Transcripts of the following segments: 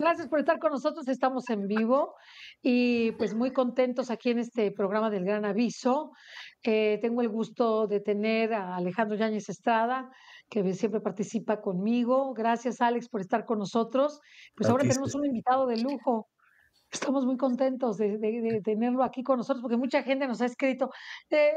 Gracias por estar con nosotros, estamos en vivo y pues muy contentos aquí en este programa del Gran Aviso. Eh, tengo el gusto de tener a Alejandro Yáñez Estrada, que siempre participa conmigo. Gracias Alex por estar con nosotros. Pues ahora tenemos un invitado de lujo estamos muy contentos de, tenerlo aquí con nosotros, porque mucha gente nos ha escrito, eh,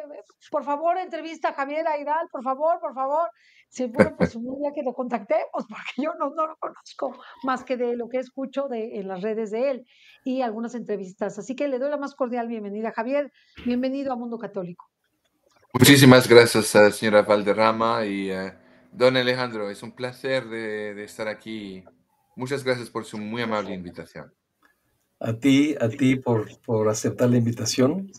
por favor, entrevista a Javier Aidal, por favor, por favor. Siempre bueno, pues, un día que lo contactemos, porque yo no, lo conozco más que de lo que escucho de, en las redes de él y algunas entrevistas. Así que le doy la más cordial bienvenida, Javier. Bienvenido a Mundo Católico. Muchísimas gracias, a eh, señora Valderrama y eh, don Alejandro. Es un placer de estar aquí. Muchas gracias por su muy amable invitación. A ti, a ti por, aceptar la invitación.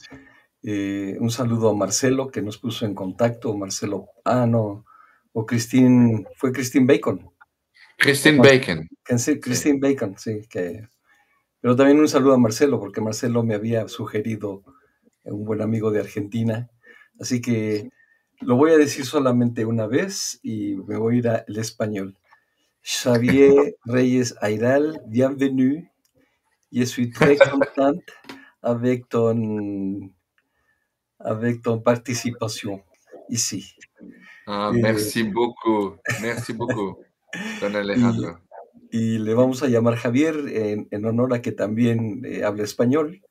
Eh, un saludo a Marcelo que nos puso en contacto. Marcelo, ah, no, o Christine, fue Christine Bacon. Christine Bacon. Christine Bacon, sí. Que, pero también un saludo a Marcelo, porque Marcelo me había sugerido un buen amigo de Argentina. Así que lo voy a decir solamente una vez y me voy a ir al español. Xavier Reyes Airal, bienvenido. Y estoy muy contento avec ton, avec ton participation ici. Ah, eh, merci beaucoup, merci beaucoup, don Alejandro. Y, le vamos a llamar Javier en, honor a que también eh, habla español.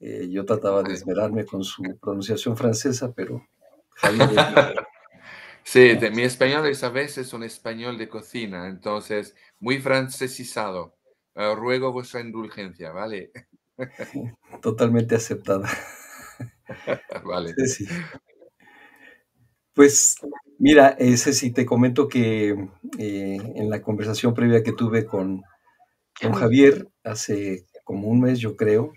Eh, yo trataba de esmerarme con su pronunciación francesa, pero Javier. sí, de, mi español es a veces un español de cocina, entonces muy francesizado. Ah, ruego vuestra indulgencia, ¿vale? Totalmente aceptada. vale. Pues mira, ese sí, te comento que eh, en la conversación previa que tuve con, con Javier hace como un mes, yo creo,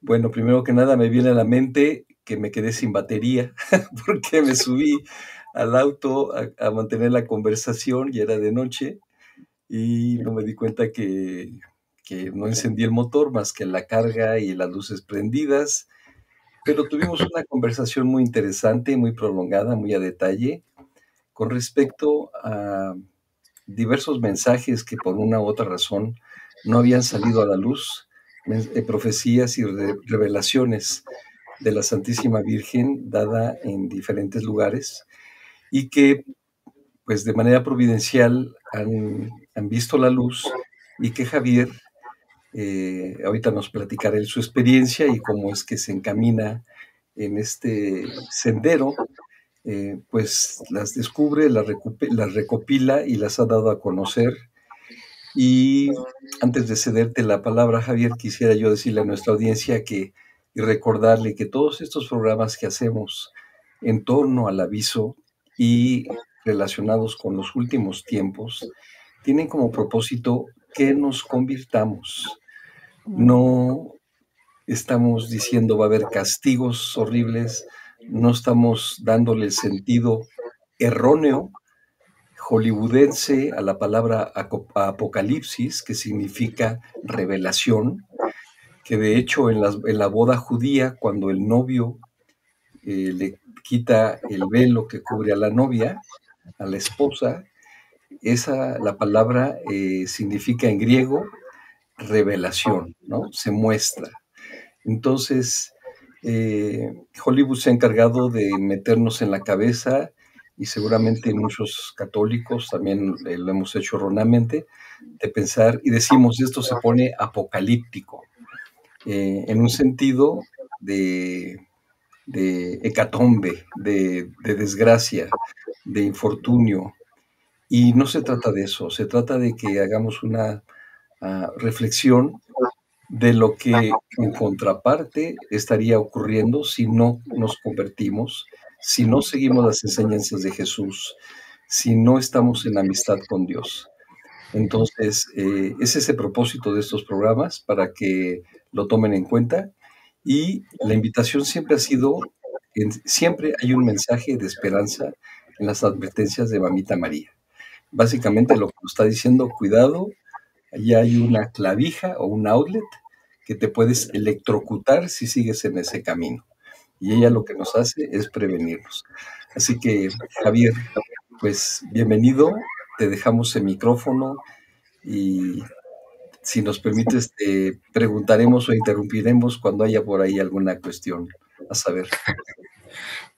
bueno, primero que nada me viene a la mente que me quedé sin batería porque me subí al auto a mantener la conversación y era de noche y no me di cuenta que, no encendí el motor más que la carga y las luces prendidas. Pero tuvimos una conversación muy interesante, muy prolongada, muy a detalle, con respecto a diversos mensajes que por una u otra razón no habían salido a la luz, eh, profecías y revelaciones de la Santísima Virgen dada en diferentes lugares y que pues de manera providencial han han visto la luz y que Javier, eh, ahorita nos platicará su experiencia y cómo es que se encamina en este sendero, eh, pues las descubre, las, las recopila y las ha dado a conocer. Y antes de cederte la palabra, Javier, quisiera yo decirle a nuestra audiencia que y recordarle que todos estos programas que hacemos en torno al aviso y relacionados con los últimos tiempos, tienen como propósito que nos convirtamos. No estamos diciendo va a haber castigos horribles, no estamos dándole el sentido erróneo, hollywoodense, a la palabra apocalipsis, que significa revelación, que de hecho en la, boda judía, cuando el novio eh, le quita el velo que cubre a la novia, a la esposa, esa, la palabra eh, significa en griego revelación, ¿no? Se muestra. Entonces, eh, Hollywood se ha encargado de meternos en la cabeza y seguramente muchos católicos también lo hemos hecho ronamente, de pensar y decimos esto se pone apocalíptico, eh, en un sentido de, hecatombe, de, desgracia, de infortunio, y no se trata de eso, se trata de que hagamos una ah, reflexión de lo que en contraparte estaría ocurriendo si no nos convertimos, si no seguimos las enseñanzas de Jesús, si no estamos en amistad con Dios. Entonces, eh, ese es el propósito de estos programas para que lo tomen en cuenta. Y la invitación siempre ha sido, siempre hay un mensaje de esperanza en las advertencias de Mamita María. Básicamente lo que está diciendo, cuidado, allá hay una clavija o un outlet que te puedes electrocutar si sigues en ese camino. Y ella lo que nos hace es prevenirnos. Así que, Javier, pues bienvenido, te dejamos el micrófono y si nos permites te preguntaremos o interrumpiremos cuando haya por ahí alguna cuestión a saber.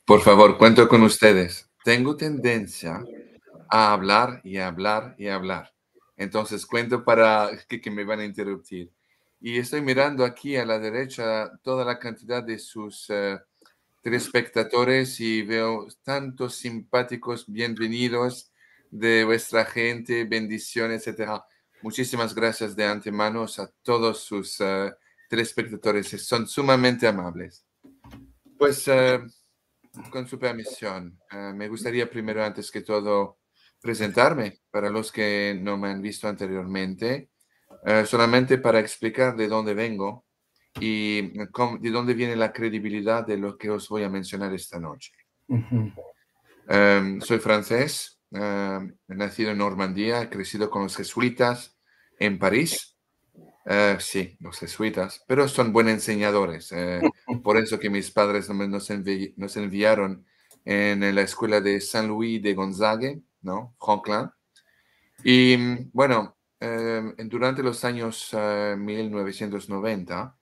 Por favor, cuento con ustedes. Tengo tendencia a hablar y hablar y hablar. Entonces cuento para que, me van a interrumpir. Y estoy mirando aquí a la derecha toda la cantidad de sus eh, tres espectadores y veo tantos simpáticos bienvenidos de vuestra gente, bendiciones, etc. Muchísimas gracias de antemano a todos sus eh, tres espectadores son sumamente amables. Pues, eh, con su permisión, me gustaría primero, antes que todo, presentarme para los que no me han visto anteriormente, eh, solamente para explicar de dónde vengo y de dónde viene la credibilidad de lo que os voy a mencionar esta noche. Em, soy francés, em, nacido en Normandía, he crecido con los jesuitas en París. Eh, sí, los jesuitas, pero son buenos enseñadores. Eh, por eso que mis padres nos, nos enviaron en la escuela de San Luis de Gonzague, ¿no? Franklin. Y bueno, em, durante los años 1990,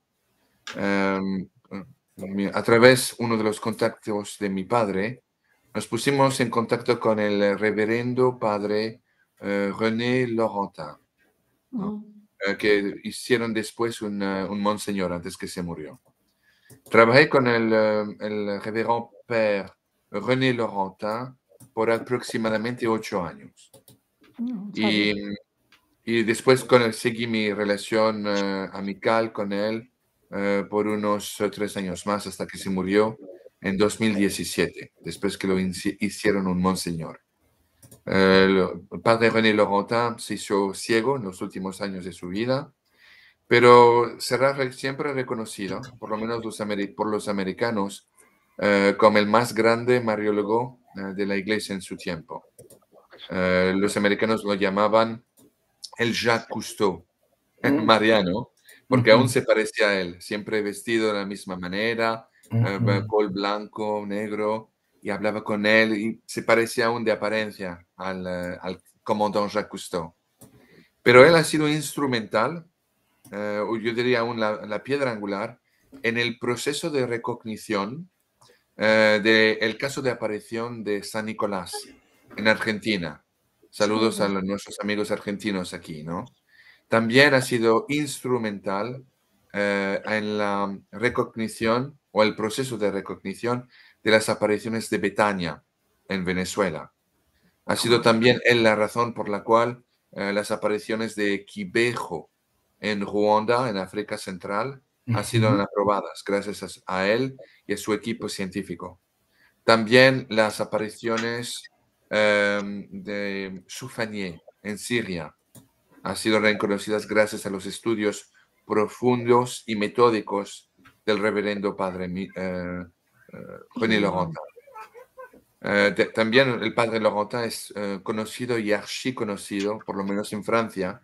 eh, em, eh, a través de uno de los contactos de mi padre, nos pusimos en contacto con el reverendo padre eh, René Laurentin, mm. que hicieron después un, monseñor antes que se murió. Trabajé con el, el reverendo padre René Laurentin por aproximadamente ocho años. Mm, y y, y, después seguí mi relación eh, amical con él eh, por unos eh, tres años más hasta que se murió en 2017, después que lo hicieron un monseñor. El padre René Laurentin se hizo ciego en los últimos años de su vida, pero será siempre reconocido, por lo menos los por los americanos, como el más grande mariólogo eh, de la iglesia en su tiempo. Eh, los americanos lo llamaban el Jacques Cousteau, mm. Mariano, porque aún se parecía a él, siempre vestido de la misma manera, eh, col blanco, negro, y hablaba con él y se parecía aún de apariencia al, al comandante Jacques Cousteau. Pero él ha sido instrumental, o yo diría aún la, la piedra angular, en el proceso de recognición eh, del caso de aparición de San Nicolás en Argentina. Saludos a los, nuestros amigos argentinos aquí, ¿no? También ha sido instrumental eh, en la recognición o el proceso de recognición de las apariciones de Betania en Venezuela. Ha sido ah. también él la razón por la cual eh, las apariciones de Quibejo en Ruanda, en África Central, han sido aprobadas gracias a él y a su equipo científico. También las apariciones em, de Soufanié en Siria han sido reconocidas gracias a los estudios profundos y metódicos del reverendo padre eh, eh, René Laurentin. Eh, también el padre Laurentin es conocido y archiconocido, conocido, por lo menos en Francia,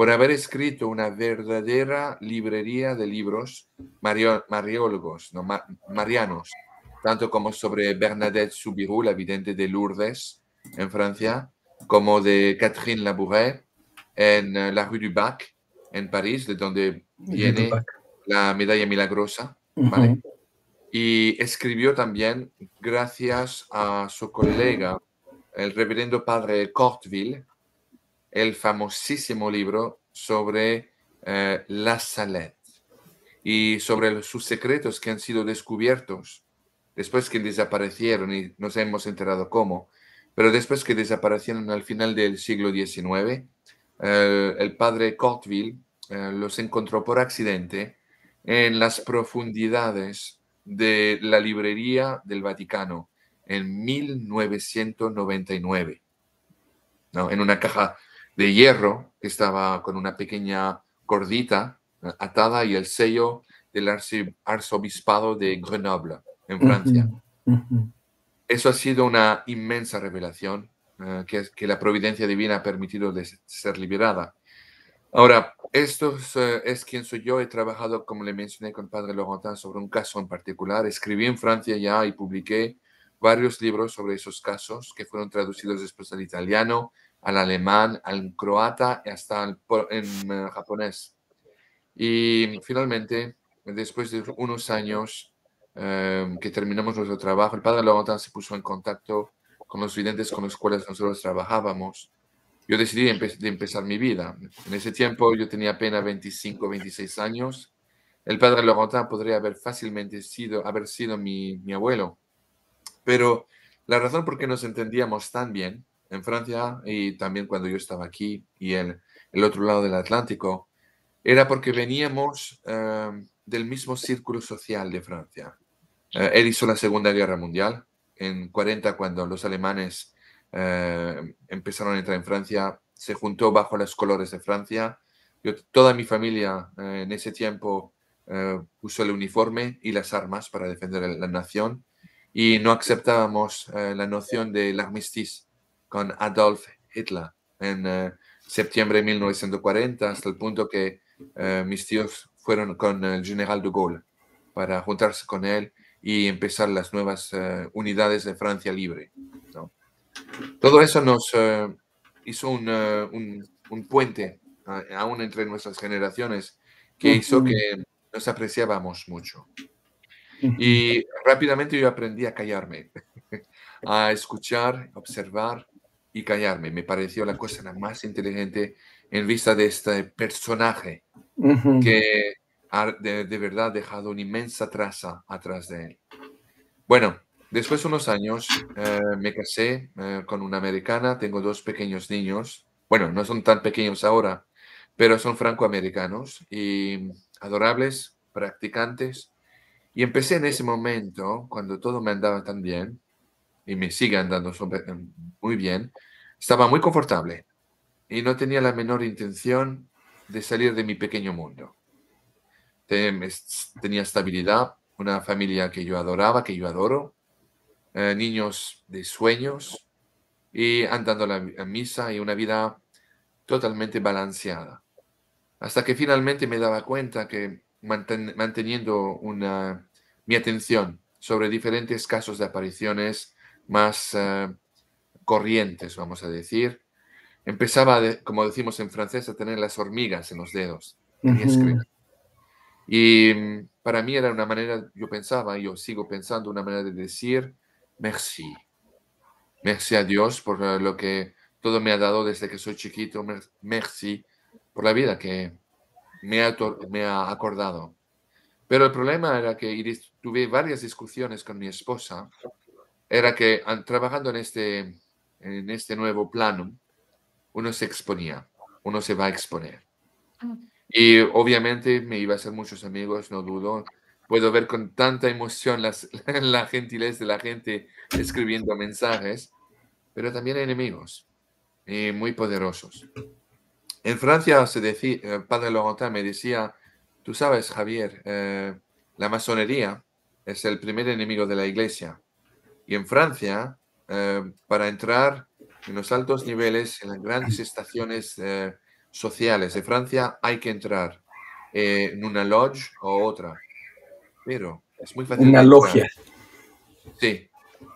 por haber escrito una verdadera librería de libros mariólogos, marianos, tanto como sobre Bernadette Soubirous, la vidente de Lourdes en Francia, como de Catherine Labouret en eh, la Rue du Bac en París, de donde viene la medalla milagrosa. Y escribió también, gracias a su colega, el reverendo padre Cortville, el famosísimo libro sobre eh, La Salette y sobre sus secretos que han sido descubiertos después que desaparecieron y nos hemos enterado cómo, pero después que desaparecieron al final del siglo XIX, el padre Cotville eh, los encontró por accidente en las profundidades de la librería del Vaticano en 1999, en una caja de hierro que estaba con una pequeña cordita atada y el sello del arzobispado de Grenoble, en Francia. Eso ha sido una inmensa revelación eh, que, es, que la providencia divina ha permitido ser liberada. Ahora, esto eh, es, quien soy yo. He trabajado, como le mencioné, con Padre Laurentin sobre un caso en particular. Escribí en Francia ya y publiqué varios libros sobre esos casos que fueron traducidos después al italiano al alemán, al croata y hasta al en eh, japonés. Y finalmente, después de unos años eh, que terminamos nuestro trabajo, el padre Laurentán se puso en contacto con los videntes con los cuales nosotros trabajábamos. Yo decidí de empezar mi vida. En ese tiempo yo tenía apenas 25, 26 años. El padre Laurentin podría haber fácilmente sido, haber sido mi, mi abuelo. Pero la razón por qué nos entendíamos tan bien en Francia y también cuando yo estaba aquí y en el otro lado del Atlántico, era porque veníamos em, del mismo círculo social de Francia. Eh, él hizo la Segunda Guerra Mundial en 40 cuando los alemanes em, empezaron a entrar en Francia, se juntó bajo los colores de Francia. toda mi familia eh, en ese tiempo eh, puso el uniforme y las armas para defender la nación y no aceptábamos la noción del armistice con Adolf Hitler en eh, septiembre de 1940, hasta el punto que eh, mis tíos fueron con el general de Gaulle para juntarse con él y empezar las nuevas eh, unidades de Francia libre. Todo eso nos hizo un, un, un puente aún entre nuestras generaciones que hizo que nos apreciábamos mucho. Y rápidamente yo aprendí a callarme, a escuchar, observar y callarme. Me pareció la cosa la más inteligente en vista de este personaje que de, verdad ha dejado una inmensa traza atrás de él. Bueno, después de unos años eh, me casé eh, con una americana, tengo dos pequeños niños. Bueno, no son tan pequeños ahora, pero son francoamericanos y adorables, practicantes. Y empecé en ese momento, cuando todo me andaba tan bien, y me sigue andando sobre, em, muy bien, estaba muy confortable y no tenía la menor intención de salir de mi pequeño mundo. Tenía estabilidad, una familia que yo adoraba, que yo adoro, eh, niños de sueños y andando a la misa y una vida totalmente balanceada. Hasta que finalmente me daba cuenta que manteniendo una, mi atención sobre diferentes casos de apariciones más eh, corrientes, vamos a decir. Empezaba, como decimos en francés, a tener las hormigas en los dedos. Y mm, para mí era una manera, yo pensaba, yo sigo pensando, una manera de decir merci. Merci a Dios por eh, lo que todo me ha dado desde que soy chiquito. Merci por la vida que me ha, me ha acordado. Pero el problema era que tuve varias discusiones con mi esposa era que ah, trabajando en este, en este nuevo plano, uno se exponía, uno se va a exponer. Y obviamente me iba a hacer muchos amigos, no dudo. Puedo ver con tanta emoción la gentileza de la gente escribiendo mensajes, pero también enemigos y muy poderosos. En Francia, se decía, eh, Padre Laurentin me decía, tú sabes, Javier, eh, la masonería es el primer enemigo de la iglesia. Y en Francia, eh, para entrar en los altos niveles, en las grandes estaciones eh, sociales de Francia, hay que entrar eh, en una lodge o otra. Pero es muy fácil. Una logia. Sí,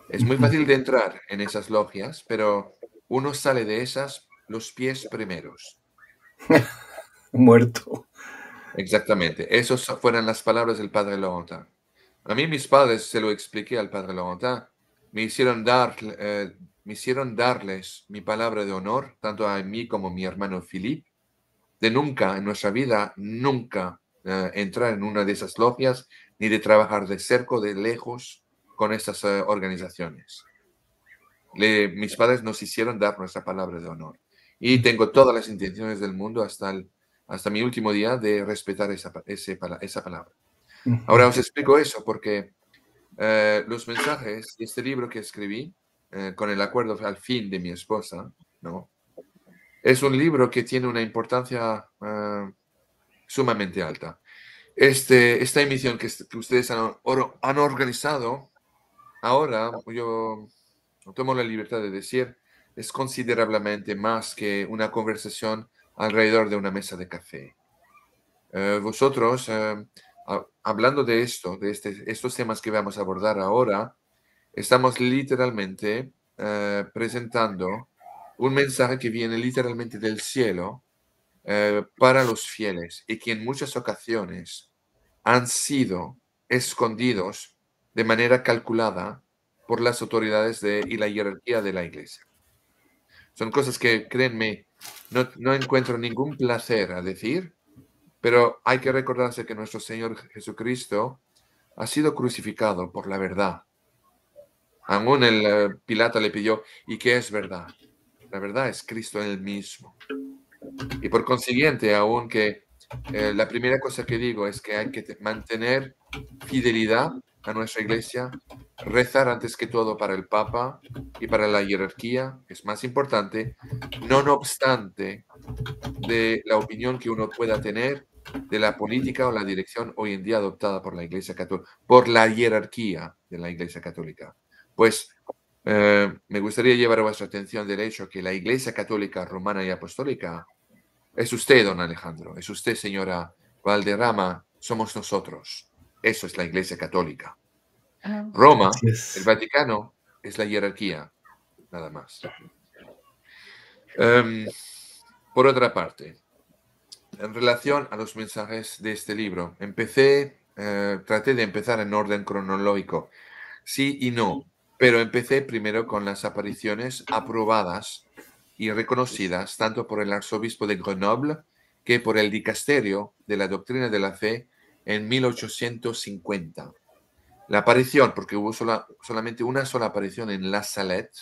es muy fácil de entrar en esas logias, pero uno sale de esas los pies primeros. Muerto. Exactamente. Esas fueron las palabras del padre Laurentin. A mí mis padres se lo expliqué al padre Laurentin me hicieron, dar, eh, me darles mi palabra de honor, tanto a mí como a mi hermano Philip de nunca en nuestra vida, nunca eh, entrar en una de esas logias, ni de trabajar de cerca de lejos con esas eh, organizaciones. mis padres nos hicieron dar nuestra palabra de honor. Y tengo todas las intenciones del mundo hasta, hasta mi último día de respetar esa, esa palabra. Ahora os explico eso porque eh, los mensajes este libro que escribí, eh, con el acuerdo al fin de mi esposa, ¿no? Es un libro que tiene una importancia eh, sumamente alta. Este, esta emisión que, ustedes han, han, organizado, ahora yo tomo la libertad de decir, es considerablemente más que una conversación alrededor de una mesa de café. vosotros hablando de esto, de este, estos temas que vamos a abordar ahora, estamos literalmente eh, presentando un mensaje que viene literalmente del cielo eh, para los fieles y que en muchas ocasiones han sido escondidos de manera calculada por las autoridades de, y la jerarquía de la iglesia. Son cosas que, créanme, no, no encuentro ningún placer a decir, pero hay que recordarse que nuestro Señor Jesucristo ha sido crucificado por la verdad. Aún el eh, pilato le pidió, ¿y qué es verdad? La verdad es Cristo el mismo. Y por consiguiente, aunque eh, la primera cosa que digo es que hay que mantener fidelidad a nuestra iglesia, rezar antes que todo para el Papa y para la jerarquía, es más importante, no obstante de la opinión que uno pueda tener de la política o la dirección hoy en día adoptada por la Iglesia Católica, por la jerarquía de la Iglesia Católica. Pues eh, me gustaría llevar a vuestra atención del hecho que la Iglesia Católica Romana y Apostólica es usted, don Alejandro, es usted, señora Valderrama, somos nosotros. Eso es la Iglesia Católica. Ah. Roma, el Vaticano, es la jerarquía, nada más. Em, por otra parte, en relación a los mensajes de este libro. Empecé, eh, traté de empezar en orden cronológico, sí y no, pero empecé primero con las apariciones aprobadas y reconocidas tanto por el arzobispo de Grenoble que por el dicasterio de la doctrina de la fe en 1850. La aparición, porque hubo solamente una sola aparición en La Salette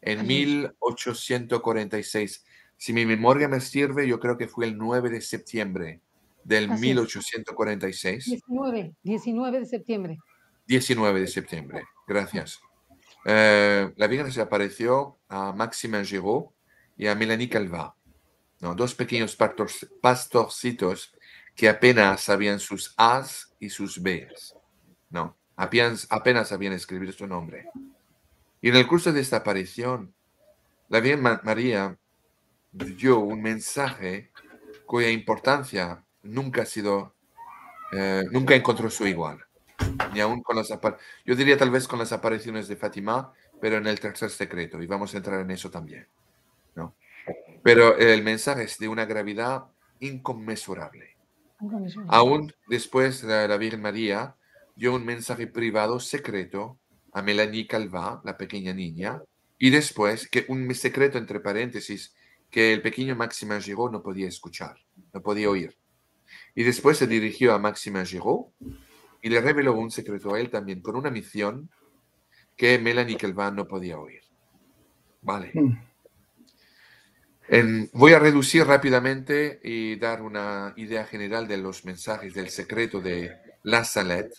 en 1846 si mi memoria me sirve, yo creo que fue el 9 de septiembre del 1846. 19, 19 de septiembre. 19 de septiembre, gracias. Eh, la Virgen se apareció a Maxime Giraud y a Melanie Calva, ¿no? dos pequeños pastorcitos que apenas sabían sus A's y sus B's. No, apenas, apenas sabían escribir su nombre. Y en el curso de esta aparición, la Virgen María dio un mensaje cuya importancia nunca ha sido, eh, nunca encontró su igual. Ni con las yo diría tal vez con las apariciones de Fátima, pero en el tercer secreto, y vamos a entrar en eso también. ¿no? Pero el mensaje es de una gravedad inconmensurable. Aún después de la Virgen María dio un mensaje privado secreto a Melanie Calvá, la pequeña niña, y después, que un secreto entre paréntesis, que el pequeño Máxima Giraud no podía escuchar, no podía oír. Y después se dirigió a Máxima Giraud y le reveló un secreto a él también, con una misión que Melanie Kelvin no podía oír. Vale. Hmm. voy a reducir rápidamente y dar una idea general de los mensajes del secreto de La Salette,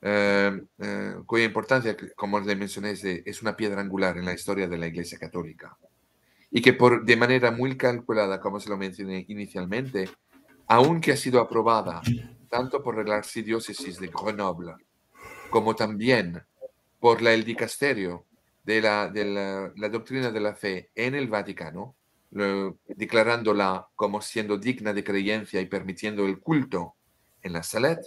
eh, eh, cuya importancia, como les mencioné, es una piedra angular en la historia de la Iglesia Católica y que por, de manera muy calculada, como se lo mencioné inicialmente, aunque ha sido aprobada tanto por la arcidiócesis de Grenoble como también por la, el dicasterio de, la, doctrina de la fe en el Vaticano, declarándola como siendo digna de creencia y permitiendo el culto en la Salette,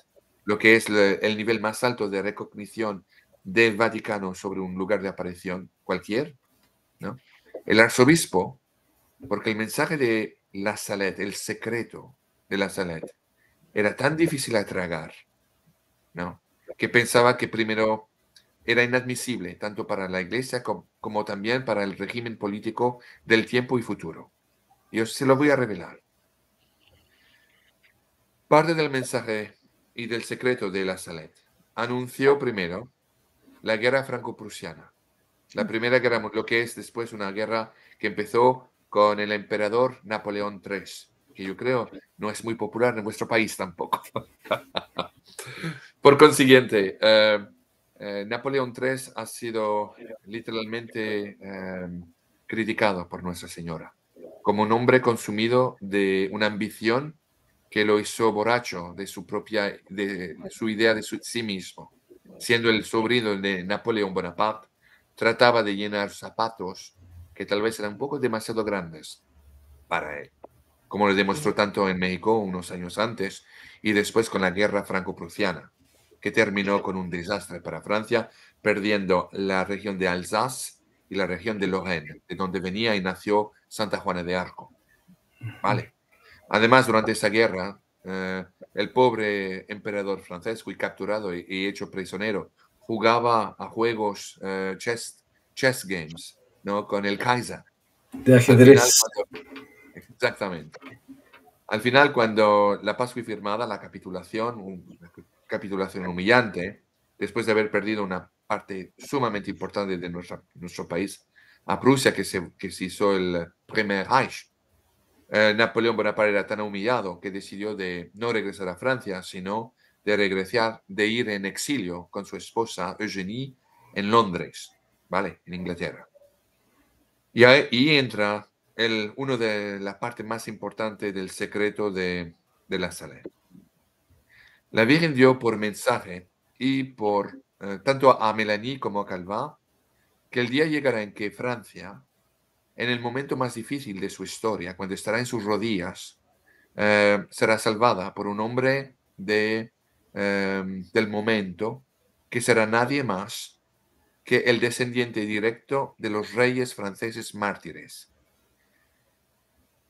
lo que es el nivel más alto de recognición del Vaticano sobre un lugar de aparición cualquier, ¿no? El arzobispo, porque el mensaje de la Salet, el secreto de la Salet, era tan difícil a tragar, ¿no? Que pensaba que primero era inadmisible, tanto para la iglesia como, también para el régimen político del tiempo y futuro. Yo se lo voy a revelar. Parte del mensaje y del secreto de la Salet anunció primero la guerra franco-prusiana la Primera Guerra Mundial, lo que es después una guerra que empezó con el emperador Napoleón III, que yo creo no es muy popular en nuestro país tampoco. Por consiguiente, eh, eh, Napoleón III ha sido literalmente em, criticado por Nuestra Señora como un hombre consumido de una ambición que lo hizo borracho de su propia, de, su idea de sí mismo, siendo el sobrino de Napoleón Bonaparte trataba de llenar zapatos que tal vez eran un poco demasiado grandes para él, como le demostró tanto en México unos años antes y después con la guerra franco-prusiana, que terminó con un desastre para Francia, perdiendo la región de Alsace y la región de Lorraine, de donde venía y nació Santa Juana de Arco. Vale. Además, durante esa guerra, eh, el pobre emperador francés fue capturado y hecho prisionero jugaba a juegos eh, chess, chess games, ¿no? Con el Kaiser. De ajedrez. exactamente. Al final, cuando la paz fue firmada, la capitulación, una capitulación humillante, después de haber perdido una parte sumamente importante de nuestra, nuestro país, a Prusia, que se, que se hizo el Primer Reich, eh, Napoleón Bonaparte era tan humillado que decidió de no regresar a Francia, sino de regresar, de ir en exilio con su esposa Eugénie en Londres, ¿vale? En Inglaterra. Y ahí entra el, uno de las partes más importantes del secreto de, la sala. La Virgen dio por mensaje y por eh, tanto a Melanie como a Calvin que el día llegará en que Francia, en el momento más difícil de su historia, cuando estará en sus rodillas, eh, será salvada por un hombre de Em, del momento, que será nadie más que el descendiente directo de los reyes franceses mártires.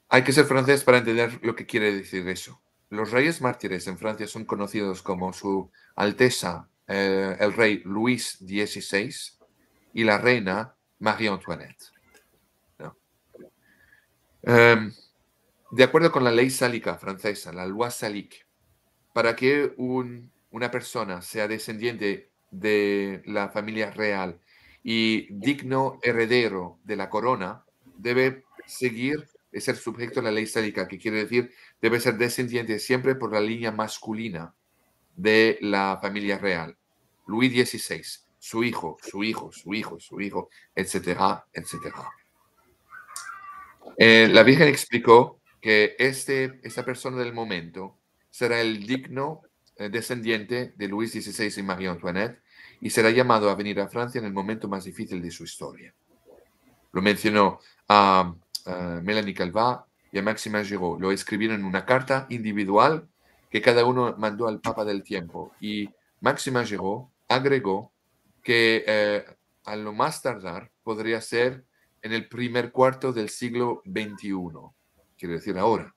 Hay que ser francés para entender lo que quiere decir eso. Los reyes mártires en Francia son conocidos como Su Alteza eh, el rey Luis XVI y la reina Marie Antoinette. Em, de acuerdo con la ley sálica francesa, la loi salique, para que una persona sea descendiente de la familia real y digno heredero de la corona, debe seguir es eh, ser sujeto a la ley sálica, que quiere decir debe ser descendiente siempre por la línea masculina de la familia real. Luis XVI, su hijo, su hijo, su hijo, su hijo, etcétera, etcétera. Eh, la Virgen explicó que este, esta persona del momento será el digno eh, descendiente de Luis XVI y María Antoinette y será llamado a venir a Francia en el momento más difícil de su historia. Lo mencionó a, Mélanie Melanie y a Maxime Giraud. Lo escribieron en una carta individual que cada uno mandó al Papa del tiempo. Y Maxime Giraud agregó que eh, a lo más tardar podría ser en el primer cuarto del siglo XXI, quiere decir ahora.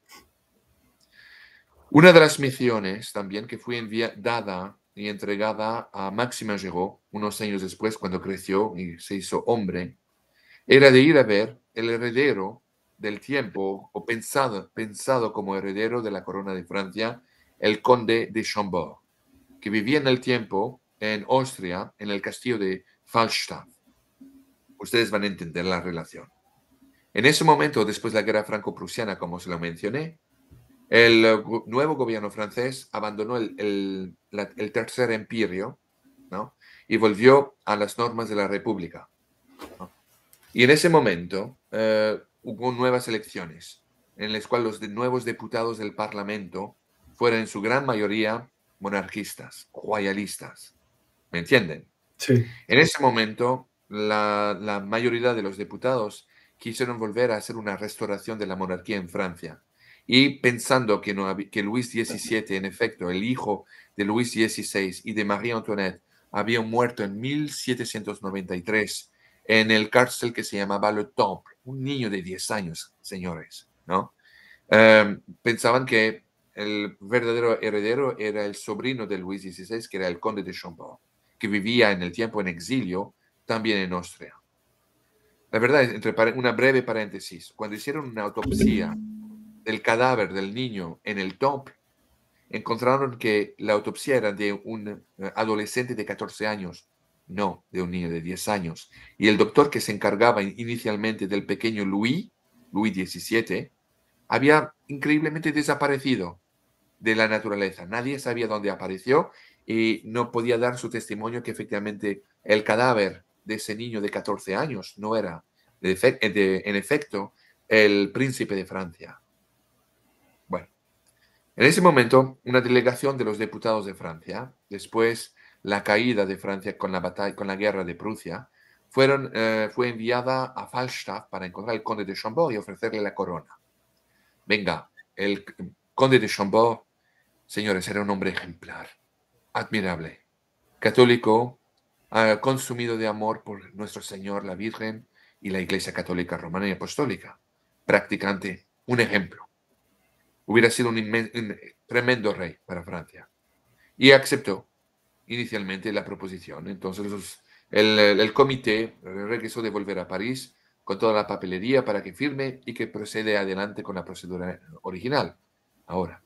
Una de las misiones también que fue enviada y entregada a Máxima Giraud unos años después, cuando creció y se hizo hombre, era de ir a ver el heredero del tiempo, o pensado, pensado como heredero de la corona de Francia, el conde de Chambord, que vivía en el tiempo en Austria, en el castillo de Falstaff. Ustedes van a entender la relación. En ese momento, después de la guerra franco-prusiana, como se lo mencioné, el nuevo gobierno francés abandonó el, tercer imperio y volvió a las normas de la República. Y en ese momento eh, hubo nuevas elecciones, en las cuales los nuevos diputados del Parlamento fueron en su gran mayoría monarquistas, royalistas. ¿Me entienden? Sí. En ese momento, la mayoría de los diputados quisieron volver a hacer una restauración de la monarquía en Francia y pensando que, Luis XVII, en efecto, el hijo de Luis XVI y de María Antoinette, había muerto en 1793 en el cárcel que se llamaba Le Temple, un niño de 10 años, señores, ¿no? Em, pensaban que el verdadero heredero era el sobrino de Luis XVI, que era el conde de Chambord, que vivía en el tiempo en exilio también en Austria. La verdad es, entre una breve paréntesis, cuando hicieron una autopsia del cadáver del niño en el top, encontraron que la autopsia era de un eh, adolescente de 14 años, no de un niño de 10 años. Y el doctor que se encargaba inicialmente del pequeño Louis, Louis XVII, había increíblemente desaparecido de la naturaleza. Nadie sabía dónde apareció y no podía dar su testimonio que efectivamente el cadáver de ese niño de 14 años no era, en efecto, el príncipe de Francia. En ese momento, una delegación de los diputados de Francia, después la caída de Francia con la, batalla, con la guerra de Prusia, eh, fue enviada a Falstaff para encontrar al conde de Chambord y ofrecerle la corona. Venga, el conde de Chambord, señores, era un hombre ejemplar, admirable, católico, consumido de amor por nuestro Señor, la Virgen y la Iglesia Católica Romana y Apostólica, practicante, un ejemplo. Hubiera sido un, tremendo rey para Francia. Y aceptó inicialmente la proposición. Entonces el, comité regresó de volver a París con toda la papelería para que firme y que procede adelante con la procedura original. Ahora,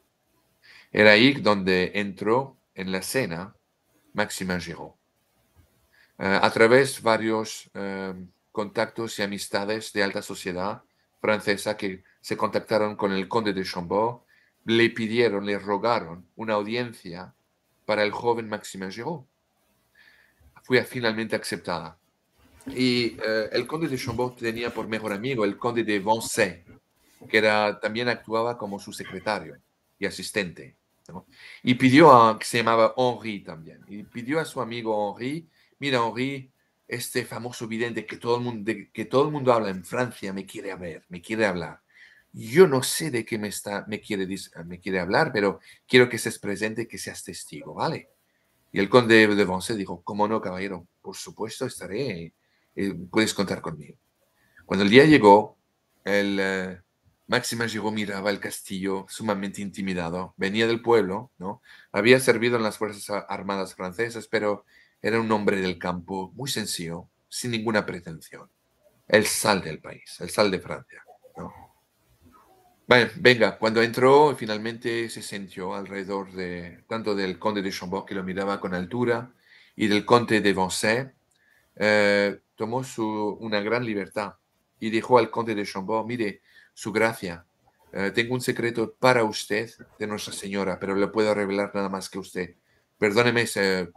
era ahí donde entró en la escena Maximin Giraud. Eh, a través de varios eh, contactos y amistades de alta sociedad francesa que se contactaron con el conde de Chambord, le pidieron, le rogaron una audiencia para el joven Maxime Giraud. Fue finalmente aceptada. Y eh, el conde de Chambord tenía por mejor amigo el conde de Vence, que también actuaba como su secretario y asistente. Y pidió a, que se llamaba Henri también, y pidió a su amigo Henri, mira Henri, este famoso vidente que todo el mundo, que todo el mundo habla en Francia, me quiere ver, me quiere hablar yo no sé de qué me, está, me, quiere, me quiere hablar, pero quiero que seas presente, que seas testigo, ¿vale? Y el conde de Vence dijo, ¿cómo no, caballero? Por supuesto, estaré, eh, puedes contar conmigo. Cuando el día llegó, el máximo eh, Máxima llegó, miraba el castillo sumamente intimidado, venía del pueblo, ¿no? Había servido en las Fuerzas Armadas francesas, pero era un hombre del campo, muy sencillo, sin ninguna pretensión. El sal del país, el sal de Francia, ¿no? Bueno, venga, cuando entró finalmente se sintió alrededor de tanto del conde de Chambord que lo miraba con altura y del conde de Vincennes, eh, tomó una gran libertad y dijo al conde de Chambord, mire, su gracia, eh, tengo un secreto para usted de Nuestra Señora, pero lo puedo revelar nada más que usted. Perdóneme, eh,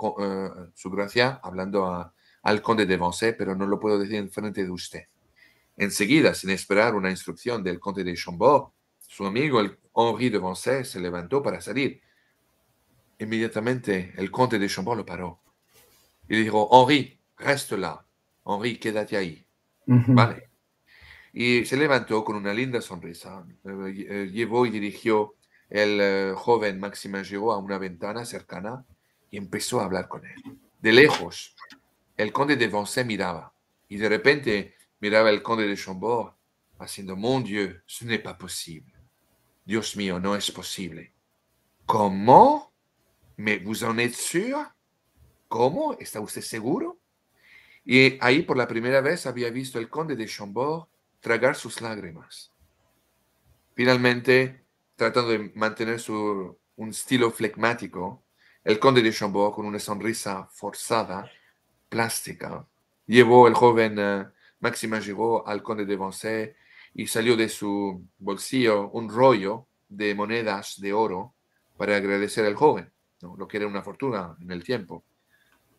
su gracia, hablando al conde de Vincennes, pero no lo puedo decir en frente de usted. Enseguida, sin esperar una instrucción del conde de Chambord, su amigo, Henri de Vincennes, se levantó para salir. Inmediatamente, el conde de Chambord lo paró. Y dijo, Henri, resta là. Henri, quédate ahí. Vale. Y se levantó con una linda sonrisa. Eh, llevó y dirigió el eh, joven Maximin a una ventana cercana y empezó a hablar con él. De lejos, el conde de Vancey miraba. Y de repente miraba el conde de Chambord haciendo, mon Dieu, ce n'est pas possible. Dios mío, no es posible. ¿Cómo? ¿Me, gusta en ¿Cómo? ¿Está usted seguro? Y ahí por la primera vez había visto el conde de Chambord tragar sus lágrimas. Finalmente, tratando de mantener su, un estilo flegmático, el conde de Chambord, con una sonrisa forzada, plástica, llevó el joven uh, eh, Maxime Giraud al conde de Vincennes y salió de su bolsillo un rollo de monedas de oro para agradecer al joven, lo que era una fortuna en el tiempo.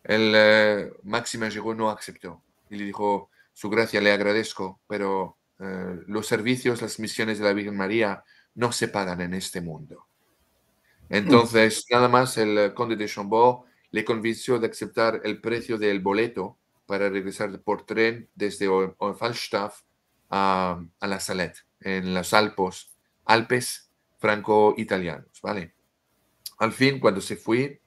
El Máximo eh, Máxima llegó, no aceptó y le dijo, su gracia le agradezco, pero eh, los servicios, las misiones de la Virgen María no se pagan en este mundo. Entonces, mm. nada más el eh, conde de Chambord le convenció de aceptar el precio del boleto para regresar por tren desde Falstaff a, la Salette, en los Alpos, Alpes franco-italianos, ¿vale? Al fin, cuando se fue,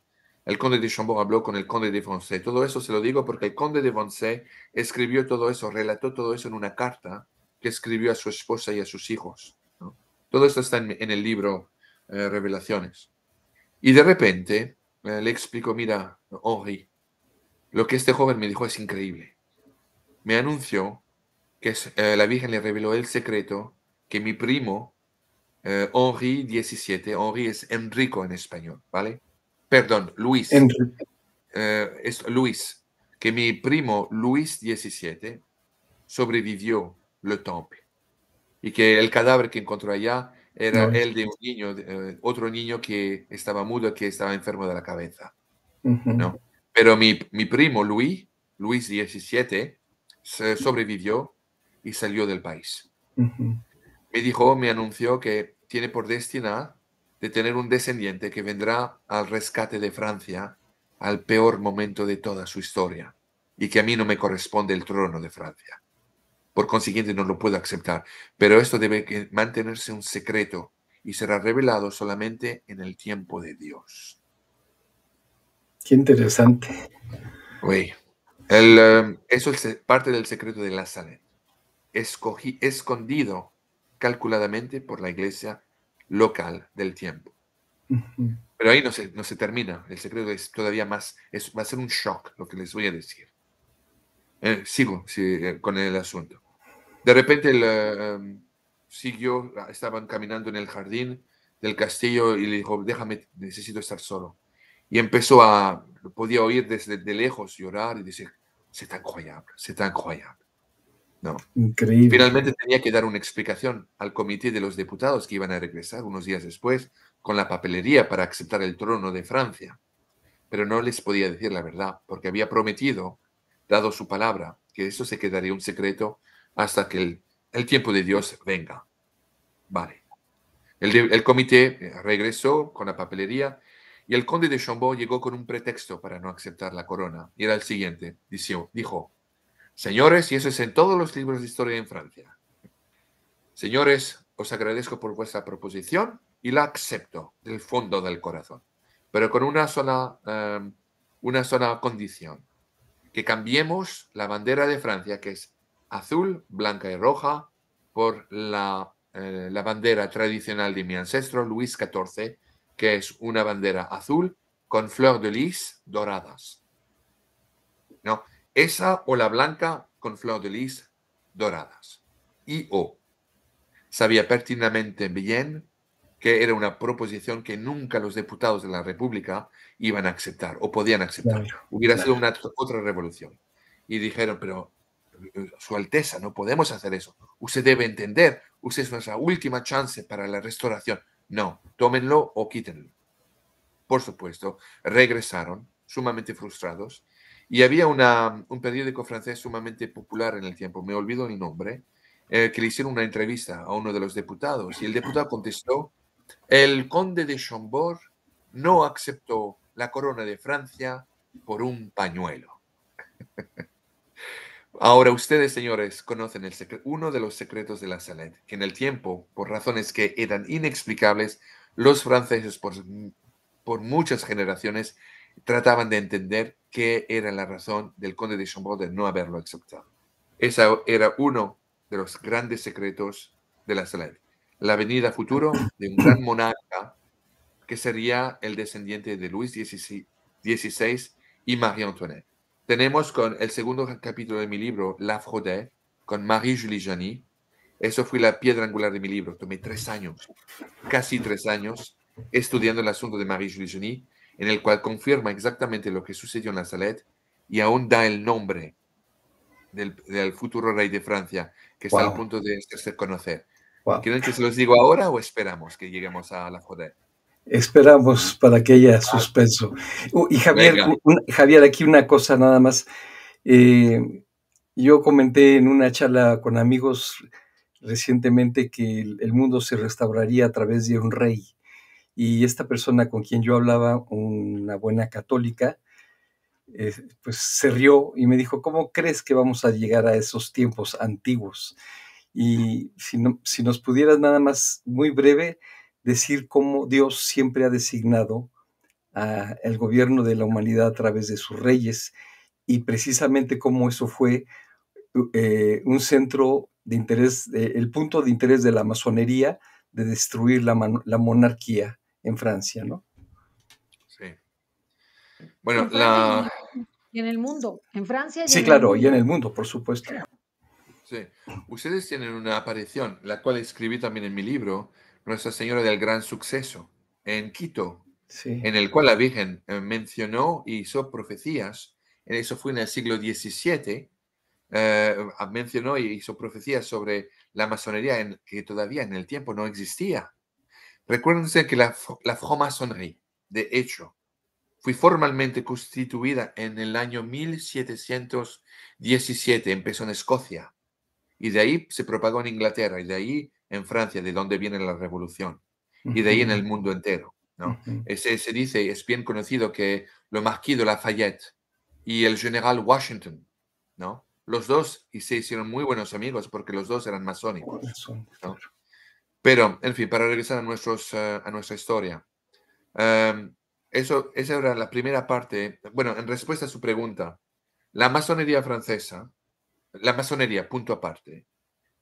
el conde de Chambord habló con el conde de Francais. Todo eso se lo digo porque el conde de Francais escribió todo eso, relató todo eso en una carta que escribió a su esposa y a sus hijos. Todo esto está en, el libro eh, Revelaciones. Y de repente eh, le explico, mira, Henri, lo que este joven me dijo es increíble. Me anunció que eh, la Virgen le reveló el secreto que mi primo, eh, Henri XVII, Henri es Enrico en español, ¿vale? Perdón, Luis. Eh, es Luis, que mi primo Luis XVII sobrevivió le temple y que el cadáver que encontró allá era el de un niño, otro niño que estaba mudo, que estaba enfermo de la cabeza. ¿no? Pero mi, mi primo Luis, Luis XVII, sobrevivió y salió del país. Me dijo, me anunció que tiene por destino de tener un descendiente que vendrá al rescate de Francia al peor momento de toda su historia y que a mí no me corresponde el trono de Francia. Por consiguiente, no lo puedo aceptar, pero esto debe mantenerse un secreto y será revelado solamente en el tiempo de Dios. Qué interesante. Eh, eso es parte del secreto de la salud escogí, escondido calculadamente por la iglesia local del tiempo. Pero ahí no se, no se termina, el secreto es todavía más, es, va a ser un shock lo que les voy a decir. Eh, sigo eh, con el asunto. De repente el, em, siguió, ah, estaban caminando en el jardín del castillo y le dijo, déjame, necesito estar solo. Y empezó a, podía oír desde de lejos llorar y decir, se incroyable, tan incroyable. No. Increíble. Finalmente tenía que dar una explicación al comité de los diputados que iban a regresar unos días después con la papelería para aceptar el trono de Francia. Pero no les podía decir la verdad, porque había prometido, dado su palabra, que eso se quedaría un secreto hasta que el, tiempo de Dios venga. Vale. El, comité eh, regresó con la papelería y el conde de Chambord llegó con un pretexto para no aceptar la corona. Y era el siguiente. dijo Señores, y eso es en todos los libros de historia en Francia. Señores, os agradezco por vuestra proposición y la acepto del fondo del corazón, pero con una sola, em, una condición, que cambiemos la bandera de Francia, que es azul, blanca y roja, por la, eh, bandera tradicional de mi ancestro Luis XIV, que es una bandera azul con fleur de lis doradas. ¿No? Esa o la blanca con flor de lis doradas. Y o. Sabía pertinamente bien que era una proposición que nunca los diputados de la República iban a aceptar o podían aceptar. Hubiera sido una, otra revolución. Y dijeron, pero eh, Su Alteza, no podemos hacer eso. Usted debe entender, usted es nuestra última chance para la restauración. No, tómenlo o quítenlo. Por supuesto, regresaron sumamente frustrados y había un periódico francés sumamente popular en el tiempo, me olvido el nombre, eh, que le hicieron una entrevista a uno de los diputados y el diputado contestó, el conde de Chambord no aceptó la corona de Francia por un pañuelo. Ahora ustedes, señores, conocen el uno de los secretos de la Salette, que en el tiempo, por razones que eran inexplicables, los franceses por, por muchas generaciones trataban de entender qué era la razón del conde de Chambord de no haberlo aceptado. Ese era uno de los grandes secretos de la Saled, la venida futuro de un gran monarca que sería el descendiente de Luis XVI y María Antoinette. Tenemos con el segundo capítulo de mi libro, La Fraude, con Marie-Julie Janie. Eso fue la piedra angular de mi libro. Tomé tres años, casi tres años, estudiando el asunto de Marie-Julie Janie en el cual confirma exactamente lo que sucedió en la Salette y aún da el nombre del, futuro rey de Francia, que está al punto de hacer conocer. ¿Quieren que se los digo ahora o esperamos que lleguemos a la joder? Esperamos para que haya suspenso. y Javier, Javier, aquí una cosa nada más. Eh, yo comenté en una charla con amigos recientemente que el, mundo se restauraría a través de un rey. Y esta persona con quien yo hablaba, una buena católica, eh, pues se rió y me dijo, ¿cómo crees que vamos a llegar a esos tiempos antiguos? Y si, si nos pudieras nada más, muy breve, decir cómo Dios siempre ha designado el gobierno de la humanidad a través de sus reyes y precisamente cómo eso fue eh, un centro de interés, el punto de interés de la masonería de destruir la, la monarquía en Francia, ¿no? Sí. Bueno, la... Y en el mundo, en Francia. sí, claro, y en el mundo, por supuesto. Sí. Ustedes tienen una aparición, la cual escribí también en mi libro, Nuestra Señora del Gran Suceso, en Quito, en el cual la Virgen eh, mencionó y hizo profecías, eh, eso fue en el siglo XVII, eh, mencionó y hizo profecías sobre la masonería en, que todavía en el tiempo no existía. Recuérdense que la, la sonri, de hecho, fue formalmente constituida en el año 1717, empezó en Escocia, y de ahí se propagó en Inglaterra, y de ahí en Francia, de donde viene la revolución, y de ahí en el mundo entero. ¿no? se dice, es bien conocido que lo marquis de Lafayette y el general Washington, ¿no? los dos y se hicieron muy buenos amigos porque los dos eran masónicos. Pero, en fin, para regresar a, eh, nuestra historia. Em, eso, esa era la primera parte. Bueno, en respuesta a su pregunta, la masonería francesa, la masonería, punto aparte,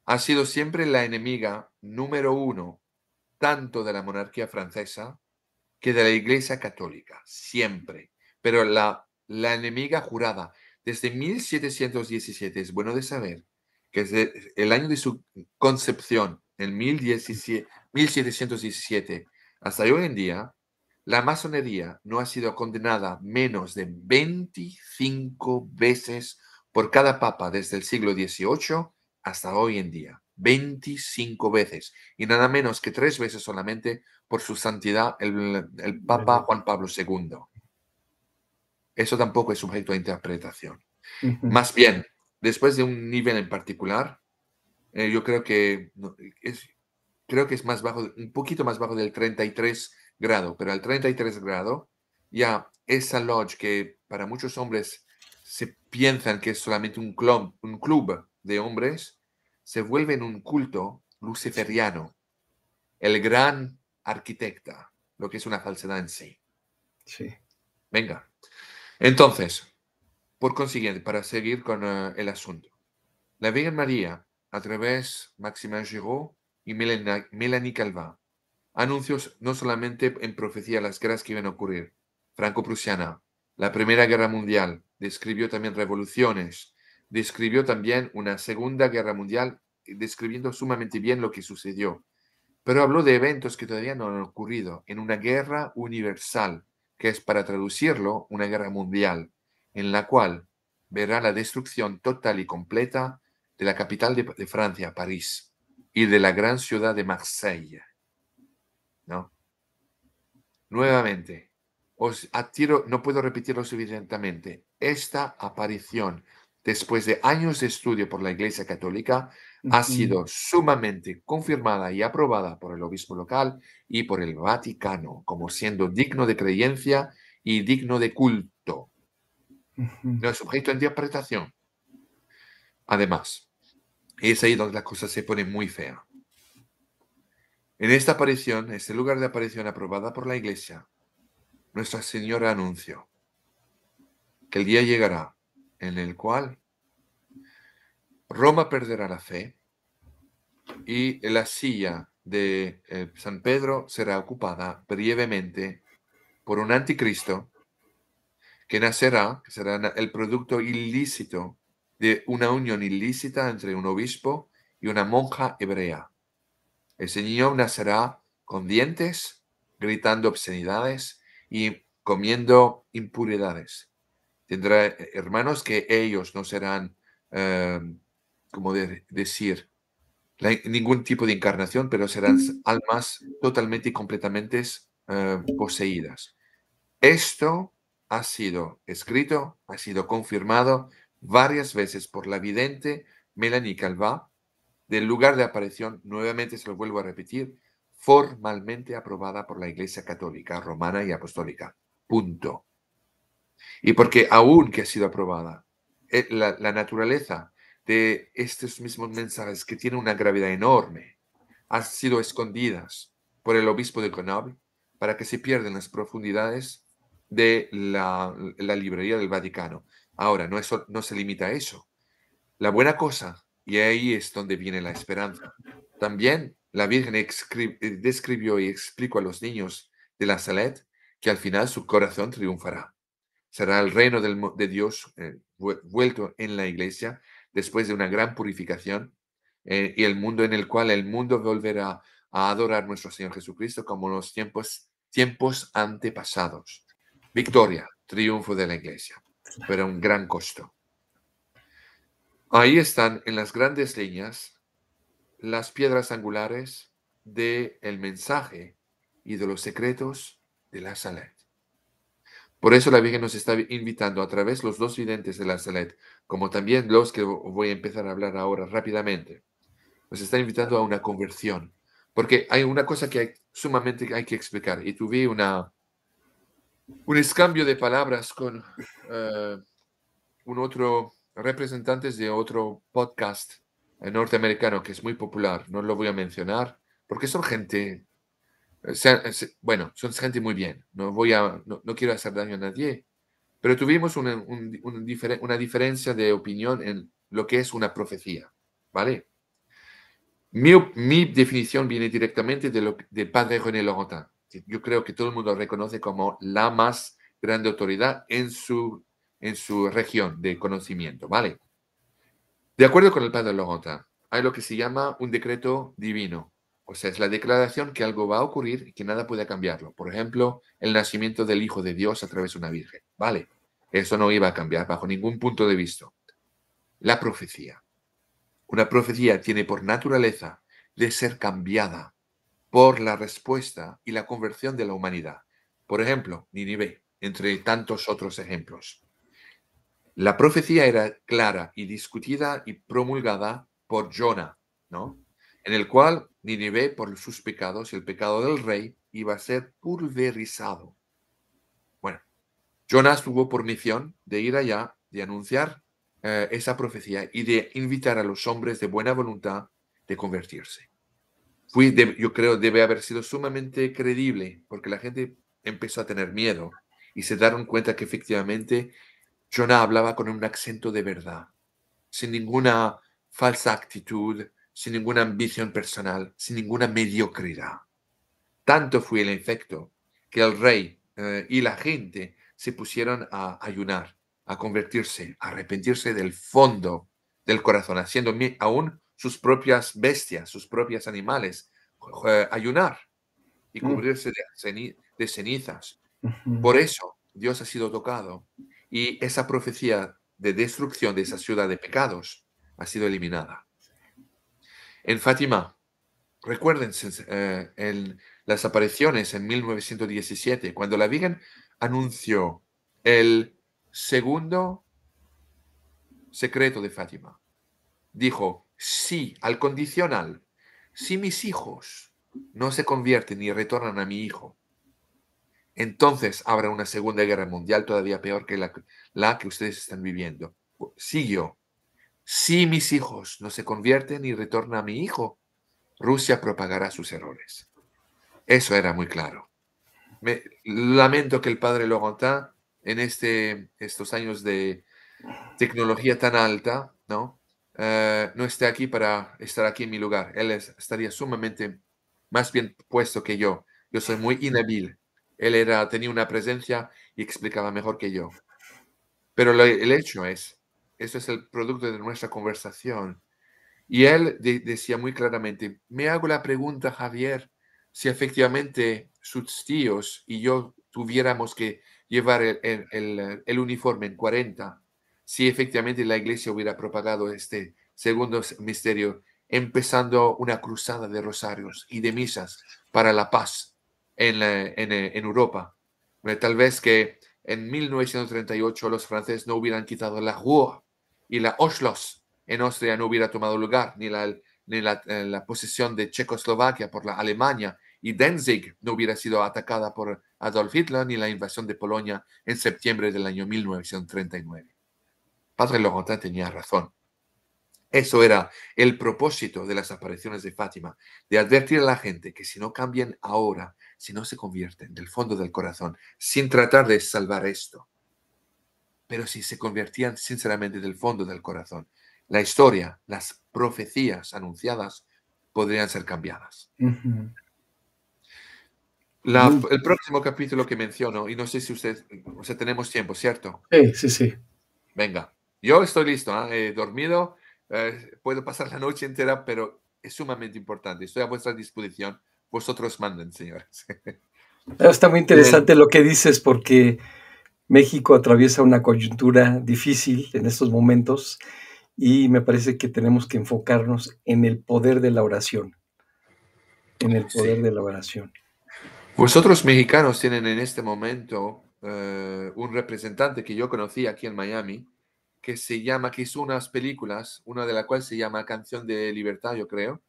ha sido siempre la enemiga número uno, tanto de la monarquía francesa que de la Iglesia Católica, siempre. Pero la, la enemiga jurada desde 1717, es bueno de saber que desde el año de su concepción en 1717 hasta hoy en día, la masonería no ha sido condenada menos de 25 veces por cada papa desde el siglo XVIII hasta hoy en día. 25 veces. Y nada menos que tres veces solamente por su santidad el, papa Juan Pablo II. Eso tampoco es sujeto a interpretación. Más bien, después de un nivel en particular, eh, yo creo que es, creo que es más bajo, un poquito más bajo del 33 grado, pero al 33 grado ya esa lodge que para muchos hombres se piensan que es solamente un club, un club de hombres, se vuelve en un culto luciferiano, el gran arquitecta, lo que es una falsedad en sí. Sí. Venga. Entonces, por consiguiente, para seguir con eh, el asunto, la Virgen María a través Maxime Giraud y Melanie Calvin. Anuncios no solamente en profecía las guerras que iban a ocurrir. Franco-Prusiana, la Primera Guerra Mundial, describió también revoluciones, describió también una Segunda Guerra Mundial, describiendo sumamente bien lo que sucedió. Pero habló de eventos que todavía no han ocurrido en una guerra universal, que es para traducirlo una guerra mundial, en la cual verá la destrucción total y completa de la capital de, Francia, París, y de la gran ciudad de Marsella. ¿No? Nuevamente, os atiro, no puedo repetirlo suficientemente, esta aparición, después de años de estudio por la Iglesia Católica, ha sido sumamente confirmada y aprobada por el obispo local y por el Vaticano como siendo digno de creencia y digno de culto. No es objeto de interpretación. Además, es ahí donde las cosas se ponen muy feas. En esta aparición, este lugar de aparición aprobada por la Iglesia, Nuestra Señora anunció que el día llegará en el cual Roma perderá la fe y la silla de eh, San Pedro será ocupada brevemente por un anticristo que nacerá, que será el producto ilícito de una unión ilícita entre un obispo y una monja hebrea. Ese niño nacerá con dientes, gritando obscenidades y comiendo impuridades. Tendrá eh, hermanos que ellos no serán, eh, como decir, ningún tipo de encarnación, pero serán almas totalmente y completamente eh, poseídas. Esto ha sido escrito, ha sido confirmado varias veces por la vidente Melanie Calva del lugar de aparición, nuevamente se lo vuelvo a repetir, formalmente aprobada por la Iglesia Católica, Romana y Apostólica. Punto. Y porque aún que ha sido aprobada, eh, la, naturaleza de estos mismos mensajes, que tienen una gravedad enorme, han sido escondidas por el obispo de Conabe para que se pierdan las profundidades de la librería del Vaticano. Ahora, no, no se limita a eso. La buena cosa, y ahí es donde viene la esperanza. También la Virgen eh, describió y explicó a los niños de la Salet que al final su corazón triunfará. Será el reino de Dios eh, vuelto en la iglesia después de una gran purificación eh, y el mundo en el cual el mundo volverá a adorar a nuestro Señor Jesucristo como los tiempos, tiempos antepasados. Victoria, triunfo de la iglesia pero a un gran costo. Ahí están en las grandes líneas las piedras angulares del el mensaje y de los secretos de la Salet. Por eso la Virgen nos está invitando a través de los dos videntes de la Salet, como también los que voy a empezar a hablar ahora rápidamente, nos está invitando a una conversión. Porque hay una cosa que hay, sumamente hay que explicar. Y tuve una, un escambio de palabras con eh, un otro representante de otro podcast eh, norteamericano que es muy popular. No lo voy a mencionar porque son gente, eh, bueno, son gente muy bien. No, voy a, no, quiero hacer daño a nadie, pero tuvimos una, una diferencia de opinión en lo que es una profecía, ¿vale? Mi, mi definición viene directamente de lo, de Padre René Laurentin yo creo que todo el mundo reconoce como la más grande autoridad en su, en su región de conocimiento, ¿vale? De acuerdo con el padre Logota, hay lo que se llama un decreto divino, o sea, es la declaración que algo va a ocurrir y que nada puede cambiarlo. Por ejemplo, el nacimiento del Hijo de Dios a través de una virgen, ¿vale? Eso no iba a cambiar bajo ningún punto de vista. La profecía. Una profecía tiene por naturaleza de ser cambiada por la respuesta y la conversión de la humanidad. Por ejemplo, Ninive, entre tantos otros ejemplos. La profecía era clara y discutida y promulgada por Jonah, ¿no? En el cual Ninive, por sus pecados, y el pecado del rey, iba a ser pulverizado. Bueno, Jonás tuvo por misión de ir allá, de anunciar eh, esa profecía y de invitar a los hombres de buena voluntad de convertirse yo creo, debe haber sido sumamente creíble, porque la gente empezó a tener miedo y se dieron cuenta que efectivamente Jonah hablaba con un acento de verdad, sin ninguna falsa actitud, sin ninguna ambición personal, sin ninguna mediocridad. Tanto fue el efecto que el rey eh, y la gente se pusieron a ayunar, a convertirse, a arrepentirse del fondo del corazón, haciendo aún sus propias bestias, sus propios animales, ayunar y mm. cubrirse de, cenizas. Por eso Dios ha sido tocado y esa profecía de destrucción de esa ciudad de pecados ha sido eliminada. En Fátima, recuérdense eh, en las apariciones en 1917, cuando la Virgen anunció el segundo secreto de Fátima. Dijo, si, al condicional, si mis hijos no se convierten y retornan a mi hijo, entonces habrá una segunda guerra mundial todavía peor que la, que ustedes están viviendo. Siguió. Si mis hijos no se convierten y retornan a mi hijo, Rusia propagará sus errores. Eso era muy claro. Me, lamento que el padre Laurentin, en este, estos años de tecnología tan alta, ¿no? Eh, no esté aquí para estar aquí en mi lugar. Él estaría sumamente más bien puesto que yo. Yo soy muy inhabil. Él era, tenía una presencia y explicaba mejor que yo. Pero el hecho es, esto es el producto de nuestra conversación. Y él decía muy claramente, me hago la pregunta, Javier, si efectivamente sus tíos y yo tuviéramos que llevar el, el uniforme en 40, si efectivamente la iglesia hubiera propagado este segundo misterio, empezando una cruzada de rosarios y de misas para la paz en, eh, Europa. Eh, tal vez que en 1938 los franceses no hubieran quitado la Rua y la Oslos en Austria no hubiera tomado lugar, ni eh, la, posesión de Checoslovaquia por la Alemania y Danzig no hubiera sido atacada por Adolf Hitler ni la invasión de Polonia en septiembre del año 1939. Padre Logotá tenía razón. Eso era el propósito de las apariciones de Fátima, de advertir a la gente que si no cambian ahora, si no se convierten del fondo del corazón, sin tratar de salvar esto, pero si se convertían sinceramente del fondo del corazón, la historia, las profecías anunciadas podrían ser cambiadas. el próximo capítulo que menciono, y no sé si usted, o sea, tenemos tiempo, ¿cierto? Sí, sí, sí. Venga. Yo estoy listo, ¿ah? eh, dormido, eh, puedo pasar la noche entera, pero es sumamente importante. Estoy a vuestra disposición. Vosotros manden, señores. Ah, está muy interesante lo que dices porque México atraviesa una coyuntura difícil en estos momentos y me parece que tenemos que enfocarnos en el poder de la oración. En el poder de la oración. Vosotros mexicanos tienen en este momento eh, un representante que yo conocí aquí en Miami, que se llama, que hizo unas películas, una de las cuales se llama Canción de Libertad, yo creo.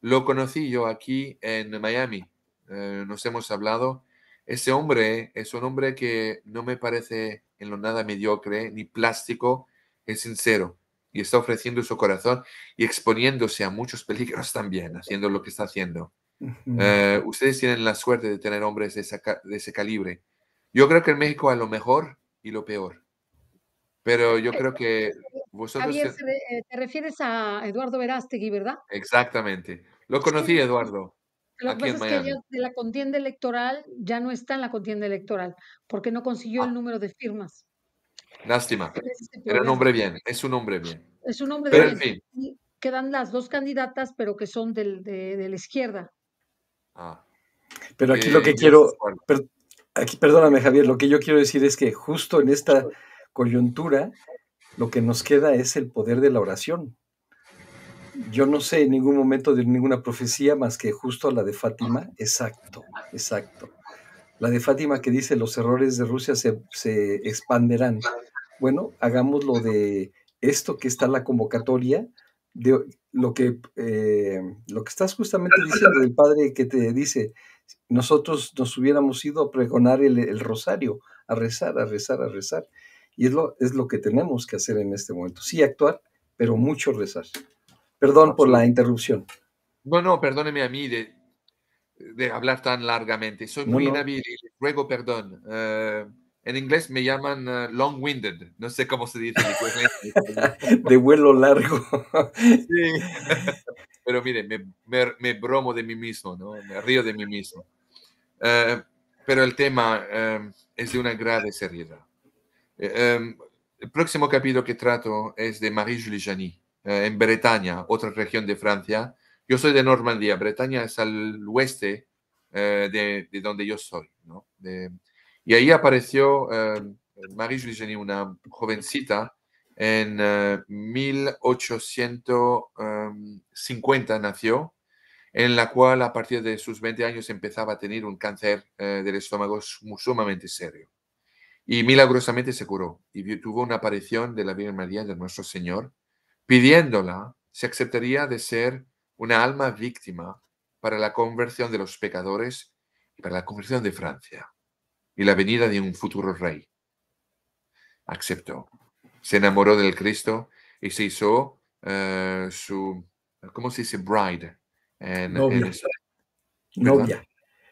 Lo conocí yo aquí en Miami. Eh, nos hemos hablado. Ese hombre es un hombre que no me parece en lo nada mediocre, ni plástico, es sincero y está ofreciendo su corazón y exponiéndose a muchos peligros también, haciendo lo que está haciendo. Eh, ustedes tienen la suerte de tener hombres de, ese calibre. Yo creo que en México a lo mejor y lo peor. Pero yo eh, creo que Javier, eh, te... refieres a Eduardo Verástegui, ¿verdad? Exactamente. Lo conocí, Eduardo. Lo que pasa es que ella de la contienda electoral ya no está en la contienda electoral porque no consiguió el ah. número de firmas. Lástima. Este era un hombre bien, es un hombre bien. Es un hombre bien. Quedan las dos candidatas, pero que son de, la izquierda. Ah. Pero aquí lo eh, que quiero, aquí, perdóname Javier, lo que yo quiero decir es que justo en esta coyuntura, lo que nos queda es el poder de la oración. Yo no sé en ningún momento de ninguna profecía más que justo la de Fátima. Exacto, exacto. La de Fátima que dice los errores de Rusia se, se expanderán. Bueno, hagamos lo de esto que está la convocatoria, de lo que, eh, lo que estás justamente diciendo del padre que te dice, nosotros nos hubiéramos ido a pregonar el, el rosario, a rezar, a rezar, a rezar. Y es lo, es lo que tenemos que hacer en este momento. Sí, actuar, pero mucho rezar. Perdón por la interrupción. Bueno, perdóneme a mí de, de hablar tan largamente. Soy muy no, ruego perdón. Eh, en inglés me llaman eh, long-winded. No sé cómo se dice. de vuelo largo. Pero mire, me, me, bromo de mí mismo, ¿no? Me río de mí mismo. Eh, pero el tema es de una grave seriedad. Eh, em, el próximo capítulo que trato es de Marie Julijani, eh, en Bretaña, otra región de Francia. Yo soy de Normandía, Bretaña es al oeste eh, de, donde yo soy. ¿no? y ahí apareció em, Marie Julijani, una jovencita, en 1850 em, nació, en la cual a partir de sus 20 años empezaba a tener un cáncer del estómago sumamente serio y milagrosamente se curó y tuvo una aparición de la Virgen María de nuestro Señor, pidiéndola si aceptaría de ser una alma víctima para la conversión de los pecadores y para la conversión de Francia y la venida de un futuro rey. Aceptó, se enamoró del Cristo y se hizo eh, su, ¿cómo se dice? Bride. novia.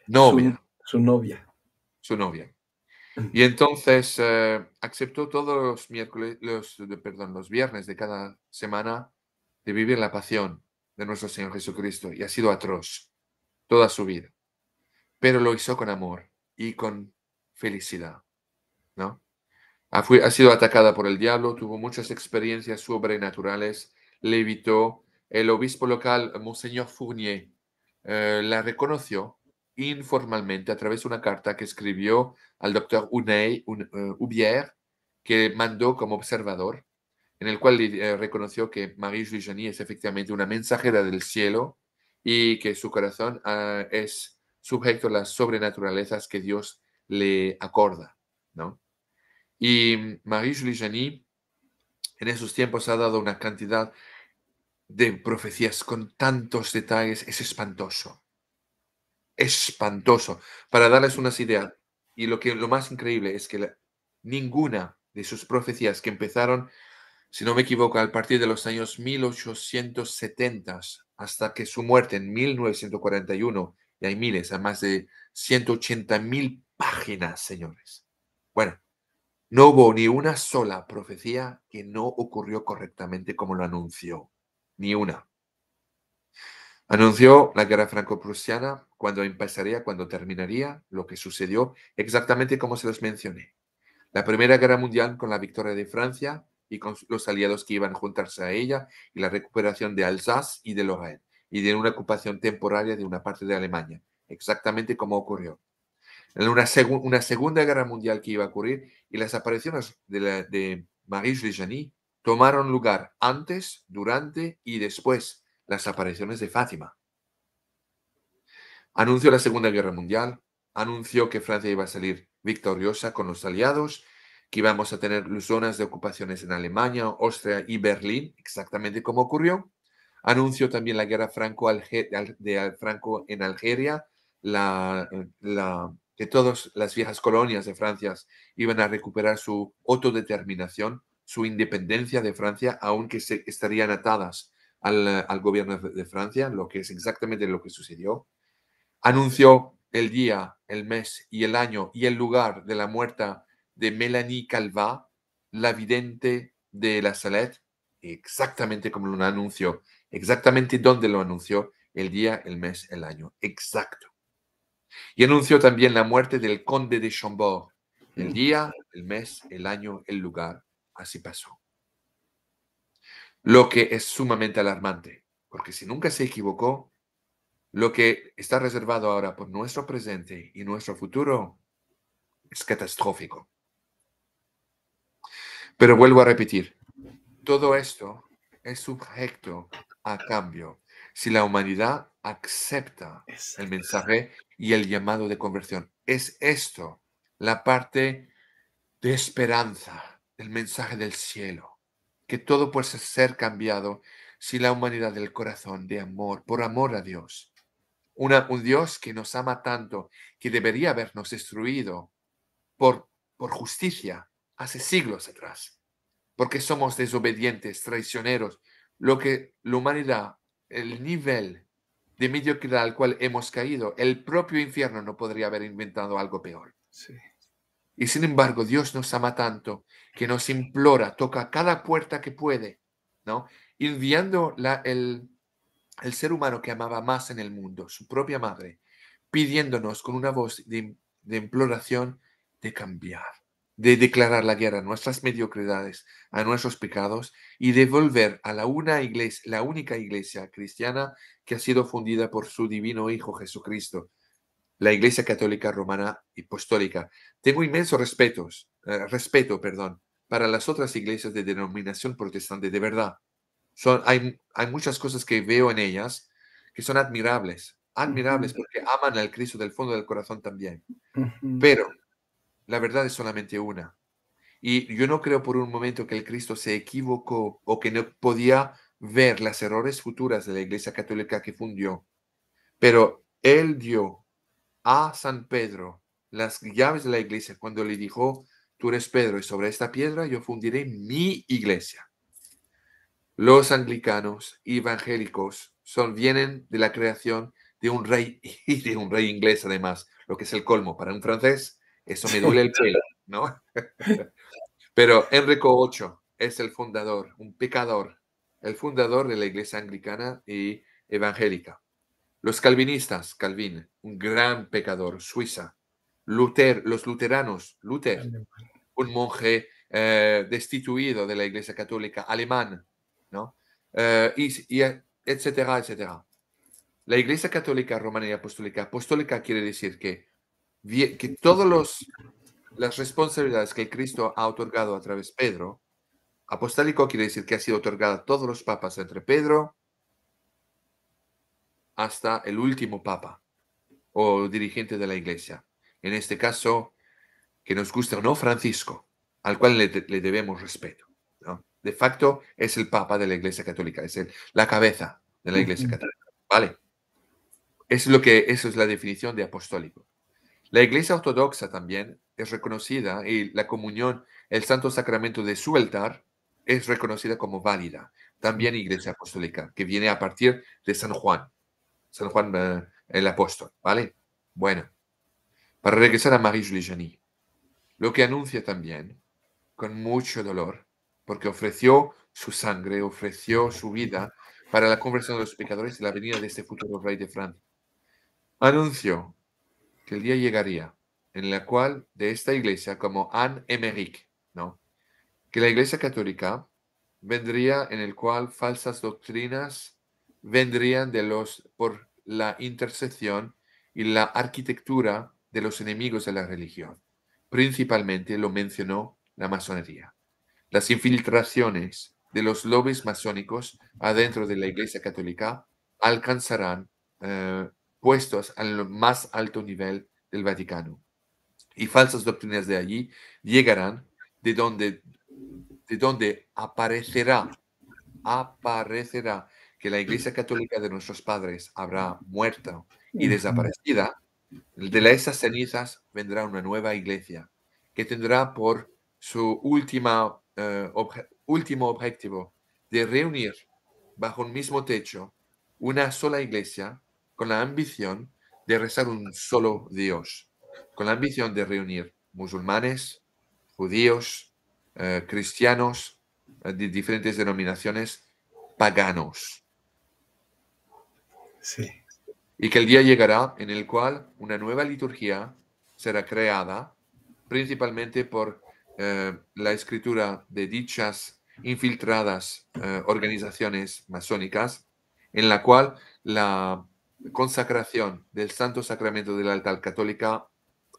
novia. su novia. Su novia. Y entonces eh, aceptó todos los miércoles, los, perdón, los viernes de cada semana de vivir la pasión de nuestro Señor Jesucristo y ha sido atroz toda su vida. Pero lo hizo con amor y con felicidad, ¿no? Ha, sido atacada por el diablo, tuvo muchas experiencias sobrenaturales, le evitó El obispo local, Monseñor Fournier, eh, la reconoció informalmente a través de una carta que escribió al doctor Uney eh, que mandó como observador, en el cual eh, reconoció que Marie Julie es efectivamente una mensajera del cielo y que su corazón ah, es sujeto a las sobrenaturalezas que Dios le acorda, Y Marie-Julie en esos tiempos ha dado una cantidad de profecías con tantos detalles, es espantoso espantoso. Para darles unas ideas, y lo, que, lo más increíble es que ninguna de sus profecías que empezaron, si no me equivoco, a partir de los años 1870 hasta que su muerte en 1941, y hay miles, a más de 180 mil páginas, señores. Bueno, no hubo ni una sola profecía que no ocurrió correctamente como lo anunció, ni una. Anunció la guerra franco-prusiana cuando empezaría, cuando terminaría, lo que sucedió exactamente como se los mencioné. La Primera Guerra Mundial con la victoria de Francia y con los aliados que iban a juntarse a ella y la recuperación de Alsace y de Lorraine y de una ocupación temporaria de una parte de Alemania, exactamente como ocurrió. En una, Segunda Guerra Mundial que iba a ocurrir y las apariciones de, la, de Marie tomaron lugar antes, durante y después las apariciones de Fátima. Anunció la Segunda Guerra Mundial, anunció que Francia iba a salir victoriosa con los aliados, que íbamos a tener zonas de ocupaciones en Alemania, Austria y Berlín, exactamente como ocurrió. Anunció también la guerra franco de Franco en Algeria, la, que todas las viejas colonias de Francia iban a recuperar su autodeterminación, su independencia de Francia, aunque se, estarían atadas eh, al, gobierno de, Francia, lo que es exactamente lo que sucedió. Anunció el día, el mes y el año y el lugar de la muerte de Melanie Calva, la vidente de la Salette, exactamente como lo anunció, exactamente dónde lo anunció, el día, el mes, el año, exacto. Y anunció también la muerte del conde de Chambord, el mm. día, el mes, el año, el lugar, así pasó lo que es sumamente alarmante, porque si nunca se equivocó, lo que está reservado ahora por nuestro presente y nuestro futuro es catastrófico. Pero vuelvo a repetir, todo esto es sujeto a cambio si la humanidad acepta el mensaje y el llamado de conversión. Es esto la parte de esperanza del mensaje del cielo que todo puede ser cambiado si la humanidad del corazón, de amor, por amor a Dios. un Dios que nos ama tanto, que debería habernos destruido por, por justicia hace siglos atrás, porque somos desobedientes, traicioneros, lo que la humanidad, el nivel de mediocridad al cual hemos caído, el propio infierno no podría haber inventado algo peor. Sí. Y sin embargo, Dios nos ama tanto que nos implora, toca cada puerta que puede, ¿no? Enviando la, el, el ser humano que amaba más en el mundo, su propia madre, pidiéndonos con una voz de, imploración de cambiar, de declarar la guerra a nuestras mediocridades, a nuestros pecados y de volver a la, una iglesia, la única iglesia cristiana que ha sido fundida por su divino Hijo Jesucristo, la Iglesia Católica Romana y Apostólica. Tengo inmenso respetos, eh, respeto perdón, para las otras iglesias de denominación protestante, de verdad. Son, hay, hay muchas cosas que veo en ellas que son admirables, admirables porque aman al Cristo del fondo del corazón también. Pero la verdad es solamente una. Y yo no creo por un momento que el Cristo se equivocó o que no podía ver las errores futuras de la Iglesia Católica que fundió. Pero Él dio a San Pedro las llaves de la iglesia cuando le dijo, tú eres Pedro y sobre esta piedra yo fundiré mi iglesia. Los anglicanos y evangélicos son, vienen de la creación de un rey y de un rey inglés además, lo que es el colmo para un francés, eso me duele el pelo, ¿no? Pero Enrico VIII es el fundador, un pecador, el fundador de la iglesia anglicana y evangélica. Los calvinistas, Calvin, un gran pecador, Suiza. Luther, los luteranos, Luther, un monje eh, destituido de la Iglesia Católica, alemán, ¿no? Eh, y, eh, etcétera, etcétera. La Iglesia Católica Romana y Apostólica, apostólica quiere decir que, que todas las responsabilidades que el Cristo ha otorgado a través de Pedro, apostólico quiere decir que ha sido otorgada a todos los papas entre Pedro, hasta el último papa o dirigente de la iglesia. En este caso, que nos gusta o no, Francisco, al cual le, debemos respeto. De facto, es el papa de la iglesia católica, es el, la cabeza de la iglesia católica. ¿Vale? Es lo que, eso es la definición de apostólico. La iglesia ortodoxa también es reconocida y la comunión, el santo sacramento de su altar, es reconocida como válida. También iglesia apostólica, que viene a partir de San Juan. San Juan eh, el apóstol, ¿vale? Bueno, para regresar a Marie Janie, lo que anuncia también, con mucho dolor, porque ofreció su sangre, ofreció su vida para la conversión de los pecadores y la venida de este futuro rey de Francia. Anunció que el día llegaría en el cual de esta iglesia, como Anne Emeric, ¿no? que la iglesia católica vendría en el cual falsas doctrinas vendrían de los por la intersección y la arquitectura de los enemigos de la religión. Principalmente lo mencionó la masonería. Las infiltraciones de los lobbies masónicos adentro de la Iglesia Católica alcanzarán eh, puestos al más alto nivel del Vaticano. Y falsas doctrinas de allí llegarán de donde, de donde aparecerá, aparecerá que la Iglesia Católica de nuestros padres habrá muerto y desaparecida, de esas cenizas vendrá una nueva Iglesia que tendrá por su última, eh, último objetivo de reunir bajo un mismo techo una sola Iglesia con la ambición de rezar un solo Dios, con la ambición de reunir musulmanes, judíos, eh, cristianos eh, de diferentes denominaciones, paganos. Y que el día llegará en el cual una nueva liturgia será creada, principalmente por eh, la escritura de dichas infiltradas eh, organizaciones masónicas, en la cual la consagración del Santo Sacramento del altar católica,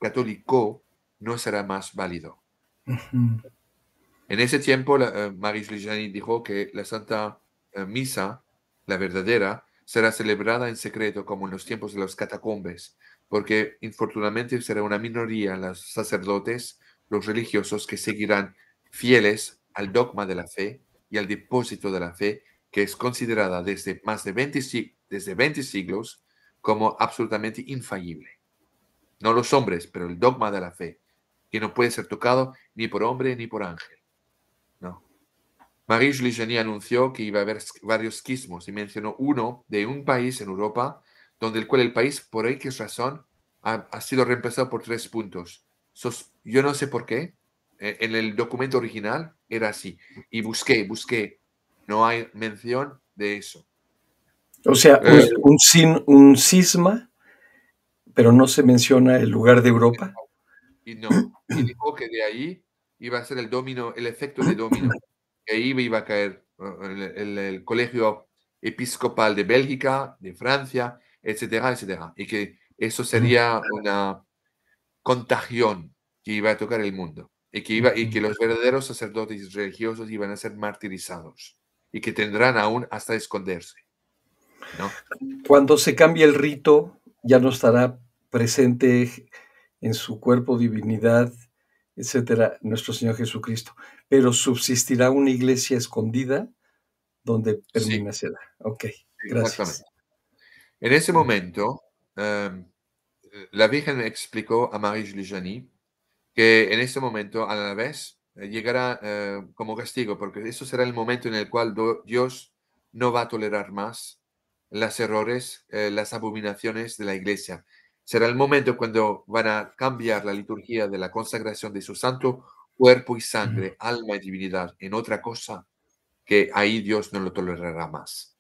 católico no será más válido. En ese tiempo, eh, Maris Lijani dijo que la Santa Misa, la verdadera, será celebrada en secreto como en los tiempos de los catacumbes, porque infortunadamente será una minoría los sacerdotes, los religiosos que seguirán fieles al dogma de la fe y al depósito de la fe que es considerada desde más de 20, desde 20 siglos como absolutamente infalible. No los hombres, pero el dogma de la fe, que no puede ser tocado ni por hombre ni por ángel. Marie Julie anunció que iba a haber varios quismos y mencionó uno de un país en Europa, donde el cual el país, por X razón, ha, sido reemplazado por tres puntos. yo no sé por qué, eh, en el documento original era así. Y busqué, busqué. No hay mención de eso. O sea, eh, un, sisma, pero no se menciona el lugar de Europa. Y no. Y dijo que de ahí iba a ser el el efecto de domino. que iba a caer el, colegio episcopal de Bélgica, de Francia, etcétera, etcétera. Y que eso sería una contagión que iba a tocar el mundo y que, iba, y que los verdaderos sacerdotes religiosos iban a ser martirizados y que tendrán aún hasta esconderse. Cuando se cambie el rito, ya no estará presente en su cuerpo divinidad, etcétera, nuestro Señor Jesucristo pero subsistirá una iglesia escondida donde permanecerá. Ok, gracias. En ese momento, em, la Virgen explicó a Marie Jani que en ese momento, a la vez, eh, llegará eh, como castigo, porque eso será el momento en el cual Dios no va a tolerar más los errores, eh, las abominaciones de la iglesia. Será el momento cuando van a cambiar la liturgia de la consagración de su santo cuerpo y sangre, alma y divinidad en otra cosa que ahí Dios no lo tolerará más.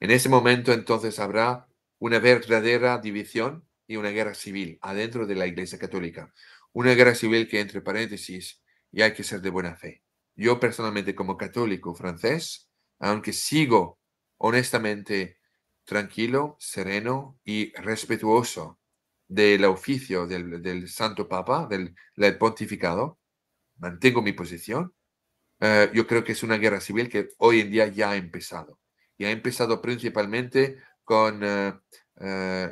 En ese momento entonces habrá una verdadera división y una guerra civil adentro de la Iglesia Católica. Una guerra civil que entre paréntesis y hay que ser de buena fe. Yo personalmente como católico francés, aunque sigo honestamente tranquilo, sereno y respetuoso del oficio del, Santo Papa, del pontificado, mantengo mi posición. Eh, yo creo que es una guerra civil que hoy en día ya ha empezado. Y ha empezado principalmente con eh, eh,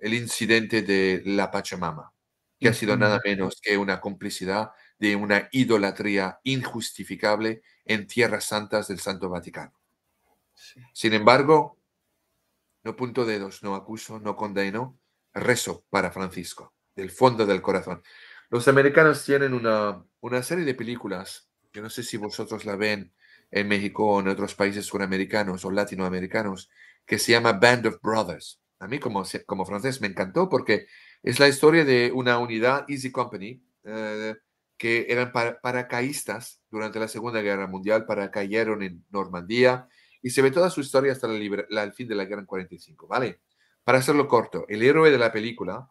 el, incidente de la Pachamama, que ha sido nada menos que una complicidad de una idolatría injustificable en tierras santas del Santo Vaticano. Sin embargo, no punto dedos, no acuso, no condeno, rezo para Francisco, del fondo del corazón. Los americanos tienen una, una serie de películas, yo no sé si vosotros la ven en México o en otros países suramericanos o latinoamericanos, que se llama Band of Brothers. A mí como, como francés me encantó porque es la historia de una unidad, Easy Company, eh, que eran paracaístas durante la Segunda Guerra Mundial, paracayeron en Normandía y se ve toda su historia hasta el fin de la Guerra en 45, ¿vale? Para hacerlo corto, el héroe de la película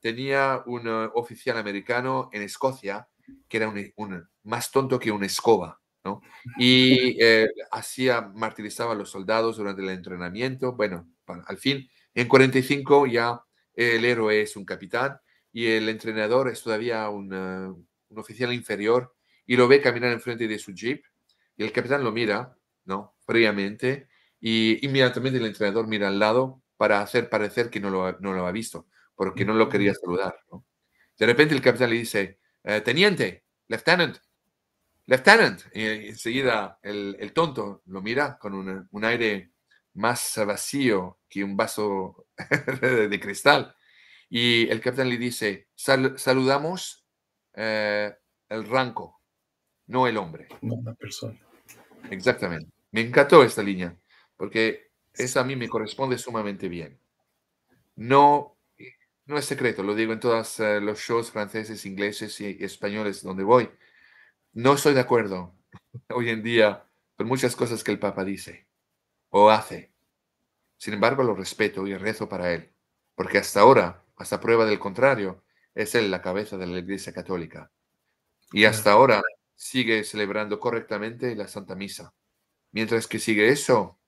tenía un eh, oficial americano en Escocia que era un, más tonto que una escoba, ¿no? Y así eh, hacía, martirizaba a los soldados durante el entrenamiento. Bueno, al fin, en 45 ya el héroe es un capitán y el entrenador es todavía eh, un, oficial inferior y lo ve caminar enfrente de su jeep y el capitán lo mira, ¿no? Previamente y inmediatamente el entrenador mira al lado para hacer parecer que no lo, no lo ha visto porque no lo quería saludar. De repente el capitán le dice, eh, teniente, lieutenant, lieutenant. Y enseguida el, tonto lo mira con un, aire más vacío que un vaso de cristal. Y el capitán le dice, saludamos eh, el ranco, no el hombre. No la persona. Exactamente. Me encantó esta línea, porque esa a mí me corresponde sumamente bien. No no es secreto, lo digo en todos eh, los shows franceses, ingleses y, españoles donde voy. No estoy de acuerdo hoy en día con muchas cosas que el Papa dice o hace. Sin embargo, lo respeto y rezo para él, porque hasta ahora, hasta prueba del contrario, es él la cabeza de la Iglesia Católica. Y hasta ahora sigue celebrando correctamente la Santa Misa. Mientras que sigue eso,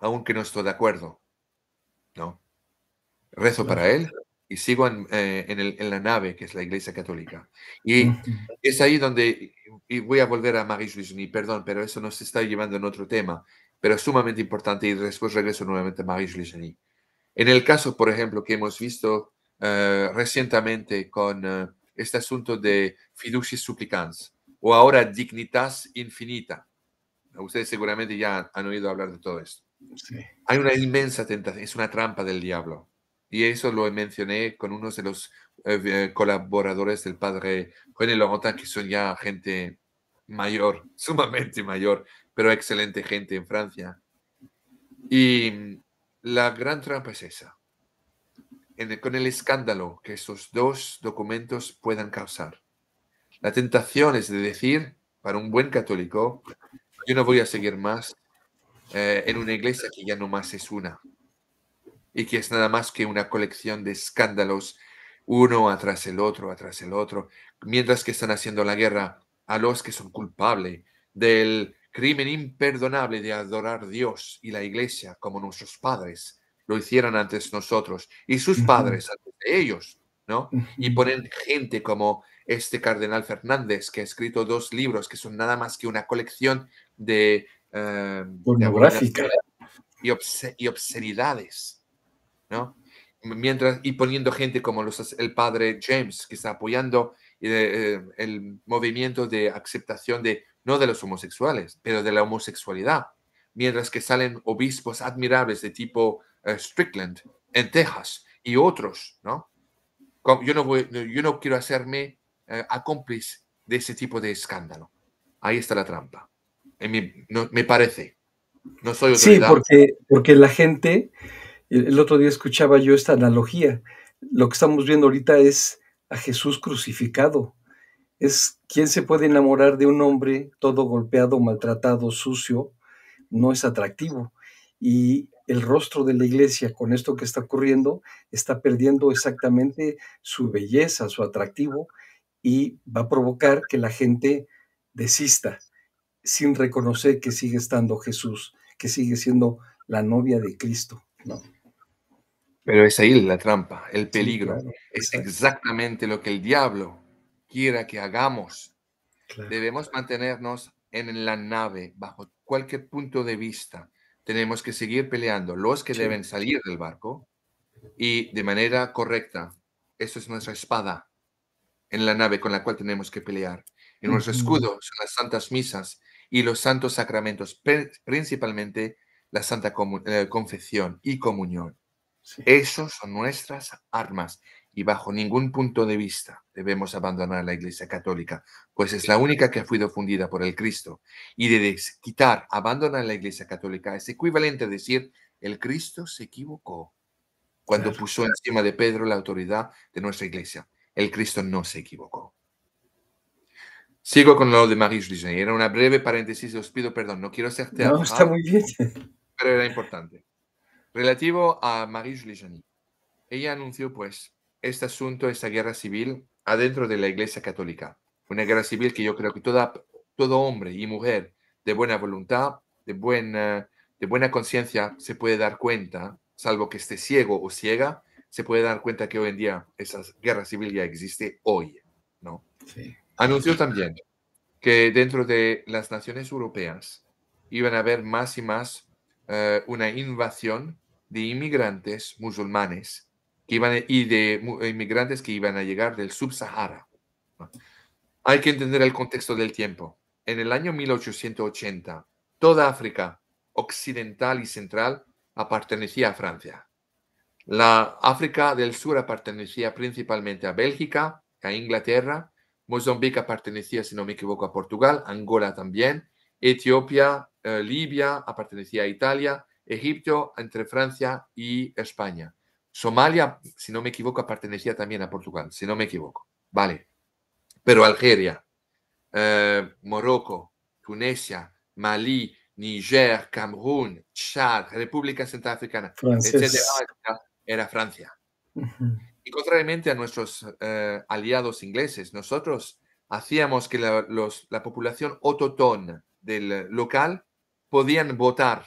aunque no estoy de acuerdo, ¿no? Rezo para él y sigo en, eh, en, la nave, que es la Iglesia Católica. Y es ahí donde, y voy a volver a Marie-Julie perdón, pero eso nos está llevando en otro tema, pero es sumamente importante y después regreso nuevamente a Marie-Julie En el caso, por ejemplo, que hemos visto eh, recientemente con eh, este asunto de fiducia supplicans, o ahora dignitas infinita. Ustedes seguramente ya han oído hablar de todo esto. Hay una inmensa tentación, es una trampa del diablo y eso lo mencioné con unos de los eh, colaboradores del padre la Laurentin, que son ya gente mayor, sumamente mayor, pero excelente gente en Francia. Y la gran trampa es esa, con el escándalo que esos dos documentos puedan causar. La tentación es de decir, para un buen católico, yo no voy a seguir más eh, en una iglesia que ya no más es una, y que es nada más que una colección de escándalos, uno atrás el otro, atrás el otro, mientras que están haciendo la guerra a los que son culpables del crimen imperdonable de adorar a Dios y la iglesia como nuestros padres lo hicieron antes nosotros y sus padres antes de ellos, ¿no? Y ponen gente como este cardenal Fernández, que ha escrito dos libros que son nada más que una colección de... Eh, Pornográfica. De y, obscenidades ¿no? Mientras, y poniendo gente como los, el padre James, que está apoyando eh, el movimiento de aceptación de, no de los homosexuales, pero de la homosexualidad. Mientras que salen obispos admirables de tipo eh, Strickland en Texas y otros, ¿no? Yo no, voy, yo no quiero hacerme eh, acómplice de ese tipo de escándalo. Ahí está la trampa. me parece. No soy Sí, porque, porque la gente el otro día escuchaba yo esta analogía. Lo que estamos viendo ahorita es a Jesús crucificado. Es quién se puede enamorar de un hombre todo golpeado, maltratado, sucio, no es atractivo. Y el rostro de la iglesia con esto que está ocurriendo está perdiendo exactamente su belleza, su atractivo y va a provocar que la gente desista sin reconocer que sigue estando Jesús, que sigue siendo la novia de Cristo. ¿no? Pero es ahí la trampa, el peligro. Es exactamente lo que el diablo quiera que hagamos. Debemos mantenernos en la nave, bajo cualquier punto de vista. Tenemos que seguir peleando, los que deben salir del barco y de manera correcta. Eso es nuestra espada en la nave con la cual tenemos que pelear. Y nuestro escudo son las santas misas y los santos sacramentos, principalmente la santa eh, confesión y comunión. Esos Esas son nuestras armas y bajo ningún punto de vista debemos abandonar la Iglesia Católica, pues es la única que ha sido fundida por el Cristo. Y de quitar, abandonar la Iglesia Católica es equivalente a decir, el Cristo se equivocó cuando puso encima de Pedro la autoridad de nuestra Iglesia. El Cristo no se equivocó. Sigo con lo de Marie Julie. Era una breve paréntesis, os pido perdón, no quiero ser algo, No, está muy bien. Pero era importante. Relativo a Marie Giuliani, ella anunció pues este asunto, esta guerra civil adentro de la Iglesia Católica. Una guerra civil que yo creo que todo hombre y mujer de buena voluntad, de buena, de buena conciencia, se puede dar cuenta, salvo que esté ciego o ciega, se puede dar cuenta que hoy en día esa guerra civil ya existe hoy. ¿no? Anunció también que dentro de las naciones europeas iban a haber más y más eh, una invasión de inmigrantes musulmanes que iban, e, y de e, inmigrantes que iban a llegar del subsahara. Hay que entender el contexto del tiempo. En el año 1880, toda África occidental y central pertenecía a Francia. La África del Sur pertenecía principalmente a Bélgica, a Inglaterra, Mozambique pertenecía, si no me equivoco, a Portugal, Angola también, Etiopía, eh, Libia, pertenecía a Italia, Egipto entre Francia y España. Somalia, si no me equivoco, pertenecía también a Portugal, si no me equivoco. Vale. Pero Algeria, eh, Morocco, Tunisia, Malí, Niger, Camerún, Chad, República Centroafricana, etc. Era Francia. Y contrariamente a nuestros eh, aliados ingleses, nosotros hacíamos que la, la población autotón del local podían votar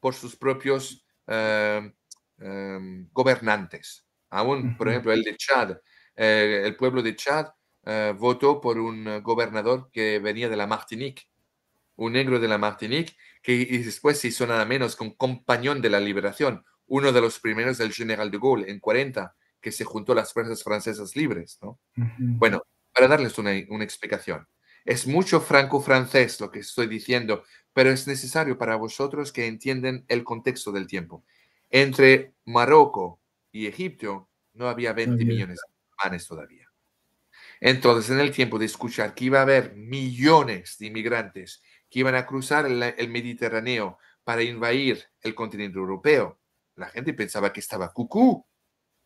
por sus propios eh, em, gobernantes. Aún, por ejemplo, el de Chad, eh, el pueblo de Chad eh, votó por un gobernador que venía de la Martinique, un negro de la Martinique, que después se hizo nada menos con compañón de la liberación, uno de los primeros del general de Gaulle en 40, que se juntó a las fuerzas francesas libres. Bueno, para darles una explicación. Es mucho franco-francés lo que estoy diciendo, pero es necesario para vosotros que entiendan el contexto del tiempo. Entre Marruecos y Egipto no había 20 millones de todavía. Entonces, en el tiempo de escuchar que iba a haber millones de inmigrantes que iban a cruzar el, el Mediterráneo para invadir el continente europeo, la gente pensaba que estaba cucú,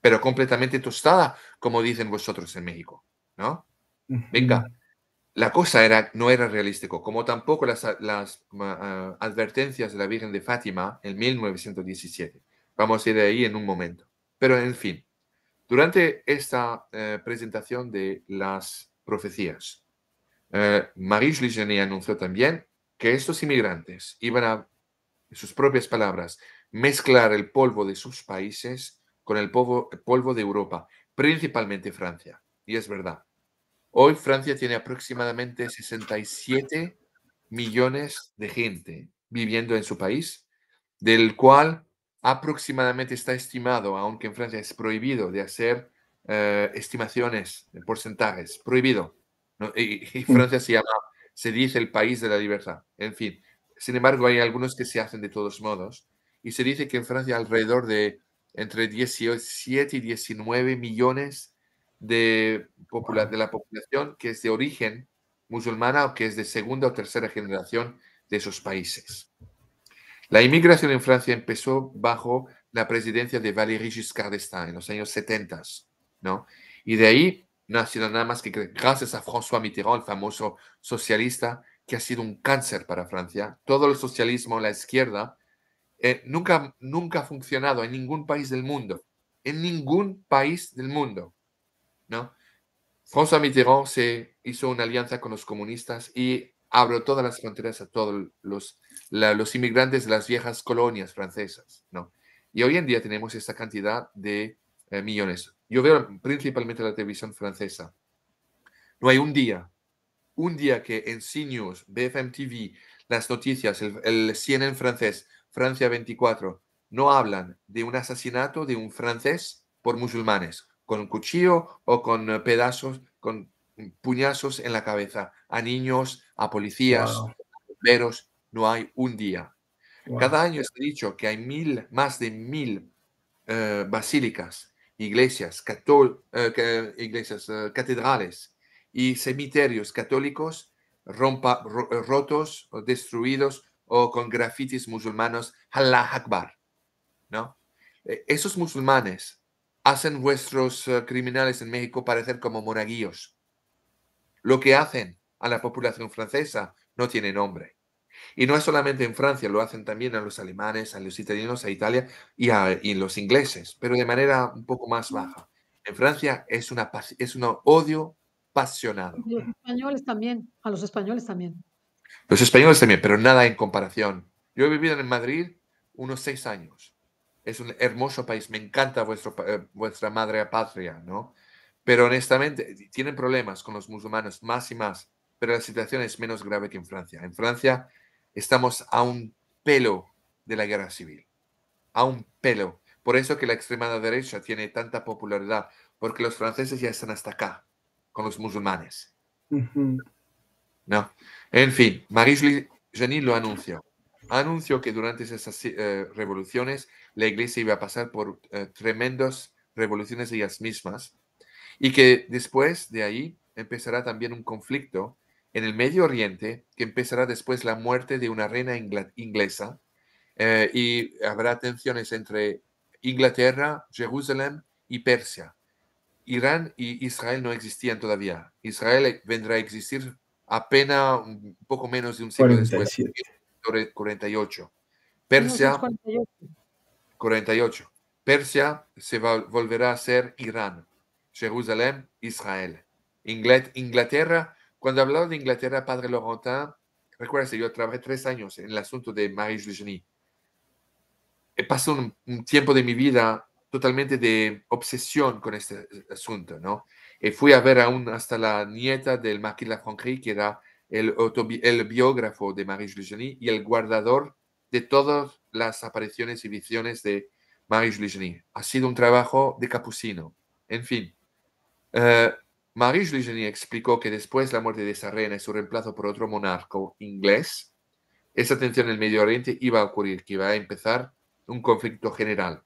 pero completamente tostada, como dicen vosotros en México, ¿no? Venga, la cosa era, no era realístico, como tampoco las, ah, advertencias de la Virgen de Fátima en 1917. Vamos a ir ahí en un momento. Pero en fin, durante esta eh, presentación de las profecías, uh, Marie Julie anunció también que estos inmigrantes iban a, en sus propias palabras, mezclar el polvo de sus países con el polvo de Europa, principalmente Francia. Y es verdad. Hoy Francia tiene aproximadamente 67 millones de gente viviendo en su país, del cual aproximadamente está estimado, aunque en Francia es prohibido de hacer eh, estimaciones de eh, porcentajes, prohibido. Y, mm. Francia se se dice el país de la libertad, en fin. Sin embargo, hay algunos que se hacen de todos modos y se dice que en Francia alrededor de entre 17 y 19 millones de, la población que es de origen musulmana o que es de segunda o tercera generación de esos países. La inmigración en Francia empezó bajo la presidencia de Valéry Giscard d'Estaing en los años 70, ¿no? Y de ahí no ha sido nada más que gracias a François Mitterrand, el famoso socialista, que ha sido un cáncer para Francia. Todo el socialismo, la izquierda, eh, nunca, nunca ha funcionado en ningún país del mundo. En ningún país del mundo. ¿no? François Mitterrand se hizo una alianza con los comunistas y abrió todas las fronteras a todos los, los inmigrantes de las viejas colonias francesas, Y hoy en día tenemos esta cantidad de eh, millones. Yo veo principalmente la televisión francesa. No hay un día, un día que en CNews, BFM TV, las noticias, el, el CNN francés, Francia 24, no hablan de un asesinato de un francés por musulmanes con cuchillo o con eh, pedazos, con mm, puñazos en la cabeza a niños, a policías, a bomberos. No hay un día. Cada año se ha dicho que hay mil, más de mil eh, basílicas, iglesias, eh, iglesias catedrales y cementerios católicos rompa, rotos, o destruidos o con grafitis musulmanos, Allah Akbar. ¿no? esos musulmanes hacen vuestros eh, criminales en México parecer como moraguillos. Lo que hacen a la población francesa no tiene nombre. Y no es solamente en Francia, lo hacen también a los alemanes, a los italianos, a Italia y a los ingleses, pero de manera un poco más baja. En Francia es, es un odio pasionado. Y los españoles también, a los españoles también. Los españoles también, pero nada en comparación. Yo he vivido en Madrid unos seis años es un hermoso país, me encanta eh, vuestra madre patria, ¿no? Pero honestamente, eh, tienen problemas con los musulmanes más y más, pero la situación es menos grave que en Francia. En Francia estamos a un pelo de la guerra civil, a un pelo. Por eso que la extrema derecha tiene tanta popularidad, porque los franceses ya están hasta acá con los musulmanes. No. En fin, Marie-Julie Jenny lo anunció anunció que durante esas eh, revoluciones la iglesia iba a pasar por tremendos eh, tremendas revoluciones ellas mismas y que después de ahí empezará también un conflicto en el Medio Oriente que empezará después la muerte de una reina inglesa eh, y habrá tensiones entre Inglaterra, Jerusalén y Persia. Irán y Israel no existían todavía. Israel vendrá a existir apenas un poco menos de un siglo después 48. Persia. 48. Persia se volverá a ser Irán, Jerusalén, Israel. Inglaterra, cuando hablaba de Inglaterra, padre Laurentin, recuérdese, yo trabajé tres años en el asunto de Marie-Julie Pasó un, tiempo de mi vida totalmente de obsesión con este asunto, ¿no? Y eh, fui a ver aún hasta la nieta del Marquis de que era el, biógrafo de Marie Jules y el guardador de todas las apariciones y visiones de Marie Jules Ha sido un trabajo de Capucino. En fin, Maris eh, Marie explicó que después de la muerte de esa reina y su reemplazo por otro monarco inglés, esa tensión en el Medio Oriente iba a ocurrir, que iba a empezar un conflicto general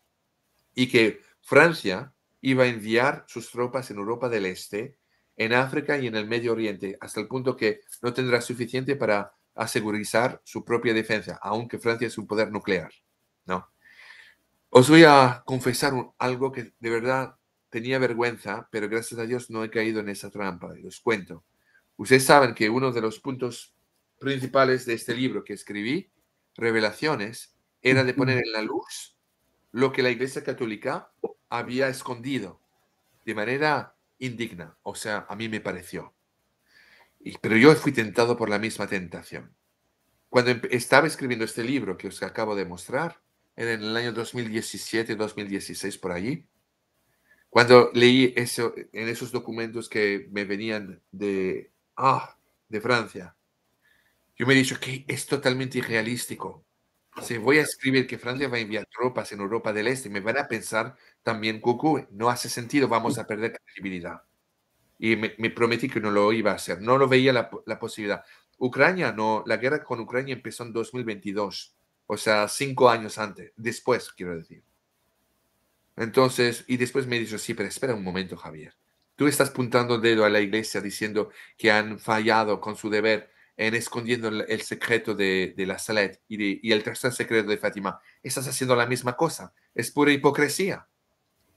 y que Francia iba a enviar sus tropas en Europa del Este en África y en el Medio Oriente, hasta el punto que no tendrá suficiente para asegurizar su propia defensa, aunque Francia es un poder nuclear. No. Os voy a confesar algo que de verdad tenía vergüenza, pero gracias a Dios no he caído en esa trampa. Y os cuento. Ustedes saben que uno de los puntos principales de este libro que escribí, Revelaciones, era de poner en la luz lo que la Iglesia Católica había escondido de manera indigna, o sea, a mí me pareció. Y, pero yo fui tentado por la misma tentación. Cuando estaba escribiendo este libro que os acabo de mostrar, en el año 2017-2016 por allí, cuando leí eso, en esos documentos que me venían de, ah, de Francia, yo me he dicho que es totalmente irrealístico si voy a escribir que Francia va a enviar tropas en Europa del Este, me van a pensar también cucú, no hace sentido, vamos a perder credibilidad. Y me, prometí que no lo iba a hacer, no lo veía la, posibilidad. Ucrania, no, la guerra con Ucrania empezó en 2022, o sea, cinco años antes, después, quiero decir. Entonces, y después me dijo, sí, pero espera un momento, Javier. Tú estás puntando el dedo a la iglesia diciendo que han fallado con su deber en escondiendo el, secreto de, la Salet y, el tercer secreto de Fátima. Estás haciendo la misma cosa. Es pura hipocresía.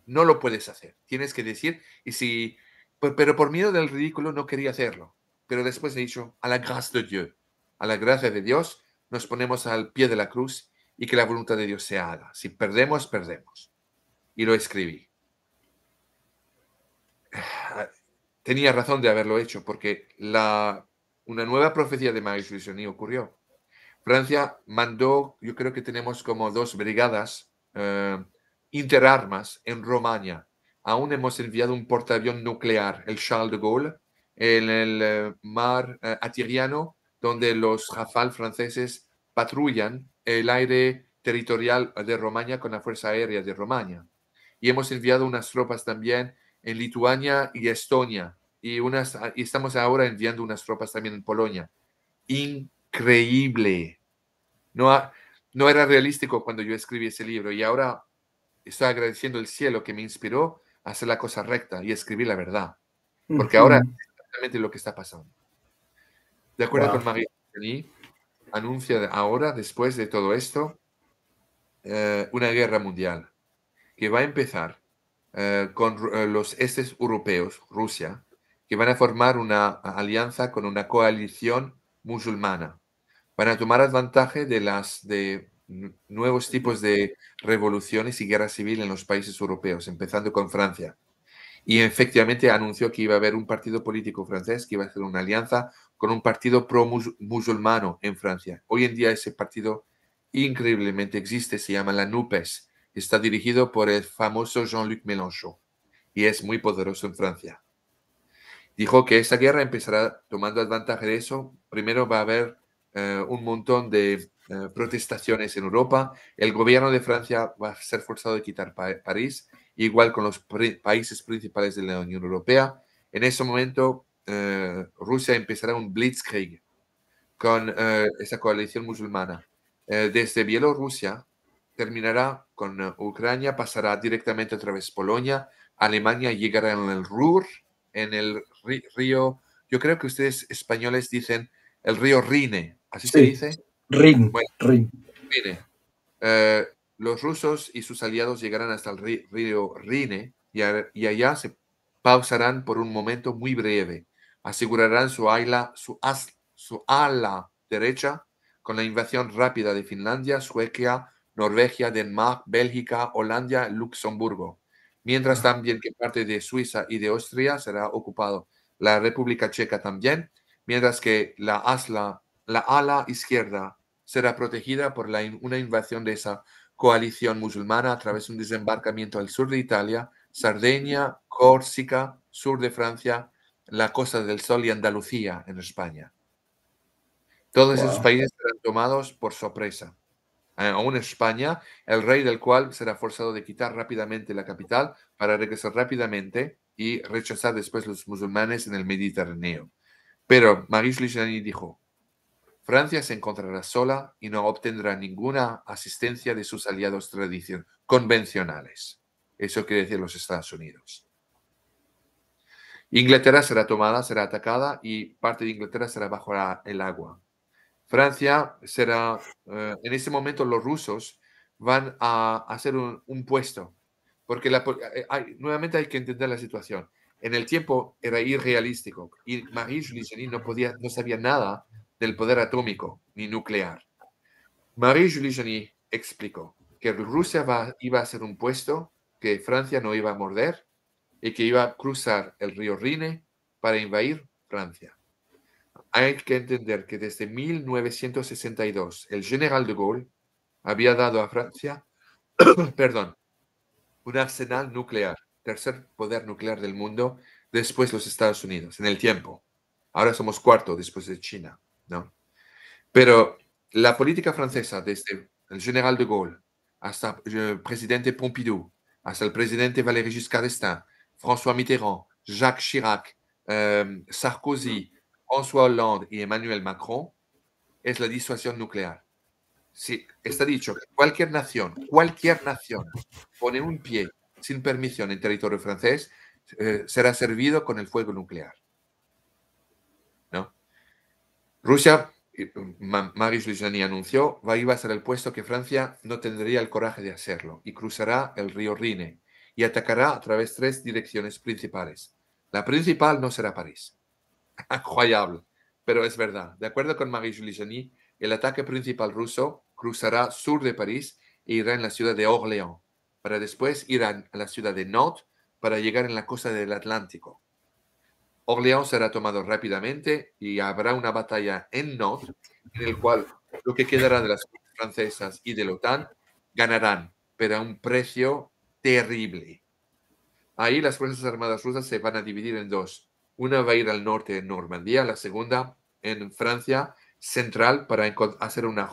No lo puedes hacer. Tienes que decir, y si, pero por miedo del ridículo no quería hacerlo. Pero después he dicho, a la gracia de Dios, a la gracia de Dios, nos ponemos al pie de la cruz y que la voluntad de Dios se haga. Si perdemos, perdemos. Y lo escribí. Ah, tenía razón de haberlo hecho porque la una nueva profecía de Marie y ocurrió. Francia mandó, yo creo que tenemos como dos brigadas eh, interarmas en Romaña. Aún hemos enviado un portaavión nuclear, el Charles de Gaulle, en el eh, mar eh, Atiriano, donde los Rafal franceses patrullan el aire territorial de Romaña con la Fuerza Aérea de Romaña. Y hemos enviado unas tropas también en Lituania y Estonia, y, unas, ah, y estamos ahora enviando unas tropas también en Polonia. Increíble. No, no era realístico cuando yo escribí ese libro y ahora estoy agradeciendo el cielo que me inspiró a hacer la cosa recta y escribir la verdad. Porque ahora es exactamente lo que está pasando. De acuerdo con María, anuncia ahora, después de todo esto, eh, una guerra mundial que va a empezar eh, con eh, los estes europeos, Rusia, que van a formar una alianza con una coalición musulmana. Van a tomar advantage de las de nuevos tipos de revoluciones y guerra civil en los países europeos, empezando con Francia. Y efectivamente anunció que iba a haber un partido político francés que iba a hacer una alianza con un partido pro-musulmano en Francia. Hoy en día ese partido increíblemente existe, se llama la NUPES. Está dirigido por el famoso Jean-Luc Mélenchon y es muy poderoso en Francia. Dijo que esa guerra empezará tomando ventaja de eso. Primero va a haber eh, un montón de eh, protestaciones en Europa. El gobierno de Francia va a ser forzado a quitar París, igual con los países principales de la Unión Europea. En ese momento, eh, Rusia empezará un blitzkrieg con esa coalición musulmana. desde Bielorrusia terminará con Ucrania, pasará directamente a través de Polonia, Alemania llegará en el Ruhr, en el río, yo creo que ustedes españoles dicen el río Rine, ¿así se dice? Rine. Eh, los rusos y sus aliados llegarán hasta el río Rine y, allá se pausarán por un momento muy breve. Asegurarán su, ala, su ala derecha con la invasión rápida de Finlandia, Suecia, Noruega, Denmark, Bélgica, Holanda, Luxemburgo mientras también que parte de Suiza y de Austria será ocupado, la República Checa también, mientras que la, ala izquierda será protegida por una invasión de esa coalición musulmana a través de un desembarcamiento al sur de Italia, Sardenia, Córcega, sur de Francia, la Costa del Sol y Andalucía en España. Todos esos países serán tomados por sorpresa. Eh, aún España, el rey del cual será forzado de quitar rápidamente la capital para regresar rápidamente y rechazar después los musulmanes en el Mediterráneo. Pero Maris dijo, Francia se encontrará sola y no obtendrá ninguna asistencia de sus aliados tradicionales convencionales. Eso quiere decir los Estados Unidos. Inglaterra será tomada, será atacada y parte de Inglaterra será bajo el agua. Francia será, eh, en ese momento los rusos van a hacer un, puesto, porque eh, eh, nuevamente hay que entender la situación. En el tiempo era irrealístico y Marie Julie no, podía, no sabía nada del poder atómico ni nuclear. Marie Julie explicó que Rusia iba a hacer un puesto que Francia no iba a morder y que iba a cruzar el río Rine para invadir Francia hay que entender que desde 1962 el general de Gaulle había dado a Francia, perdón, un arsenal nuclear, tercer poder nuclear del mundo, después los Estados Unidos, en el tiempo. Ahora somos cuarto después de China, ¿no? Pero la política francesa, desde el general de Gaulle hasta el eh, presidente Pompidou, hasta el presidente Valéry Giscard d'Estaing, François Mitterrand, Jacques Chirac, eh, Sarkozy, François Hollande y Emmanuel Macron es la disuasión nuclear. Si está dicho que cualquier nación, cualquier nación pone un pie sin permisión en territorio francés, eh, será servido con el fuego nuclear. ¿No? Rusia, eh, Maris Lujani anunció, va a a ser el puesto que Francia no tendría el coraje de hacerlo y cruzará el río Rine y atacará a través de tres direcciones principales. La principal no será París incroyable, pero es verdad. De acuerdo con Marie-Julie el ataque principal ruso cruzará sur de París e irá en la ciudad de Orléans, para después ir a la ciudad de Nantes para llegar en la costa del Atlántico. Orléans será tomado rápidamente y habrá una batalla en Nantes en el cual lo que quedará de las francesas y de la OTAN ganarán, pero a un precio terrible. Ahí las Fuerzas Armadas rusas se van a dividir en dos, una va a ir al norte de Normandía, la segunda en Francia central para hacer una,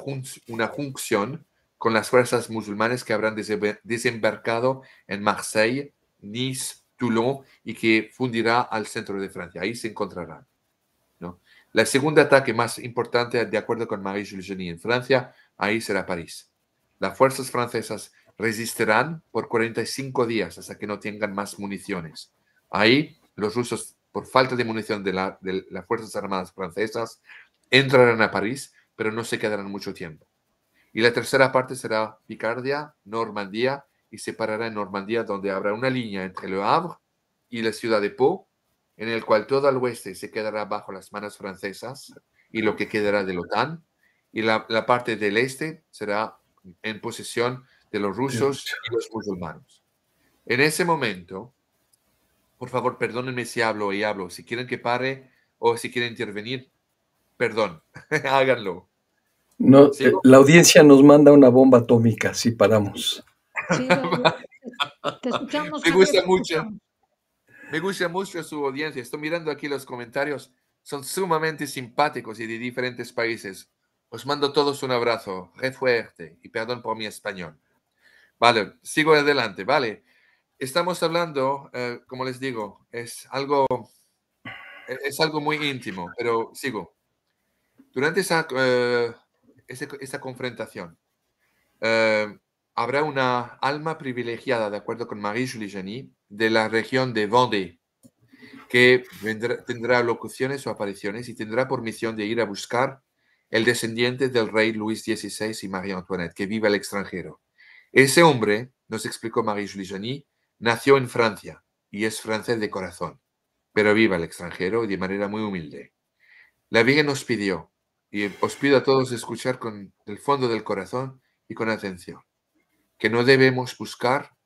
una junción con las fuerzas musulmanes que habrán desembarcado en Marseille, Nice, Toulon y que fundirá al centro de Francia. Ahí se encontrarán. ¿no? La segunda ataque más importante, de acuerdo con Marie-Jules en Francia, ahí será París. Las fuerzas francesas resistirán por 45 días hasta que no tengan más municiones. Ahí los rusos por falta de munición de, las Fuerzas Armadas francesas, entrarán a París, pero no se quedarán mucho tiempo. Y la tercera parte será Picardia, Normandía, y se parará en Normandía, donde habrá una línea entre Le Havre y la ciudad de Pau, en el cual todo el oeste se quedará bajo las manos francesas y lo que quedará de la OTAN, y la, la parte del este será en posesión de los rusos y los musulmanes. En ese momento, por favor, perdónenme si hablo y hablo. Si quieren que pare o si quieren intervenir, perdón, háganlo. No, eh, la audiencia nos manda una bomba atómica si paramos. te escuchamos, Me gusta mucho. Me gusta mucho su audiencia. Estoy mirando aquí los comentarios. Son sumamente simpáticos y de diferentes países. Os mando todos un abrazo. Re fuerte. Y perdón por mi español. Vale, sigo adelante. Vale estamos hablando, eh, como les digo, es algo, e-, es algo muy íntimo, pero sigo. Durante esa, eh, confrontación, eh, habrá una alma privilegiada, de acuerdo con Marie-Julie de la región de Vendée, que tendrá locuciones o apariciones y tendrá por misión de ir a buscar el descendiente del rey Luis XVI y María Antoinette, que vive al extranjero. Ese hombre, nos explicó Marie-Julie Nació en Francia y es francés de corazón, pero vive al extranjero de manera muy humilde. La Virgen nos pidió, y os pido a todos escuchar con el fondo del corazón y con atención, que no debemos buscar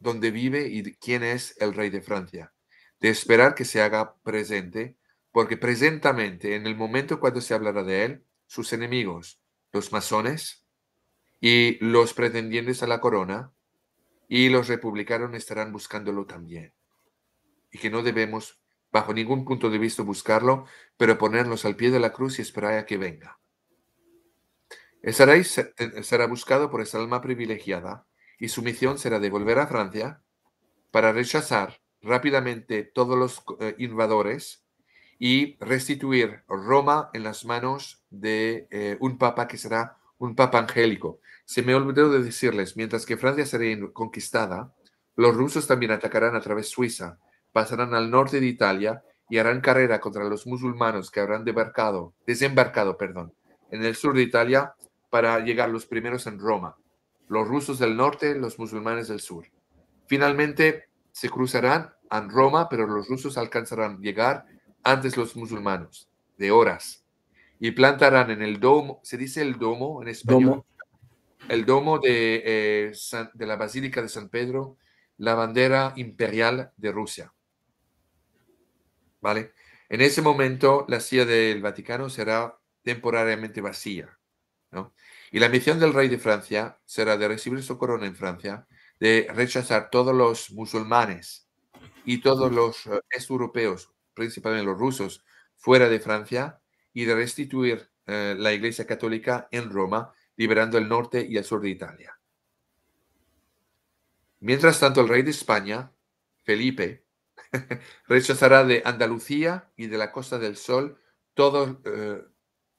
dónde vive y quién es el rey de Francia, de esperar que se haga presente, porque presentamente, en el momento cuando se hablará de él, sus enemigos, los masones y los pretendientes a la corona, y los republicanos estarán buscándolo también. Y que no debemos, bajo ningún punto de vista, buscarlo, pero ponernos al pie de la cruz y esperar a que venga. Estaréis, eh, será buscado por esa alma privilegiada y su misión será devolver a Francia para rechazar rápidamente todos los eh, invadores y restituir Roma en las manos de eh, un papa que será un papa angélico. Se me olvidó de decirles, mientras que Francia será conquistada, los rusos también atacarán a través de Suiza, pasarán al norte de Italia y harán carrera contra los musulmanos que habrán debarcado, desembarcado perdón, en el sur de Italia para llegar los primeros en Roma. Los rusos del norte, los musulmanes del sur. Finalmente se cruzarán en Roma, pero los rusos alcanzarán llegar antes los musulmanos, de horas y plantarán en el domo, se dice el domo en español, el domo de, eh, de la Basílica de San Pedro, la bandera imperial de Rusia. ¿Vale? En ese momento la silla del Vaticano será temporariamente vacía, Y la misión del rey de Francia será de recibir su corona en Francia, de rechazar todos los musulmanes y todos los eh, europeos, principalmente los rusos, fuera de Francia, y de restituir eh, la Iglesia Católica en Roma, liberando el norte y el sur de Italia. Mientras tanto, el rey de España, Felipe, rechazará de Andalucía y de la Costa del Sol todos, eh,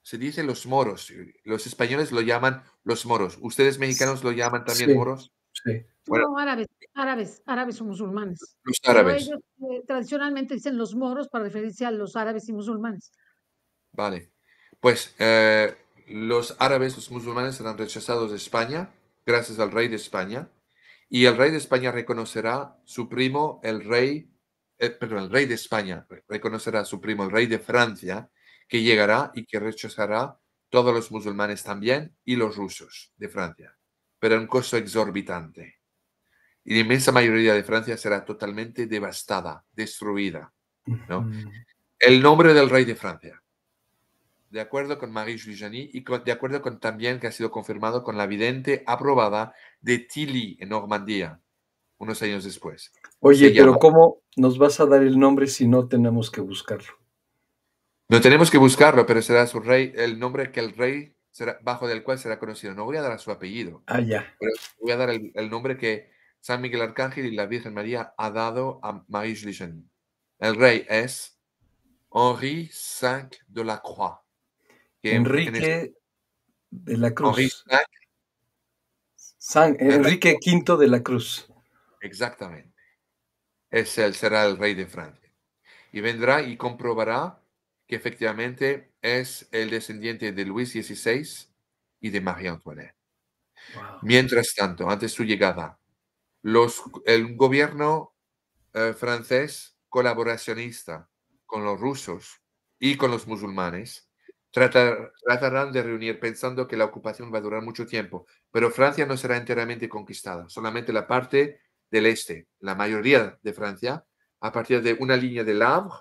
se dice los moros, los españoles lo llaman los moros, ustedes mexicanos lo llaman también moros. Sí. no, árabes, árabes, árabes o musulmanes. Los árabes. Eh, tradicionalmente dicen los moros para referirse a los árabes y musulmanes. Vale. Pues eh, los árabes, los musulmanes serán rechazados de España gracias al rey de España y el rey de España reconocerá su primo, el rey, eh, perdón, el rey de España reconocerá a su primo, el rey de Francia, que llegará y que rechazará todos los musulmanes también y los rusos de Francia, pero a un costo exorbitante. Y la inmensa mayoría de Francia será totalmente devastada, destruida. El nombre del rey de Francia de acuerdo con Marie Giuliani y de acuerdo con también que ha sido confirmado con la vidente aprobada de Tilly en Normandía, unos años después. Oye, pero ¿cómo nos vas a dar el nombre si no tenemos que buscarlo? No tenemos que buscarlo, pero será su rey, el nombre que el rey será, bajo del cual será conocido. No voy a dar su apellido. Ah, ya. voy a dar el, nombre que San Miguel Arcángel y la Virgen María ha dado a Marie Giuliani. El rey es Henri V de la Croix. Enrique este de la Cruz. Enrique V de la Cruz. Exactamente. Es, será el rey de Francia. Y vendrá y comprobará que efectivamente es el descendiente de Luis XVI y de María Antoinette. Mientras tanto, antes de su llegada, el gobierno eh, francés colaboracionista con los rusos y con los musulmanes tratarán de reunir pensando que la ocupación va a durar mucho tiempo, pero Francia no será enteramente conquistada, solamente la parte del este, la mayoría de Francia, a partir de una línea del Havre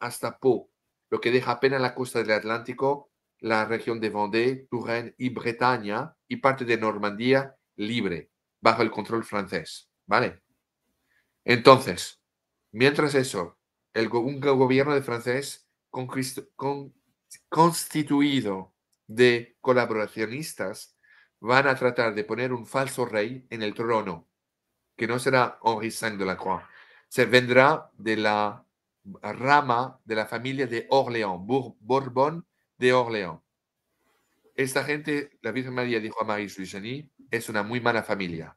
hasta Pau, lo que deja apenas la costa del Atlántico, la región de Vendée, Touraine y Bretaña y parte de Normandía libre, bajo el control francés. ¿Vale? Entonces, mientras eso, el, un gobierno de francés conquistó, con, constituido de colaboracionistas van a tratar de poner un falso rey en el trono, que no será Henri V de la Croix. Se vendrá de la rama de la familia de Orléans, Bourbon de Orléans. Esta gente, la Virgen María dijo a Marie Suisani, es una muy mala familia.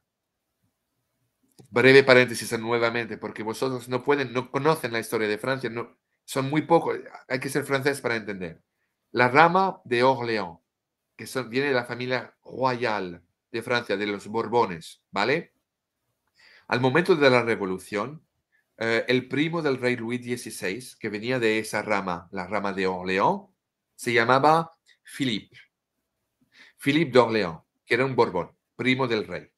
Breve paréntesis nuevamente, porque vosotros no pueden, no conocen la historia de Francia, no, son muy pocos, hay que ser francés para entender la rama de Orléans, que viene de la familia royal de Francia, de los Borbones, ¿vale? Al momento de la revolución, eh, el primo del rey Luis XVI, que venía de esa rama, la rama de Orléans, se llamaba Philippe. Philippe d'Orléans, que era un Borbón, primo del rey.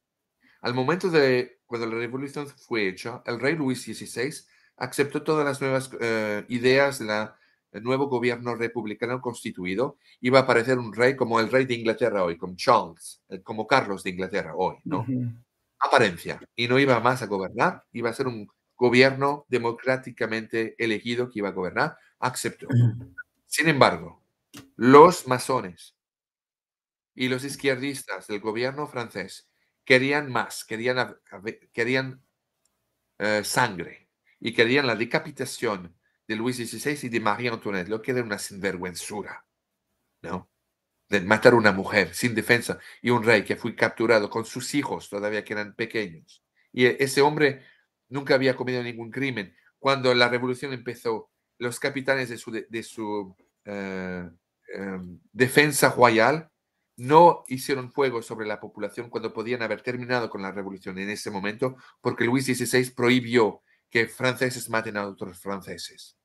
Al momento de cuando la revolución fue hecha, el rey Luis XVI aceptó todas las nuevas eh, ideas de la el nuevo gobierno republicano constituido, iba a aparecer un rey como el rey de Inglaterra hoy, como Charles, eh, como Carlos de Inglaterra hoy, ¿no? Aparencia. Apariencia. Y no iba más a gobernar, iba a ser un gobierno democráticamente elegido que iba a gobernar, aceptó. Sin embargo, los masones y los izquierdistas del gobierno francés querían más, querían, eh, querían eh, sangre y querían la decapitación de Luis XVI y de María Antoinette. lo que era una sinvergüenzura, ¿no? De matar a una mujer sin defensa y un rey que fue capturado con sus hijos todavía que eran pequeños. Y e, ese hombre nunca había cometido ningún crimen. Cuando la revolución empezó, los capitanes de su, eh, em, defensa royal no hicieron fuego sobre la población cuando podían haber terminado con la revolución en ese momento, porque Luis XVI prohibió que franceses maten a otros franceses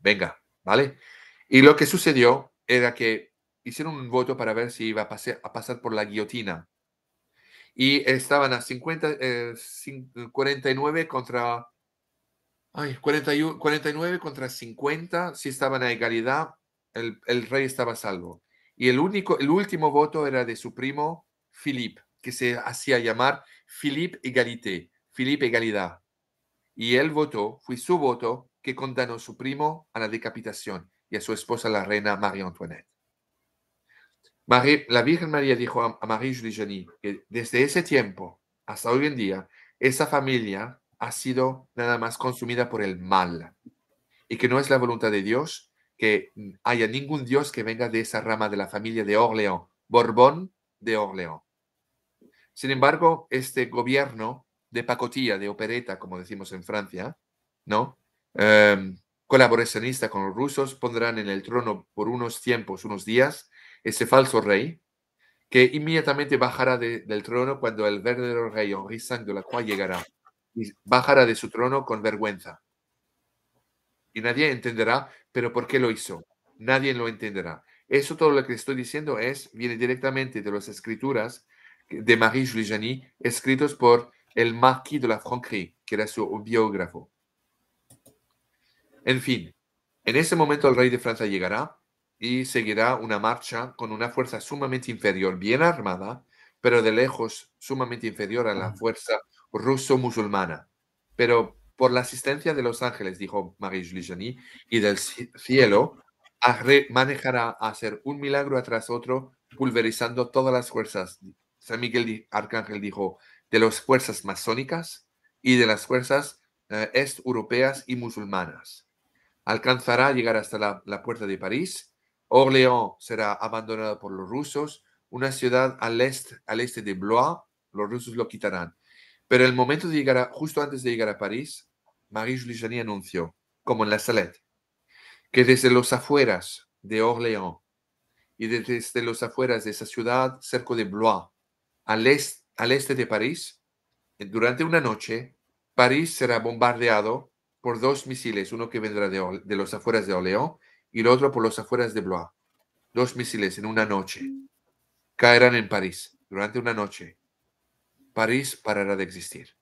venga, ¿vale? Y lo que sucedió era que hicieron un voto para ver si iba a, pasar a pasar por la guillotina. Y estaban a 50, 49 eh, contra... 41, 49 contra 50, si estaban a igualdad, el, rey estaba salvo. Y el, único, el último voto era de su primo, Philippe, que se hacía llamar Philippe Egalité, Philippe Egalidad. Y él votó, fue su voto, que condenó a su primo a la decapitación y a su esposa la reina María Antoinette. la Virgen María dijo a, María Marie que desde ese tiempo hasta hoy en día, esa familia ha sido nada más consumida por el mal y que no es la voluntad de Dios que haya ningún Dios que venga de esa rama de la familia de Orleans, Borbón de Orleón. Sin embargo, este gobierno de pacotilla, de opereta, como decimos en Francia, ¿no? Em, colaboracionista con los rusos, pondrán en el trono por unos tiempos, unos días, ese falso rey, que inmediatamente bajará del trono cuando el verdadero rey Henri Sang de la Croix llegará. Y bajará de su trono con vergüenza. Y nadie entenderá, pero ¿por qué lo hizo? Nadie lo entenderá. Eso todo lo que estoy diciendo es, viene directamente de las escrituras de Marie Julie escritos por el marquis de la Franquerie, que era su biógrafo. En fin, en ese momento el rey de Francia llegará y seguirá una marcha con una fuerza sumamente inferior, bien armada, pero de lejos sumamente inferior a la fuerza ruso-musulmana. Pero por la asistencia de los ángeles, dijo Marie-Julie Jani, y del cielo, manejará a hacer un milagro tras otro, pulverizando todas las fuerzas. San Miguel Arcángel dijo, de las fuerzas masónicas y de las fuerzas eh, est-europeas y musulmanas alcanzará a llegar hasta la, puerta de París. Orléans será abandonada por los rusos, una ciudad al este, al este de Blois, los rusos lo quitarán. Pero el momento de llegar, justo antes de llegar a París, Marie Julie anunció, como en la Salette, que desde los afueras de Orléans y desde los afueras de esa ciudad, cerca de Blois, al al este de París, durante una noche, París será bombardeado por dos misiles, uno que vendrá de, los afueras de Oleón y el otro por los afueras de Blois. Dos misiles en una noche. Caerán en París durante una noche. París parará de existir.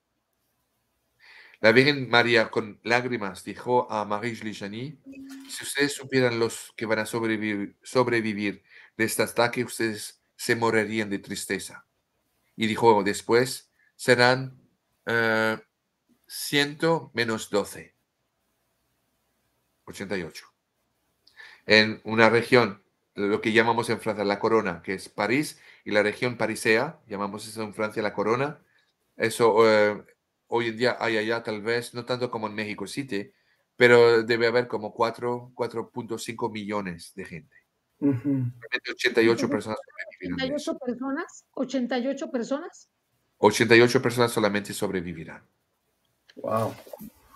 La Virgen María con lágrimas dijo a Marie Giuliani, si ustedes supieran los que van a sobrevivir, sobrevivir de este ataque, ustedes se morirían de tristeza. Y dijo después, serán eh, 100 menos 12. 88. En una región, lo que llamamos en Francia la corona, que es París, y la región parisea, llamamos eso en Francia la corona. Eso eh, hoy en día hay allá tal vez, no tanto como en México City, pero debe haber como 4.5 millones de gente. 88 personas. 88 personas, 88 personas. 88 personas solamente sobrevivirán. Wow.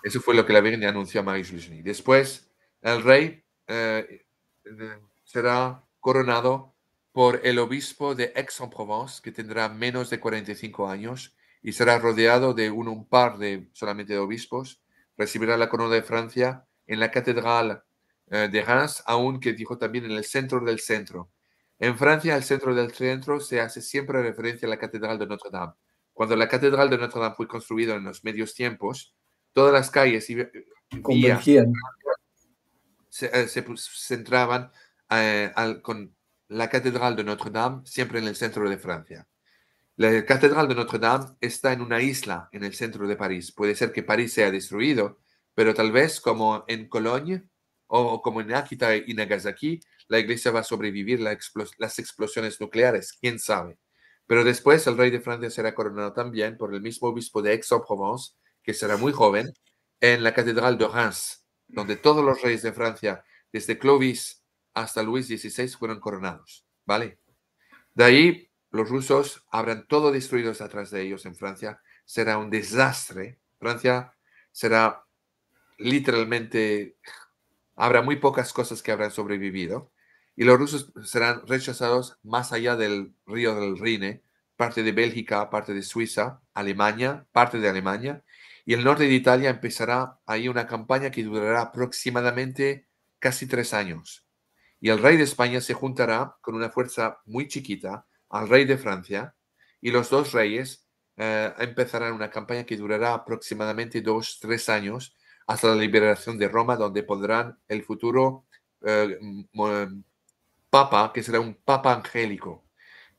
Eso fue lo que la Virgen anunció a Maris Después, el rey eh, será coronado por el obispo de Aix-en-Provence, que tendrá menos de 45 años y será rodeado de un, par de solamente de obispos. Recibirá la corona de Francia en la catedral eh, de Reims, aunque dijo también en el centro del centro. En Francia, el centro del centro se hace siempre referencia a la catedral de Notre Dame cuando la catedral de Notre Dame fue construida en los medios tiempos, todas las calles Se, eh, centraban eh, con la catedral de Notre Dame, siempre en el centro de Francia. La catedral de Notre Dame está en una isla en el centro de París. Puede ser que París sea destruido, pero tal vez como en Colonia o como en Akita y Nagasaki, la iglesia va a sobrevivir las explosiones nucleares, quién sabe. Pero después el rey de Francia será coronado también por el mismo obispo de Aix-en-Provence, que será muy joven, en la Catedral de Reims, donde todos los reyes de Francia, desde Clovis hasta Luis XVI, fueron coronados. ¿Vale? De ahí, los rusos habrán todo destruido atrás de ellos en Francia. Será un desastre. Francia será literalmente. Habrá muy pocas cosas que habrán sobrevivido y los rusos serán rechazados más allá del río del Rine, parte de Bélgica, parte de Suiza, Alemania, parte de Alemania, y el norte de Italia empezará ahí una campaña que durará aproximadamente casi tres años. Y el rey de España se juntará con una fuerza muy chiquita al rey de Francia, y los dos reyes eh, empezarán una campaña que durará aproximadamente dos, tres años hasta la liberación de Roma, donde podrán el futuro eh, papa que será un papa angélico.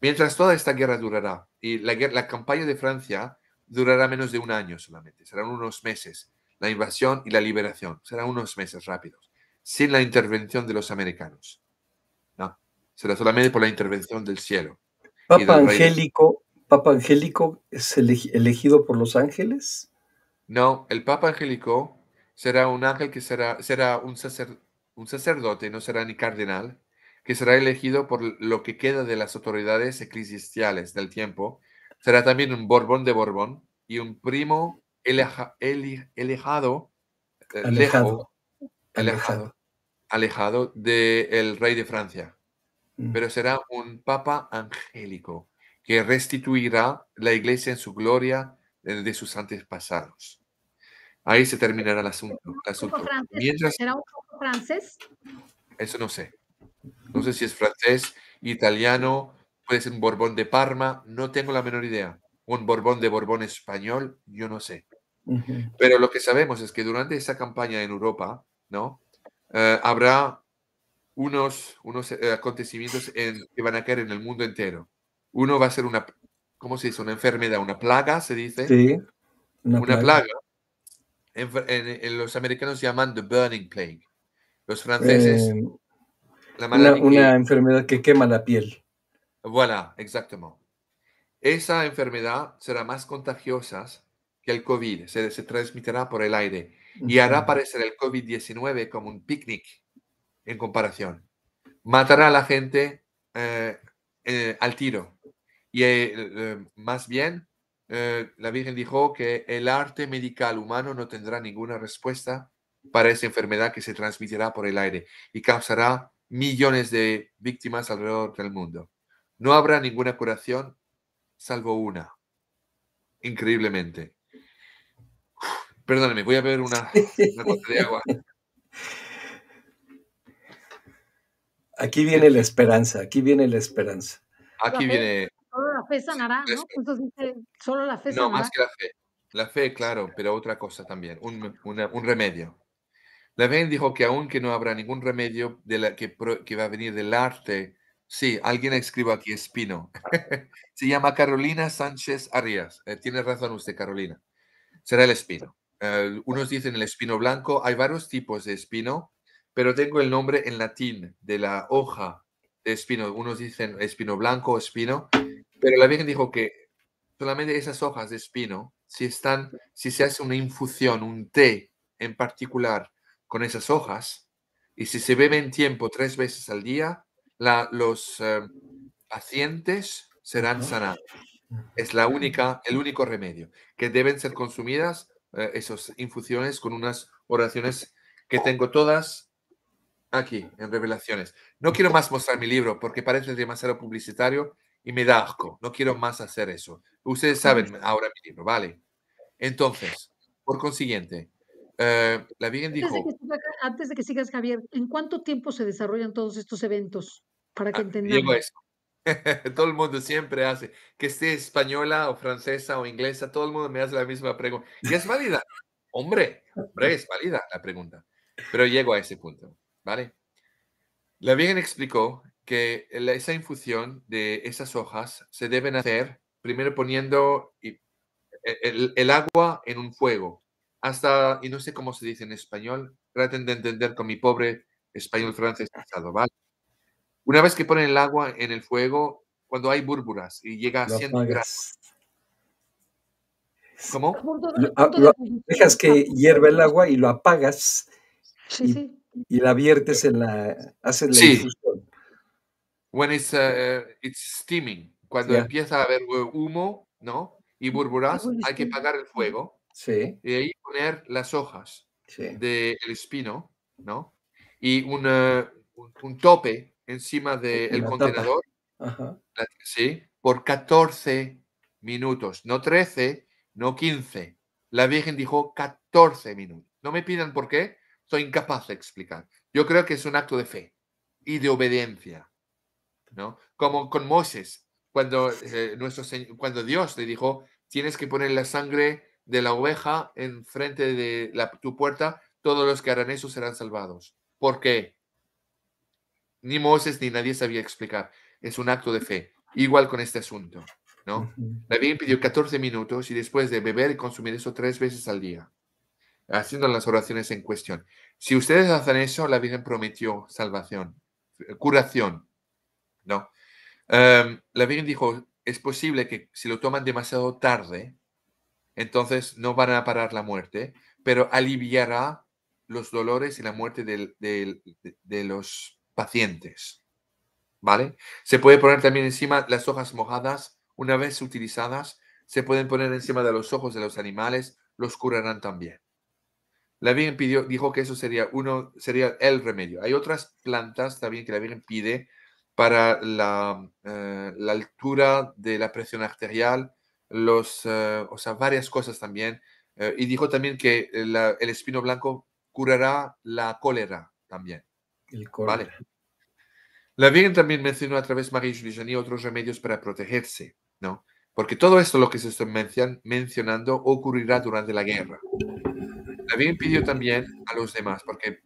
Mientras toda esta guerra durará, y la, campaña de Francia durará menos de un año solamente, serán unos meses, la invasión y la liberación, serán unos meses rápidos, sin la intervención de los americanos. No, será solamente por la intervención del cielo. Papa Angélico, Papa Angélico es elegido por los ángeles? No, el Papa Angélico será un ángel que será, será un sacerdote, no será ni cardenal, que será elegido por lo que queda de las autoridades eclesiásticas del tiempo, será también un Borbón de Borbón y un primo eh, alejado, alejado, alejado del rey de Francia. Mm. Pero será un papa angélico que restituirá la iglesia en su gloria de sus antepasados. Ahí se terminará el asunto. ¿Será un francés? Eso no sé no sé si es francés, italiano, puede ser un Borbón de Parma, no tengo la menor idea. Un Borbón de Borbón español, yo no sé. Pero lo que sabemos es que durante esa campaña en Europa, ¿no? Eh, habrá unos, unos eh, acontecimientos que van a caer en el mundo entero. Uno va a ser una, ¿cómo se dice? Una enfermedad, una plaga, se dice. Sí, una, plaga. En, los americanos llaman the burning plague. Los franceses em, una, enfermedad que quema la piel. Voilà, exactamente. Esa enfermedad será más contagiosa que el COVID, se, se transmitirá por el aire y hará parecer el COVID-19 como un picnic en comparación. Matará a la gente eh, eh, al tiro. Y eh, más bien, la Virgen dijo que el arte medical humano no tendrá ninguna respuesta para esa enfermedad que se transmitirá por el aire y causará millones de víctimas alrededor del mundo. No habrá ninguna curación salvo una. Increíblemente. Perdóneme, voy a beber una, de agua. Aquí viene la esperanza, aquí viene la esperanza. Aquí viene. Solo la fe sanará, ¿no? Entonces solo la fe sanará. No, más que la fe. La fe, claro, pero otra cosa también, un remedio. La Virgen dijo que que no habrá ningún remedio que, va a venir del arte, sí, alguien escribe aquí Espino. Ah. Se llama Carolina Sánchez Arias. Eh, tiene razón usted, Carolina. Será el espino. Eh, unos dicen el espino blanco. Hay varios tipos de espino, pero tengo el nombre en latín de la hoja de espino. Unos dicen espino blanco, espino, pero la Virgen dijo que solamente esas hojas de espino, si están, si se hace una infusión, un té en particular con esas hojas y si se beben tiempo tres veces al día, los eh, pacientes serán sanados. Es la única, el único remedio, que deben ser consumidas eh, esas infusiones con unas oraciones que tengo todas aquí en Revelaciones. No quiero más mostrar mi libro porque parece demasiado publicitario y me da asco. No quiero más hacer eso. Ustedes saben ahora mi libro, ¿vale? Entonces, por consiguiente, eh, la Virgen dijo. Antes de, que sigas, Javier, ¿en cuánto tiempo se desarrollan todos estos eventos? Para que ah, entendamos. todo el mundo siempre hace, que esté española o francesa o inglesa, todo el mundo me hace la misma pregunta. Y es válida, hombre, hombre, es válida la pregunta. Pero llego a ese punto, ¿vale? La Virgen explicó que esa infusión de esas hojas se deben hacer primero poniendo e, el, el agua en un fuego hasta, y no sé cómo se dice en español, traten de entender con mi pobre español francés pasado, ¿vale? Una vez que ponen el agua en el fuego, cuando hay búrburas y llega a 100 grados. ¿Cómo? Ah, dejas que hierva el agua y lo apagas sí, y, sí. y, la viertes en la, haces la sí. infusión. Uh, cuando empieza a haber humo, ¿no? Y burburas, hay que apagar el fuego Sí. Y ahí poner las hojas del espino, ¿no? Y un, un, tope encima del el contenedor. Sí, por 14 minutos. No 13, no 15. La Virgen dijo 14 minutos. No me pidan por qué, soy incapaz de explicar. Yo creo que es un acto de fe y de obediencia, ¿no? Como con Moisés, cuando, eh, nuestro, cuando Dios le dijo, tienes que poner la sangre de la oveja en frente de tu puerta, todos los que harán eso serán salvados. ¿Por qué? Ni Moses ni nadie sabía explicar. Es un acto de fe. Igual con este asunto, ¿no? Virgen pidió 14 minutos y después de beber y consumir eso tres veces al día, haciendo las oraciones en cuestión. Si ustedes hacen eso, la Virgen prometió salvación, curación, ¿no? Em, la Virgen dijo, es posible que si lo toman demasiado tarde, entonces no van a parar la muerte, pero aliviará los dolores y la muerte de, los pacientes. ¿Vale? Se puede poner también encima las hojas mojadas, una vez utilizadas, se pueden poner encima de los ojos de los animales, los curarán también. La Virgen pidió, dijo que eso sería uno, sería el remedio. Hay otras plantas también que la Virgen pide para la eh, altura de la presión arterial, los, eh, o sea, varias cosas también. Eh, y dijo también que eh, el, espino blanco curará la cólera también. La Virgen también mencionó a través de Marie-Julie otros remedios para protegerse, ¿no? Porque todo esto lo que se está mencionando ocurrirá durante la guerra. La Virgen pidió también a los demás, porque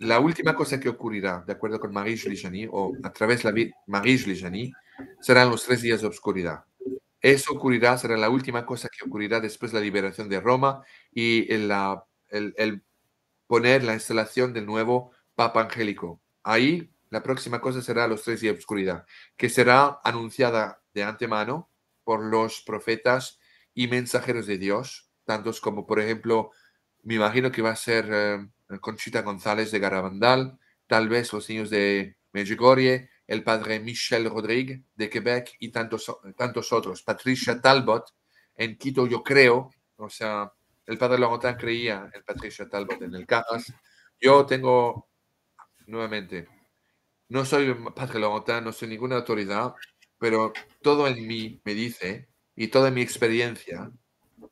la última cosa que ocurrirá, de acuerdo con Marie-Julie o a través de Marie-Julie serán los tres días de oscuridad. Eso ocurrirá, será la última cosa que ocurrirá después de la liberación de Roma y el, poner la instalación del nuevo Papa Angélico. Ahí la próxima cosa será los tres días de oscuridad, que será anunciada de antemano por los profetas y mensajeros de Dios, tantos como, por ejemplo, me imagino que va a ser eh, Conchita González de Garabandal, tal vez los niños de Medjugorje, el padre Michel Rodríguez de Quebec y tantos, tantos otros. Patricia Talbot en Quito, yo creo, o sea, el padre Longotán creía el Patricia Talbot en el Cajas. Yo tengo, nuevamente, no soy padre Longotán, no soy ninguna autoridad, pero todo en mí me dice, y toda mi experiencia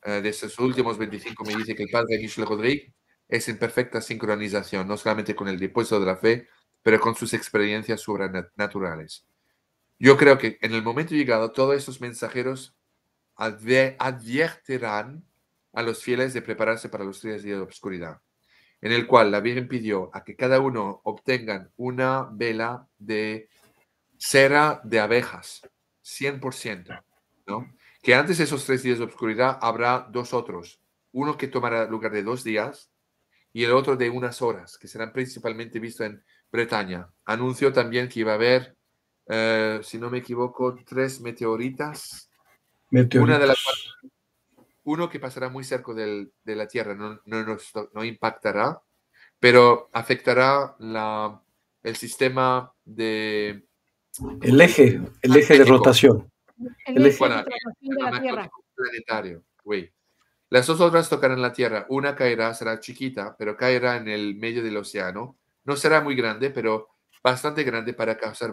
eh, de esos últimos 25 me dice que el padre Michel Rodríguez es en perfecta sincronización, no solamente con el depósito de la fe, pero con sus experiencias sobrenaturales. Yo creo que en el momento llegado todos esos mensajeros adviertirán a los fieles de prepararse para los tres días de obscuridad, en el cual la Virgen pidió a que cada uno obtengan una vela de cera de abejas, 100%, ¿no? Que antes de esos tres días de obscuridad habrá dos otros, uno que tomará lugar de dos días y el otro de unas horas, que serán principalmente vistos en Bretaña. Anunció también que iba a haber, eh, si no me equivoco, tres meteoritas. Una de las uno que pasará muy cerca del, de la Tierra, no, no, no impactará, pero afectará la, el sistema de... El eje, el eje de rotación. El, eje de la Tierra. Planetario, Las dos otras tocarán la Tierra. Una caerá, será chiquita, pero caerá en el medio del océano no será muy grande, pero bastante grande para causar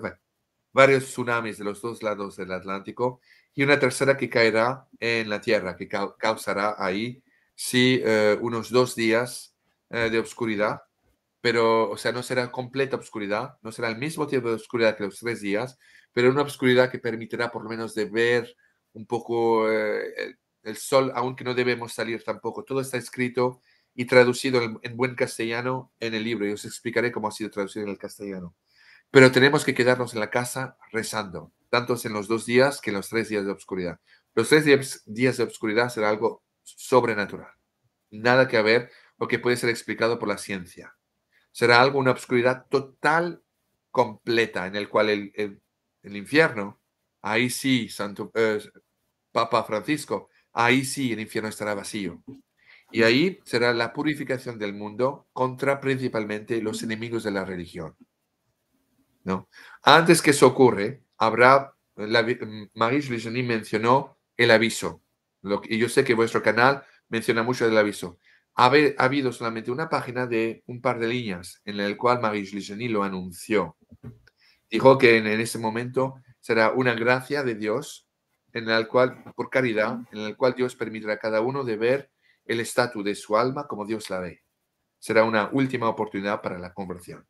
varios tsunamis de los dos lados del Atlántico y una tercera que caerá en la Tierra, que causará ahí, sí, eh, unos dos días eh, de oscuridad, pero, o sea, no será completa oscuridad, no será el mismo tiempo de oscuridad que los tres días, pero una oscuridad que permitirá por lo menos de ver un poco eh, el, sol, aunque no debemos salir tampoco. Todo está escrito y traducido en buen castellano en el libro. Y os explicaré cómo ha sido traducido en el castellano. Pero tenemos que quedarnos en la casa rezando, tanto en los dos días que en los tres días de obscuridad. Los tres días de obscuridad será algo sobrenatural. Nada que ver o que puede ser explicado por la ciencia. Será algo, una obscuridad total, completa, en el cual el, infierno, ahí sí, Santo, eh, Papa Francisco, ahí sí el infierno estará vacío. Y ahí será la purificación del mundo contra principalmente los enemigos de la religión. ¿No? Antes que eso ocurre, habrá, mm, Marie mencionó el aviso. y yo sé que vuestro canal menciona mucho del aviso. Ha, habido solamente una página de un par de líneas en el cual Marie Julie lo anunció. Dijo que en, ese momento será una gracia de Dios en el cual, por caridad, en el cual Dios permitirá a cada uno de ver el estatus de su alma como Dios la ve. Será una última oportunidad para la conversión.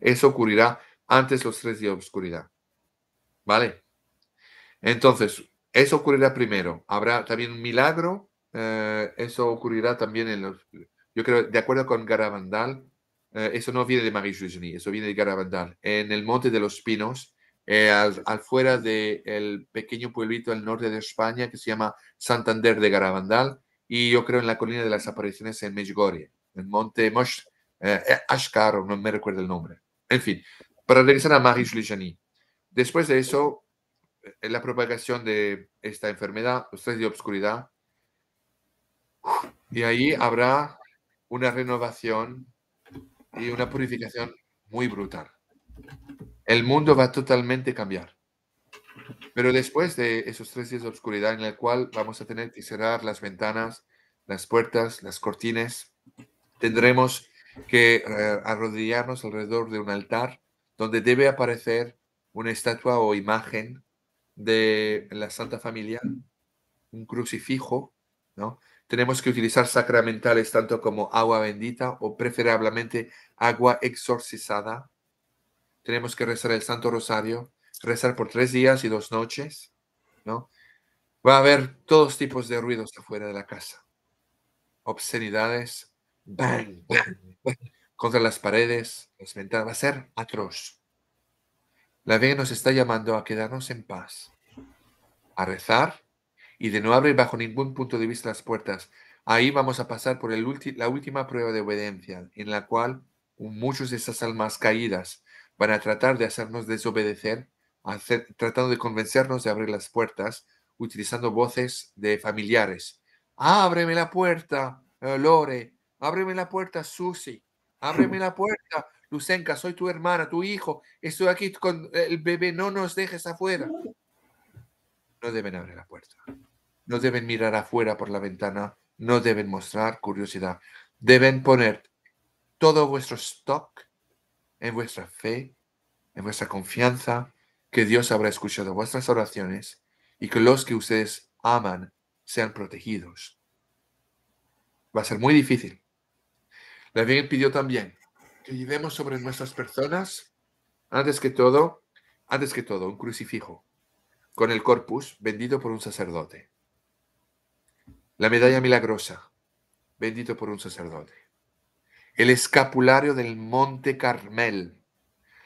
Eso ocurrirá antes los tres días de oscuridad. ¿Vale? Entonces, eso ocurrirá primero. Habrá también un milagro. Eh, eso ocurrirá también en los... Yo creo, de acuerdo con Garabandal, eh, eso no viene de marie ni eso viene de Garabandal. En el Monte de los Pinos, eh, al, fuera del pequeño pueblito al norte de España que se llama Santander de Garabandal, y yo creo en la colina de las apariciones en Medjugorje, en Monte Mosh, eh, eh Ashkar, no me recuerdo el nombre. En fin, para regresar a Marie Julijani. Después de eso, eh, la propagación de esta enfermedad, ustedes de obscuridad, y ahí habrá una renovación y una purificación muy brutal. El mundo va a totalmente cambiar. Pero después de esos tres días de oscuridad en el cual vamos a tener que cerrar las ventanas, las puertas, las cortinas, tendremos que eh, arrodillarnos alrededor de un altar donde debe aparecer una estatua o imagen de la Santa Familia, un crucifijo, ¿no? Tenemos que utilizar sacramentales tanto como agua bendita o preferiblemente agua exorcizada. Tenemos que rezar el Santo Rosario, rezar por tres días y dos noches, ¿no? Va a haber todos tipos de ruidos afuera de la casa. Obscenidades, contra las paredes, las ventanas. Va a ser atroz. La vida nos está llamando a quedarnos en paz, a rezar y de no abrir bajo ningún punto de vista las puertas. Ahí vamos a pasar por el la última prueba de obediencia, en la cual muchos de esas almas caídas van a tratar de hacernos desobedecer tratando de convencernos de abrir las puertas, utilizando voces de familiares. Ábreme la puerta, eh, Lore, ábreme la puerta, Susi, ábreme la puerta, Lucenca, soy tu hermana, tu hijo, estoy aquí con eh, el bebé, no nos dejes afuera. No deben abrir la puerta, no deben mirar afuera por la ventana, no deben mostrar curiosidad, deben poner todo vuestro stock en vuestra fe, en vuestra confianza, que Dios habrá escuchado vuestras oraciones y que los que ustedes aman sean protegidos. Va a ser muy difícil. La Virgen pidió también que llevemos sobre nuestras personas, antes que todo, antes que todo, un crucifijo con el corpus bendito por un sacerdote. La medalla milagrosa, bendito por un sacerdote. El escapulario del monte Carmel,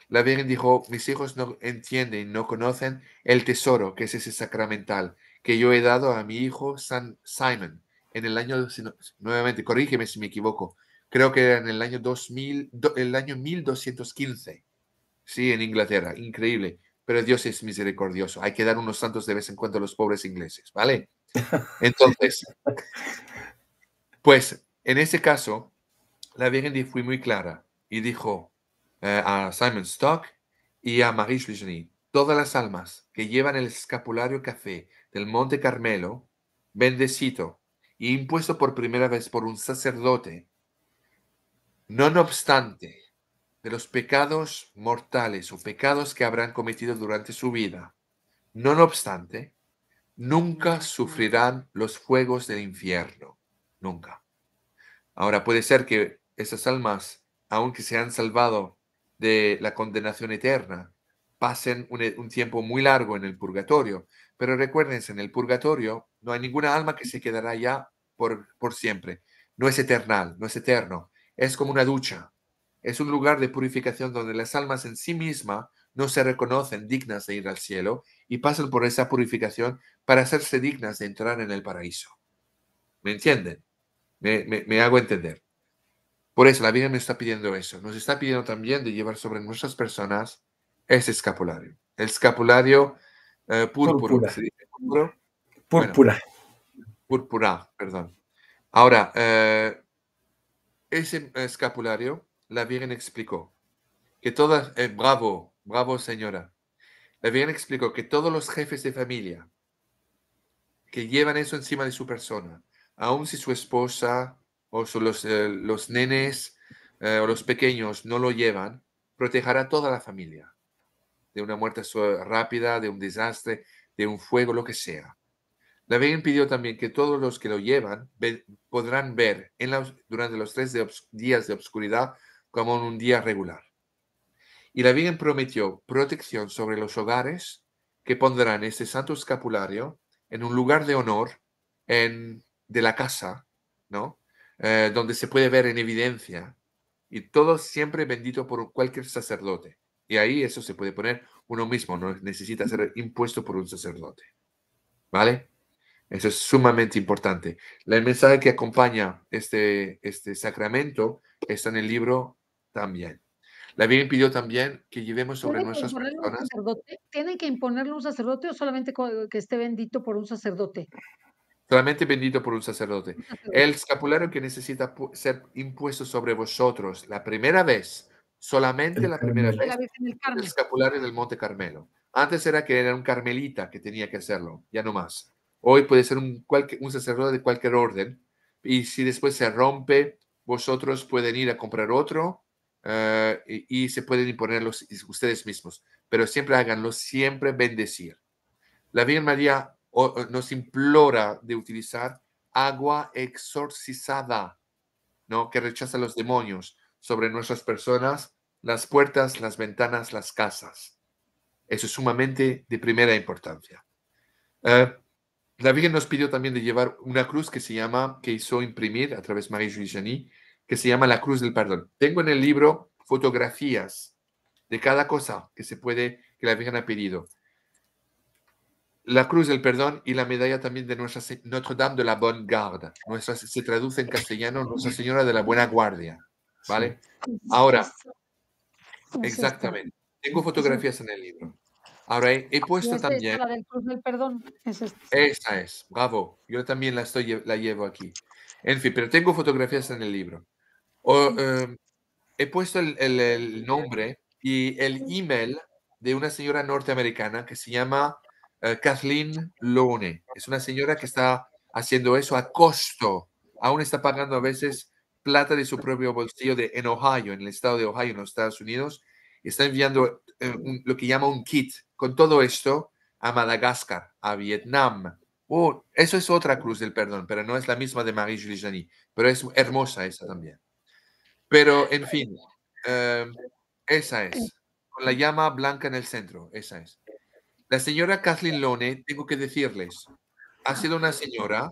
la Virgen dijo, mis hijos no entienden, no conocen el tesoro que es ese sacramental que yo he dado a mi hijo San Simon en el año, nuevamente, corrígeme si me equivoco, creo que era en el año el año 1215, sí, en Inglaterra, increíble, pero Dios es misericordioso, hay que dar unos santos de vez en cuando a los pobres ingleses, ¿vale? Entonces, pues en ese caso, la Virgen fue muy clara y dijo, eh, a Simon Stock y a Marie Schlichny. Todas las almas que llevan el escapulario café del Monte Carmelo, bendecito y impuesto por primera vez por un sacerdote, no obstante de los pecados mortales o pecados que habrán cometido durante su vida, no obstante, nunca sufrirán los fuegos del infierno, nunca. Ahora puede ser que esas almas, aunque se han salvado de la condenación eterna, pasen eh, un, tiempo muy largo en el purgatorio. Pero recuérdense, en el purgatorio no hay ninguna alma que se quedará ya por, por siempre. No es eternal, no es eterno. Es como una ducha. Es un lugar de purificación donde las almas en sí mismas no se reconocen dignas de ir al cielo y pasan por esa purificación para hacerse dignas de entrar en el paraíso. ¿Me entienden? me hago entender. Por eso la Virgen me está pidiendo eso. Nos está pidiendo también de llevar sobre nuestras personas ese escapulario. El escapulario eh, púrpura. Púrpura. púrpura. perdón. Ahora, eh, ese escapulario, la Virgen explicó que todas, eh, bravo, bravo señora, la Virgen explicó que todos los jefes de familia que llevan eso encima de su persona, aun si su esposa o eh, los, nenes eh, o los pequeños no lo llevan, protegerá a toda la familia de una muerte rápida, de un desastre, de un fuego, lo que sea. La Virgen pidió también que todos los que lo llevan podrán ver en durante los tres días de obscuridad como en un día regular. Y la Virgen prometió protección sobre los hogares que pondrán este santo escapulario en un lugar de honor en, de la casa, ¿no? Eh, donde se puede ver en evidencia. Y todo siempre bendito por cualquier sacerdote. Y ahí eso se puede poner uno mismo, no necesita ser impuesto por un sacerdote. ¿Vale? Eso es sumamente importante. El mensaje que acompaña este, este sacramento está en el libro también. La Biblia pidió también que llevemos sobre nuestras personas. ¿Tiene que imponerle un sacerdote o solamente que esté bendito por un sacerdote? solamente bendito por un sacerdote. El escapulario que necesita ser impuesto sobre vosotros la primera vez, solamente la primera vez, el escapulario del Monte Carmelo. Antes era que era un carmelita que tenía que hacerlo, ya no más. Hoy puede ser un, sacerdote de cualquier orden. Y si después se rompe, vosotros pueden ir a comprar otro eh, y, se pueden imponerlos ustedes mismos. Pero siempre háganlo, siempre bendecir. La Virgen María nos implora de utilizar agua exorcizada, ¿no? Que rechaza los demonios sobre nuestras personas, las puertas, las ventanas, las casas. Eso es sumamente de primera importancia. Eh, la Virgen nos pidió también de llevar una cruz que se llama, que hizo imprimir a través de Marie-Julie que se llama la Cruz del Perdón. Tengo en el libro fotografías de cada cosa que se puede, que la Virgen ha pedido la cruz del perdón y la medalla también de nuestra Notre Dame de la Bonne Garde. Nuestra, se traduce en castellano Nuestra Señora de la Buena Guardia. ¿Vale? Ahora, exactamente. Tengo fotografías en el libro. Ahora he, puesto también. La cruz del perdón. esa es, bravo. Yo también la, estoy, la llevo aquí. En fin, pero tengo fotografías en el libro. Em, he puesto el nombre y el email de una señora norteamericana que se llama eh, Kathleen Lone. Es una señora que está haciendo eso a costo. Aún está pagando a veces plata de su propio bolsillo de, en Ohio, en el estado de Ohio, en los Estados Unidos. Está enviando eh, lo que llama un kit con todo esto a Madagascar, a Vietnam. Oh, eso es otra cruz del perdón, pero no es la misma de Marie-Julie Janie, pero es hermosa esa también. Pero, en fin, eh, esa es. Con la llama blanca en el centro, esa es. La señora Kathleen Lone, tengo que decirles, ha sido una señora,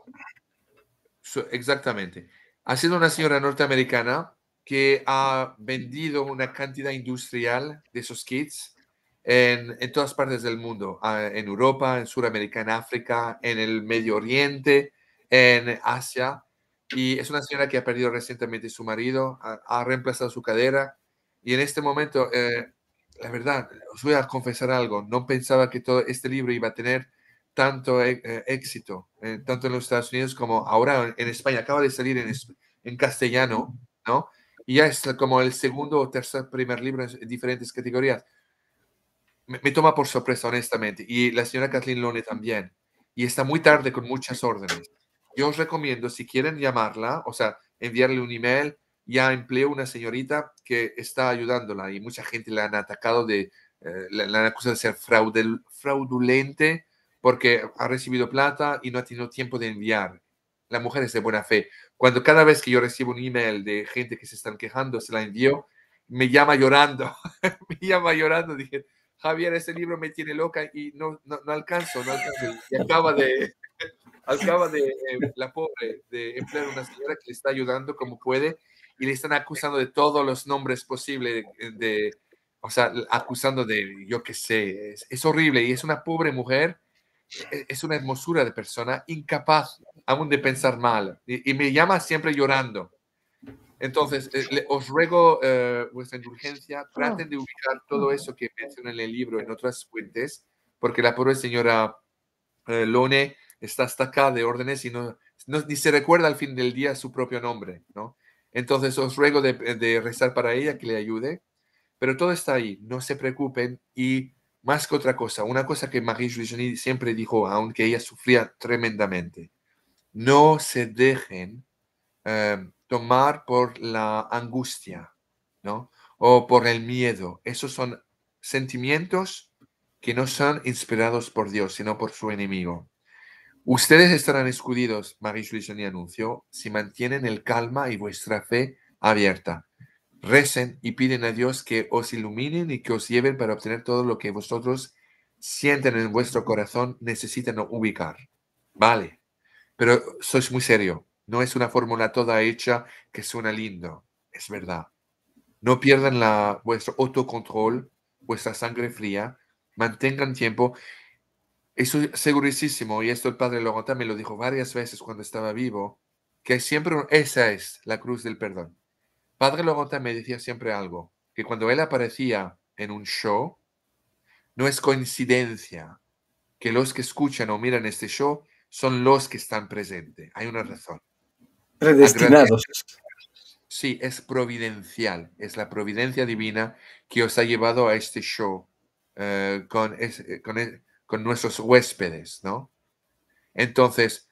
exactamente, ha sido una señora norteamericana que ha vendido una cantidad industrial de esos kits en, todas partes del mundo, en Europa, en Sudamérica, en África, en el Medio Oriente, en Asia. Y es una señora que ha perdido recientemente su marido, ha, reemplazado su cadera y en este momento eh, la verdad, os voy a confesar algo, no pensaba que todo este libro iba a tener tanto e, eh, éxito, eh, tanto en los Estados Unidos como ahora en España. Acaba de salir en, castellano, ¿no? Y ya es como el segundo o tercer primer libro en diferentes categorías. Me, toma por sorpresa, honestamente. Y la señora Kathleen Lone también. Y está muy tarde con muchas órdenes. Yo os recomiendo, si quieren llamarla, o sea, enviarle un email, ya empleó una señorita que está ayudándola y mucha gente la han atacado de, eh, la, la, han acusado de ser fraudulente porque ha recibido plata y no ha tenido tiempo de enviar. La mujer es de buena fe. Cuando cada vez que yo recibo un email de gente que se están quejando, se la envió, me llama llorando, me llama llorando, dije, Javier, ese libro me tiene loca y no, no, alcanzo, acaba de, acaba de eh, la pobre, de emplear una señora que le está ayudando como puede y le están acusando de todos los nombres posibles, eh, de, o sea, acusando de, yo qué sé, es, horrible y es una pobre mujer, e, es una hermosura de persona, incapaz aún de pensar mal y, me llama siempre llorando. Entonces, eh, os ruego eh, vuestra indulgencia, traten de ubicar todo eso que menciona en el libro en otras fuentes, porque la pobre señora Lone está hasta acá de órdenes y no, no, ni se recuerda al fin del día su propio nombre, ¿no? Entonces os ruego de, rezar para ella que le ayude. Pero todo está ahí, no se preocupen y más que otra cosa, una cosa que Marie-Julie siempre dijo, aunque ella sufría tremendamente, no se dejen em, tomar por la angustia, ¿no? O por el miedo. Esos son sentimientos que no son inspirados por Dios, sino por su enemigo. Ustedes estarán escudidos, marie y anunció, si mantienen el calma y vuestra fe abierta. Recen y piden a Dios que os iluminen y que os lleven para obtener todo lo que vosotros sienten en vuestro corazón, necesitan ubicar. Vale, pero sois muy serio. No es una fórmula toda hecha que suena lindo, es verdad. No pierdan la, vuestro autocontrol, vuestra sangre fría, mantengan tiempo es segurísimo, y esto el padre Logotá me lo dijo varias veces cuando estaba vivo, que siempre esa es la cruz del perdón. Padre logota me decía siempre algo, que cuando él aparecía en un show, no es coincidencia que los que escuchan o miran este show son los que están presentes. Hay una razón. Predestinados. Sí, es providencial. Es la providencia divina que os ha llevado a este show eh, con, eh, con, e, con nuestros huéspedes, ¿no? Entonces,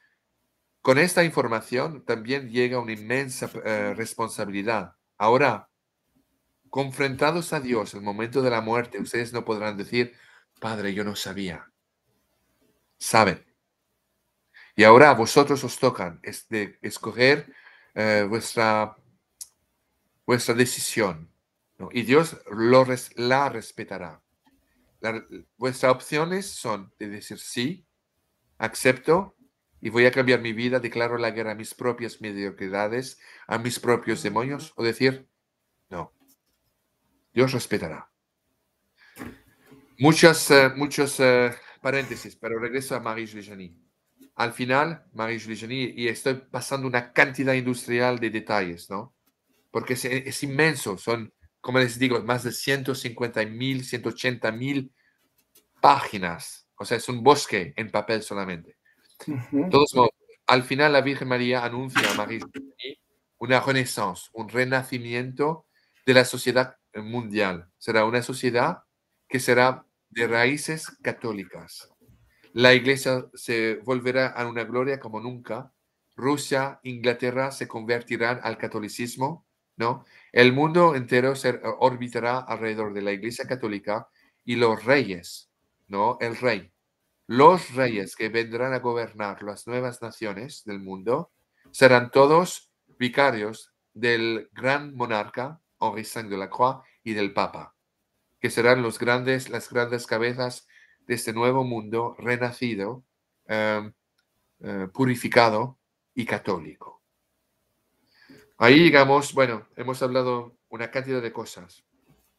con esta información también llega una inmensa eh, responsabilidad. Ahora, confrontados a Dios en el momento de la muerte, ustedes no podrán decir, Padre, yo no sabía. Saben. Y ahora a vosotros os tocan de escoger eh, vuestra, vuestra decisión. ¿no? Y Dios la respetará vuestras opciones son de decir sí, acepto y voy a cambiar mi vida, declaro la guerra a mis propias mediocridades, a mis propios demonios, o decir no. Dios respetará. Muchas, eh, muchos eh, paréntesis, pero regreso a Marie-Julie Al final, Marie-Julie y estoy pasando una cantidad industrial de detalles, ¿no? Porque es inmenso, son como les digo, más de 150 mil, 180 mil páginas. O sea, es un bosque en papel solamente. Todos al final la Virgen María anuncia a María una renaissance, un renacimiento de la sociedad mundial. Será una sociedad que será de raíces católicas. La iglesia se volverá a una gloria como nunca. Rusia, Inglaterra se convertirán al catolicismo ¿no? El mundo entero se orbitará alrededor de la Iglesia Católica y los reyes, ¿no? El rey. Los reyes que vendrán a gobernar las nuevas naciones del mundo serán todos vicarios del gran monarca Henri Saint de la Croix y del Papa, que serán los grandes, las grandes cabezas de este nuevo mundo renacido, em, eh, purificado y católico. Ahí llegamos, bueno, hemos hablado una cantidad de cosas.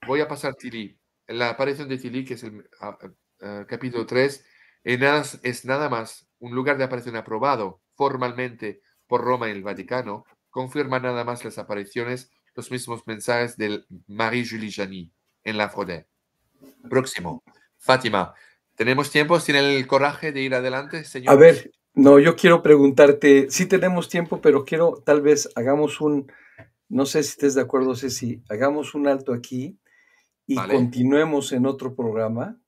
Voy a pasar Tilly. La aparición de Tilly, que es el ah, eh, eh, capítulo 3, es nada más un lugar de aparición aprobado formalmente por Roma y el Vaticano, confirma nada más las apariciones, los mismos mensajes del Marie-Julie Jani en la Frodé. Próximo, Fátima. ¿Tenemos tiempo tiene el coraje de ir adelante, señor? A ver, no, yo quiero preguntarte, sí tenemos tiempo, pero quiero tal vez hagamos un, no sé si estés de acuerdo, Ceci, hagamos un alto aquí y continuemos en otro programa,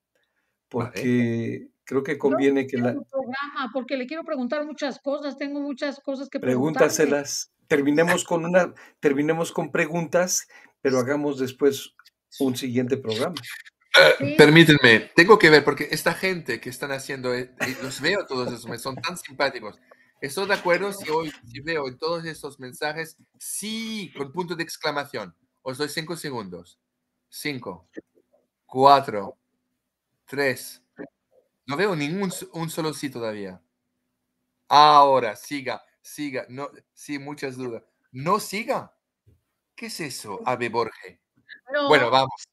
porque creo que conviene que la... Programa porque le quiero preguntar muchas cosas, tengo muchas cosas que Pregúntaselas. Terminemos con una, terminemos con preguntas, pero hagamos después un siguiente programa. Permítanme, tengo que ver, porque esta gente que están haciendo, eh, los veo todos esos, son tan simpáticos. Estoy de acuerdo si hoy veo en todos estos mensajes, sí, con punto de exclamación. Os doy cinco segundos. Cinco, cuatro, tres. No veo ningún un solo sí todavía. Ahora, siga, siga. No, sí, muchas dudas. No siga. ¿Qué es eso, Ave Borges? Bueno, vamos.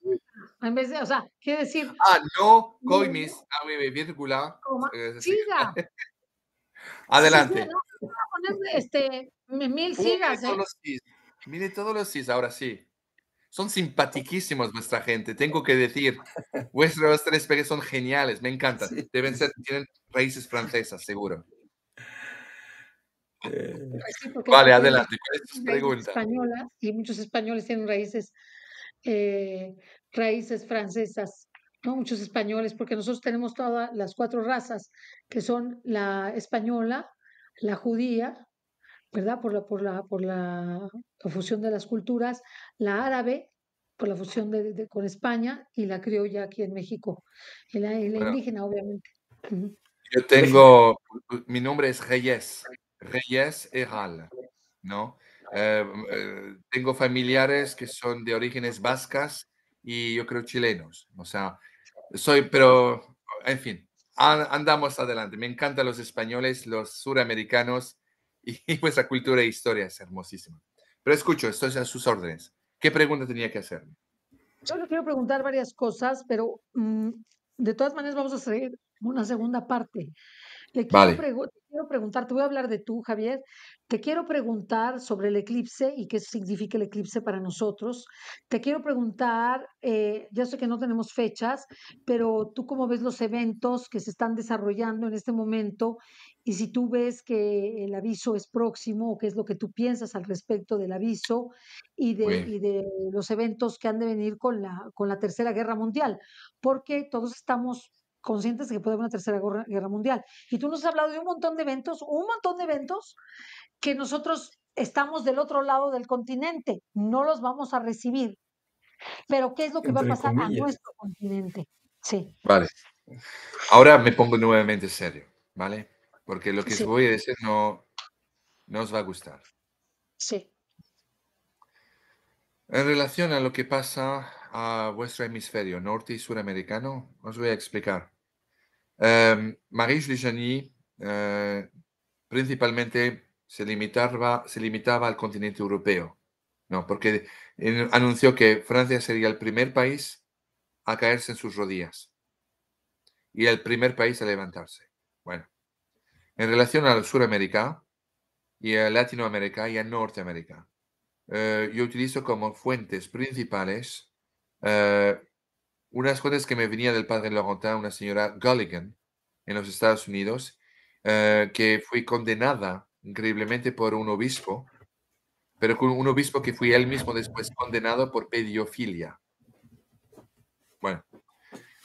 En vez de, o sea, ¿qué decir? Ah, no coimis eh, a este, mi vírgula. Siga. Adelante. mil sigas. ¿eh? Mire todos los cis. ahora sí. Son simpatiquísimos nuestra gente, tengo que decir. Vuestros tres peques son geniales, me encantan. Deben ser, tienen raíces francesas, seguro. vale, adelante. pregunta? y muchos españoles tienen raíces eh, raíces francesas, ¿no? muchos españoles, porque nosotros tenemos todas las cuatro razas, que son la española, la judía, ¿verdad? Por la, por la, por la, fusión de las culturas, la árabe, por la fusión de, con España, y la criolla aquí en México, y la, indígena, obviamente. Yo tengo, mi nombre es Reyes, Reyes Eral, ¿no? Eh, mm, eh, tengo familiares que son de orígenes vascas y yo creo chilenos. O sea, soy, pero, en fin, andamos adelante. Me encantan los españoles, los suramericanos y, pues vuestra cultura e historia es hermosísima. Pero escucho, estoy a sus órdenes. ¿Qué pregunta tenía que hacerme? Yo le quiero preguntar varias cosas, pero mm, de todas maneras vamos a hacer una segunda parte quiero, te quiero preguntar, te voy a hablar de tú, Javier. Te quiero preguntar sobre el eclipse y qué significa el eclipse para nosotros. Te quiero preguntar, eh, ya sé que no tenemos fechas, pero tú cómo ves los eventos que se están desarrollando en este momento y si tú ves que el aviso es próximo o qué es lo que tú piensas al respecto del aviso y de, pues de los eventos que han de venir con la, con la Tercera Guerra Mundial, porque todos estamos conscientes de que puede haber una tercera guerra, mundial. Y tú nos has hablado de un montón de eventos, un montón de eventos que nosotros estamos del otro lado del continente, no los vamos a recibir. Pero ¿qué es lo que va a pasar a nuestro continente? Sí. Vale. Ahora me pongo nuevamente serio, ¿vale? Porque lo que os voy a decir no, no os va a gustar. Sí. En relación a lo que pasa a vuestro hemisferio norte y suramericano, os voy a explicar. Em, eh, Maris Lijani principalmente se limitaba, se limitaba al continente europeo, ¿no? porque anunció que Francia sería el primer país a caerse en sus rodillas y el primer país a levantarse. Bueno, en relación al Suramérica y a Latinoamérica y a Norteamérica, eh, yo utilizo como fuentes principales eh, unas cosas que me venía del padre Laurentin, una señora Gulligan, en los Estados Unidos, eh, que fue condenada increíblemente por un obispo, pero con un obispo que fue él mismo después condenado por pedofilia Bueno,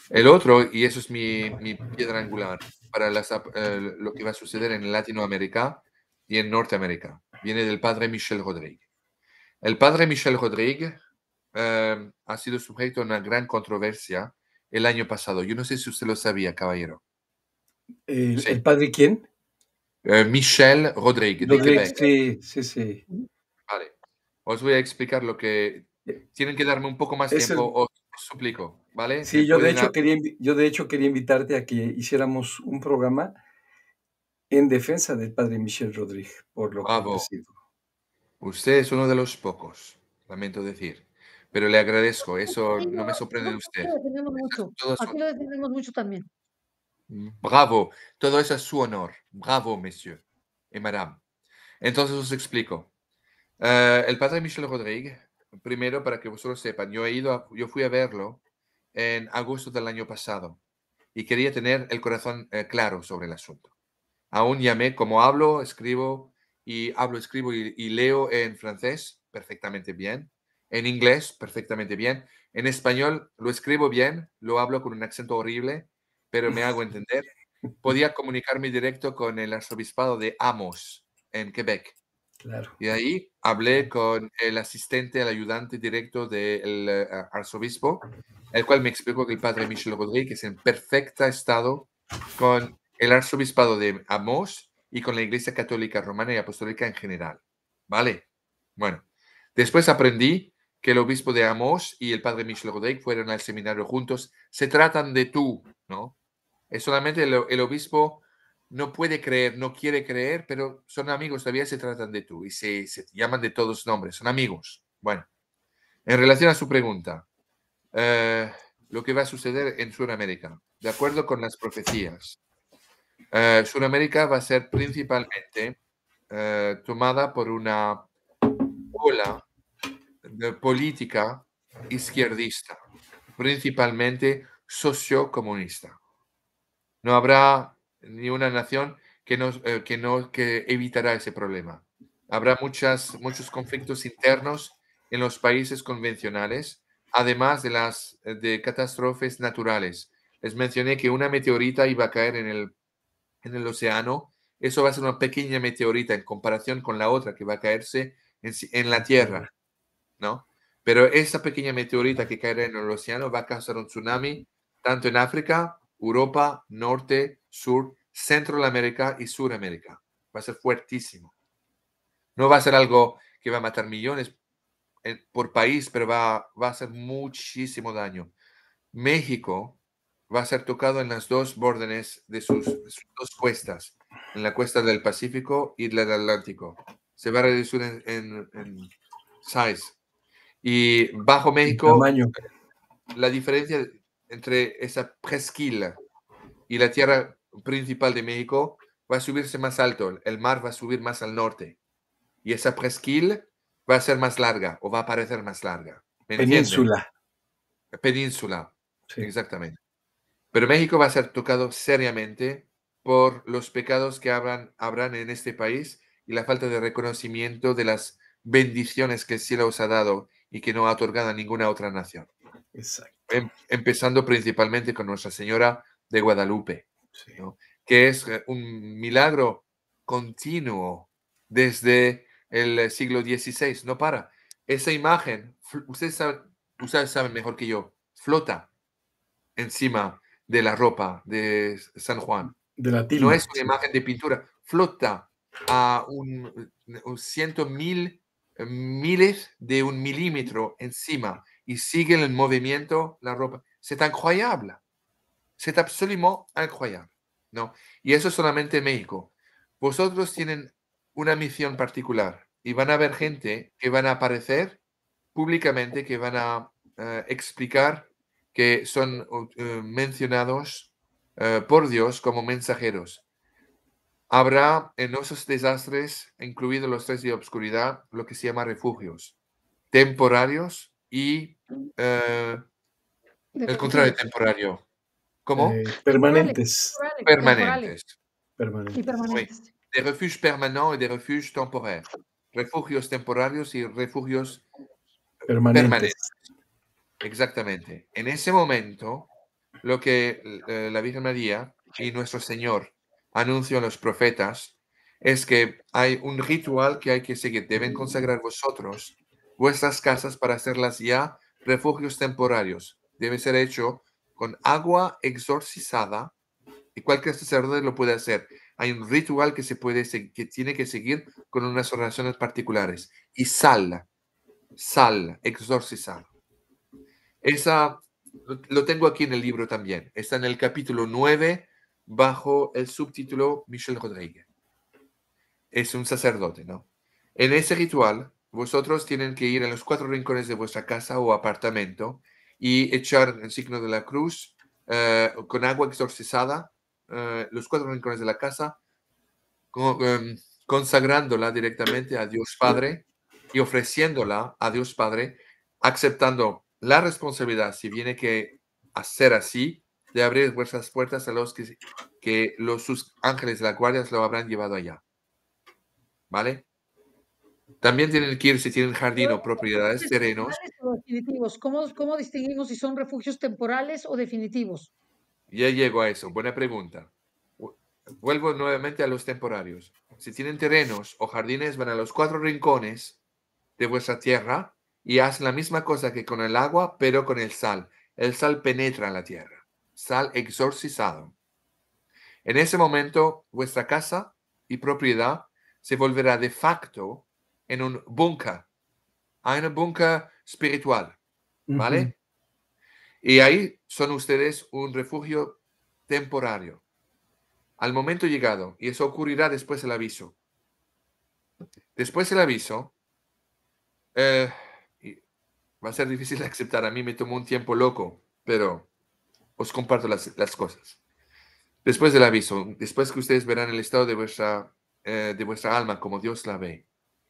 el otro, y eso es mi, piedra angular para eh, lo que va a suceder en Latinoamérica y en Norteamérica, viene del padre Michel Rodríguez. El padre Michel Rodríguez Em, ha sido sujeto a una gran controversia el año pasado. Yo no sé si usted lo sabía, caballero. ¿El, padre quién? Eh, Michel Rodríguez, de Sí, sí, sí. Vale. Os voy a explicar lo que... Eh, tienen que darme un poco más de tiempo, os suplico, ¿vale? Sí, yo de, hecho quería, yo de hecho quería invitarte a que hiciéramos un programa en defensa del padre Michel Rodríguez, por lo que ha sido. Usted es uno de los pocos, lamento decir pero le agradezco, pues eso no me sorprende de usted. Aquí lo defendemos mucho, aquí lo defendemos mucho también. Mm, bravo, todo eso es su honor. Bravo, monsieur y madame. Entonces os explico. Eh, el padre Michel Rodríguez, primero para que vosotros sepan, yo, he ido yo fui a verlo en agosto del año pasado y quería tener el corazón eh, claro sobre el asunto. Aún llamé, como hablo, escribo y hablo, escribo y, y leo en francés perfectamente bien, en inglés, perfectamente bien. En español, lo escribo bien, lo hablo con un acento horrible, pero me hago entender. Podía comunicarme directo con el arzobispado de Amos, en Quebec. Claro. Y ahí hablé con el asistente, el ayudante directo del eh, arzobispo, el cual me explicó que el padre Michel es en perfecto estado con el arzobispado de Amos y con la Iglesia Católica Romana y Apostólica en general. ¿Vale? Bueno, después aprendí que el obispo de Amos y el padre Michel Rodríguez fueron al seminario juntos, se tratan de tú, ¿no? Es solamente el, obispo no puede creer, no quiere creer, pero son amigos, todavía se tratan de tú y se, se llaman de todos nombres, son amigos. Bueno, en relación a su pregunta, eh, lo que va a suceder en Sudamérica, de acuerdo con las profecías, eh, Sudamérica va a ser principalmente eh, tomada por una ola política izquierdista, principalmente sociocomunista. No habrá ni una nación que, nos, eh, que, no, que evitará ese problema. Habrá muchas, muchos conflictos internos en los países convencionales, además de las de catástrofes naturales. Les mencioné que una meteorita iba a caer en el, en el océano. Eso va a ser una pequeña meteorita en comparación con la otra que va a caerse en la Tierra. ¿no? Pero esa pequeña meteorita que caerá en el océano va a causar un tsunami tanto en África, Europa, Norte, Sur, Centroamérica y Suramérica. Va a ser fuertísimo. No va a ser algo que va a matar millones eh, por país, pero va, va a hacer muchísimo daño. México va a ser tocado en las dos bordes de sus, dos cuestas, en la cuesta del Pacífico y la del Atlántico. Se va a reducir en, en size y Bajo México, la diferencia entre esa presquila y la tierra principal de México va a subirse más alto, el mar va a subir más al norte y esa presquila va a ser más larga o va a parecer más larga. Península. Península, exactamente. Pero México va a ser tocado seriamente por los pecados que habrán, habrán en este país y la falta de reconocimiento de las bendiciones que el cielo os ha dado y que no ha otorgado a ninguna otra nación. Exacto. Em, empezando principalmente con Nuestra Señora de Guadalupe, que es eh, un milagro continuo desde el eh, siglo XVI, no para. Esa imagen, ustedes saben, mejor que yo, flota encima de la ropa de San Juan. De la no es una imagen de pintura, flota a un, un ciento mil miles de un milímetro encima y siguen el movimiento, la ropa. Es increíble. Es absolutamente increíble. ¿no? Y eso es solamente México. Vosotros tienen una misión particular y van a ver gente que van a aparecer públicamente, que van a eh, explicar que son eh, mencionados eh, por Dios como mensajeros. Habrá en esos desastres, incluidos los tres de obscuridad, lo que se llama refugios temporarios y mm. eh, el contrario temporario. ¿Cómo? Eh, permanentes. Permanentes. Permanentes. De refugio permanente y de refugio temporal. Refugios temporarios y refugios eh, permanentes. Exactamente. En ese momento, lo que la Virgen María y nuestro Señor anuncio a los profetas, es que hay un ritual que hay que seguir. Deben consagrar vosotros vuestras casas para hacerlas ya refugios temporarios. Debe ser hecho con agua exorcizada y cualquier sacerdote lo puede hacer. Hay un ritual que se puede que tiene que seguir con unas oraciones particulares y sal, sal, exorcizar. Esa lo tengo aquí en el libro también. Está en el capítulo 9 bajo el subtítulo Michel Rodríguez. Es un sacerdote, ¿no? En ese ritual, vosotros tienen que ir a los cuatro rincones de vuestra casa o apartamento y echar el signo de la cruz eh, con agua exorcizada, eh, los cuatro rincones de la casa, em, consagrándola directamente a Dios Padre y ofreciéndola a Dios Padre, aceptando la responsabilidad si viene que hacer así de abrir vuestras puertas a los que, los, sus ángeles de las guardias lo habrán llevado allá. ¿Vale? También tienen que ir si tienen jardín o propiedades terrenos. definitivos? ¿Cómo, ¿Cómo distinguimos si son refugios temporales o definitivos? Ya llego a eso. Buena pregunta. Vuelvo nuevamente a los temporarios. Si tienen terrenos o jardines, van a los cuatro rincones de vuestra tierra y hacen la misma cosa que con el agua, pero con el sal. El sal penetra en la tierra sal exorcizado. En ese momento, vuestra casa y propiedad se volverá de facto en un búnker, a ah, un búnker espiritual, ¿vale? Y ahí son ustedes un refugio temporario, al momento llegado, y eso ocurrirá después del aviso. Después del aviso, eh, va a ser difícil de aceptar, a mí me tomó un tiempo loco, pero os comparto las, cosas. Después del aviso, después que ustedes verán el estado de vuestra, eh, de vuestra alma como Dios la ve,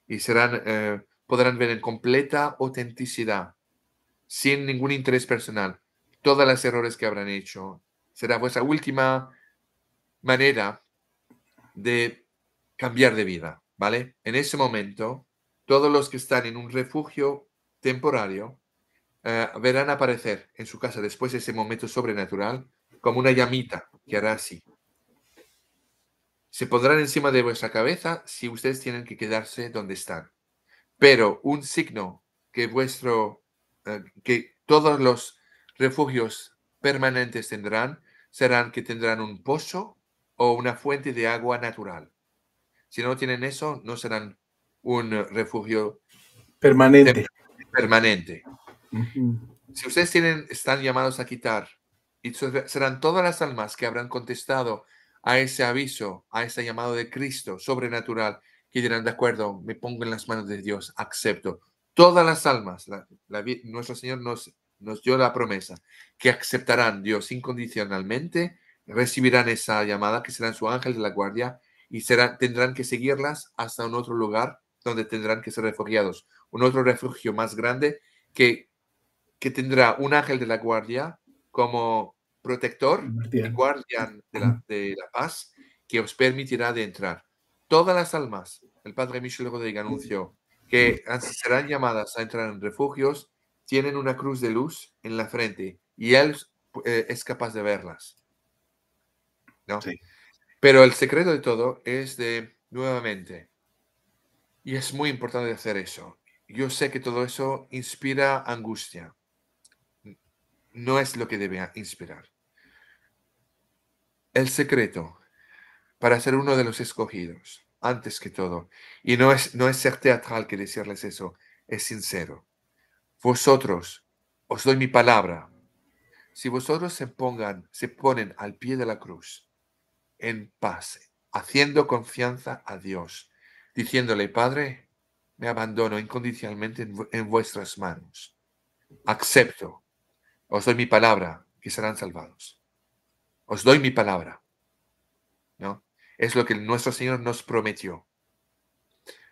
y serán, eh, podrán ver en completa autenticidad, sin ningún interés personal, todas las errores que habrán hecho. Será vuestra última manera de cambiar de vida, ¿vale? En ese momento, todos los que están en un refugio temporario eh, verán aparecer en su casa después de ese momento sobrenatural como una llamita que hará así. Se pondrán encima de vuestra cabeza si ustedes tienen que quedarse donde están. Pero un signo que vuestro, eh, que todos los refugios permanentes tendrán serán que tendrán un pozo o una fuente de agua natural. Si no tienen eso, no serán un refugio permanente. permanente. Si ustedes tienen, están llamados a quitar, y serán todas las almas que habrán contestado a ese aviso, a ese llamado de Cristo sobrenatural, que dirán, de acuerdo, me pongo en las manos de Dios, acepto. Todas las almas, nuestro Señor nos, nos dio la promesa, que aceptarán Dios incondicionalmente, recibirán esa llamada, que serán su ángel de la guardia, y serán, tendrán que seguirlas hasta un otro lugar donde tendrán que ser refugiados, un otro refugio más grande que que tendrá un ángel de la guardia como protector y guardián de la, paz que os permitirá de entrar. Todas las almas, el padre Michel Rodríguez anunció, que serán llamadas a entrar en refugios, tienen una cruz de luz en la frente y él eh, es capaz de verlas. ¿No? Pero el secreto de todo es de, nuevamente, y es muy importante hacer eso. Yo sé que todo eso inspira angustia, no es lo que debe inspirar. El secreto para ser uno de los escogidos, antes que todo, y no es, no es ser teatral que decirles eso, es sincero. Vosotros, os doy mi palabra, si vosotros se pongan, se ponen al pie de la cruz, en paz, haciendo confianza a Dios, diciéndole, Padre, me abandono incondicionalmente en vuestras manos. Acepto os doy mi palabra que serán salvados. Os doy mi palabra. ¿No? Es lo que nuestro Señor nos prometió.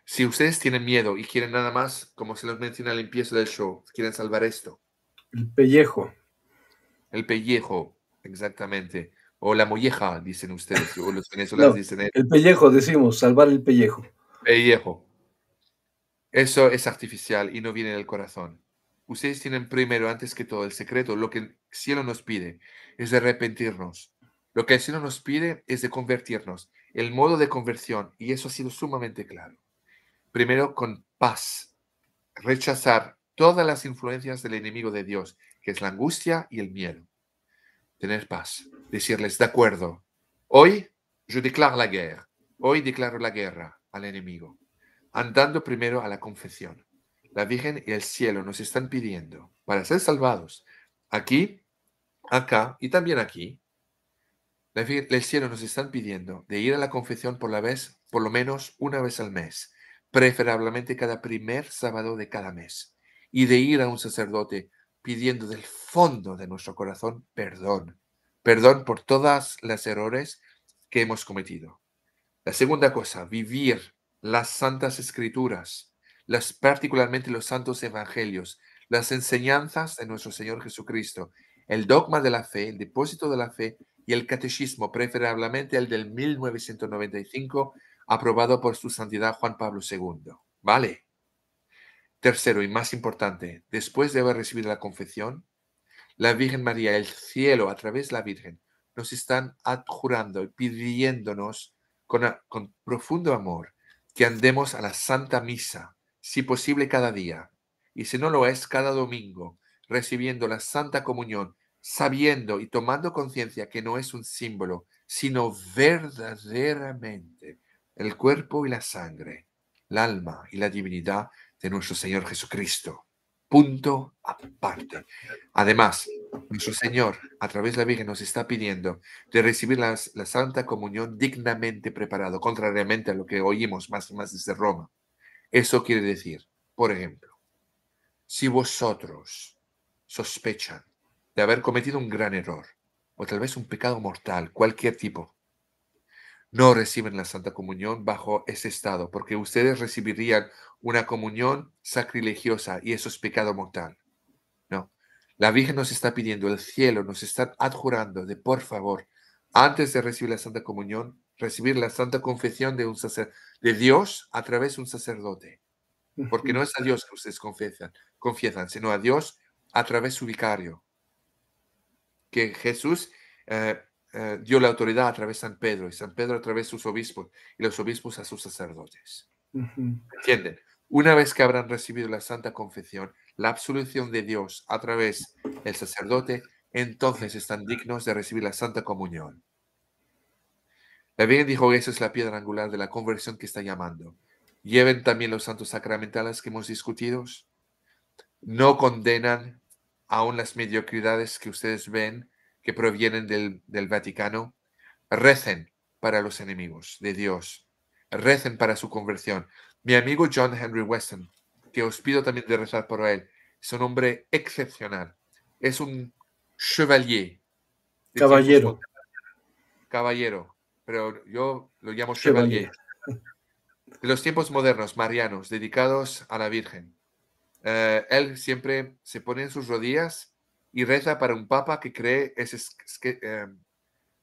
Si ustedes tienen miedo y quieren nada más, como se los menciona al empiezo del show, quieren salvar esto. El pellejo. El pellejo, exactamente. O la molleja, dicen ustedes, los venezolanos dicen. El... el pellejo, decimos, salvar el pellejo. Pellejo. Eso es artificial y no viene del corazón. Ustedes tienen primero, antes que todo, el secreto. Lo que el cielo nos pide es de arrepentirnos. Lo que el cielo nos pide es de convertirnos. El modo de conversión, y eso ha sido sumamente claro. Primero, con paz. Rechazar todas las influencias del enemigo de Dios, que es la angustia y el miedo. Tener paz. Decirles, de acuerdo, hoy yo declaro la guerra. Hoy declaro la guerra al enemigo. Andando primero a la confesión la Virgen y el cielo nos están pidiendo para ser salvados aquí, acá y también aquí. el cielo nos están pidiendo de ir a la confesión por la vez, por lo menos una vez al mes, preferablemente cada primer sábado de cada mes, y de ir a un sacerdote pidiendo del fondo de nuestro corazón perdón, perdón por todas las errores que hemos cometido. La segunda cosa, vivir las santas escrituras las, particularmente los santos evangelios, las enseñanzas de nuestro Señor Jesucristo, el dogma de la fe, el depósito de la fe y el catecismo, preferablemente el del 1995, aprobado por su santidad Juan Pablo II. ¿Vale? Tercero y más importante, después de haber recibido la confesión, la Virgen María, el cielo a través de la Virgen, nos están adjurando y pidiéndonos con, con profundo amor que andemos a la Santa Misa, si posible cada día, y si no lo es, cada domingo, recibiendo la Santa Comunión, sabiendo y tomando conciencia que no es un símbolo, sino verdaderamente el cuerpo y la sangre, el alma y la divinidad de nuestro Señor Jesucristo. Punto aparte. Además, nuestro Señor, a través de la Virgen, nos está pidiendo de recibir la Santa Comunión dignamente preparado, contrariamente a lo que oímos más y más desde Roma. Eso quiere decir, por ejemplo, si vosotros sospechan de haber cometido un gran error, o tal vez un pecado mortal, cualquier tipo, no reciben la Santa Comunión bajo ese estado, porque ustedes recibirían una comunión sacrilegiosa y eso es pecado mortal. No, la Virgen nos está pidiendo, el cielo nos está adjurando de por favor, antes de recibir la Santa Comunión, recibir la santa confesión de, un de Dios a través de un sacerdote. Porque no es a Dios que ustedes confiesan, sino a Dios a través de su vicario. Que Jesús eh, eh, dio la autoridad a través de San Pedro y San Pedro a través de sus obispos y los obispos a sus sacerdotes. ¿Entienden? Una vez que habrán recibido la santa confesión, la absolución de Dios a través del sacerdote, entonces están dignos de recibir la santa comunión. También dijo, esa es la piedra angular de la conversión que está llamando. Lleven también los santos sacramentales que hemos discutido. No condenan aún las mediocridades que ustedes ven que provienen del, del Vaticano. Recen para los enemigos de Dios. Recen para su conversión. Mi amigo John Henry Weston, que os pido también de rezar por él, es un hombre excepcional. Es un chevalier. Caballero. Este caballero, pero yo lo llamo Chevalier, de los tiempos modernos, marianos, dedicados a la Virgen. Eh, él siempre se pone en sus rodillas y reza para un papa que cree es, es, eh,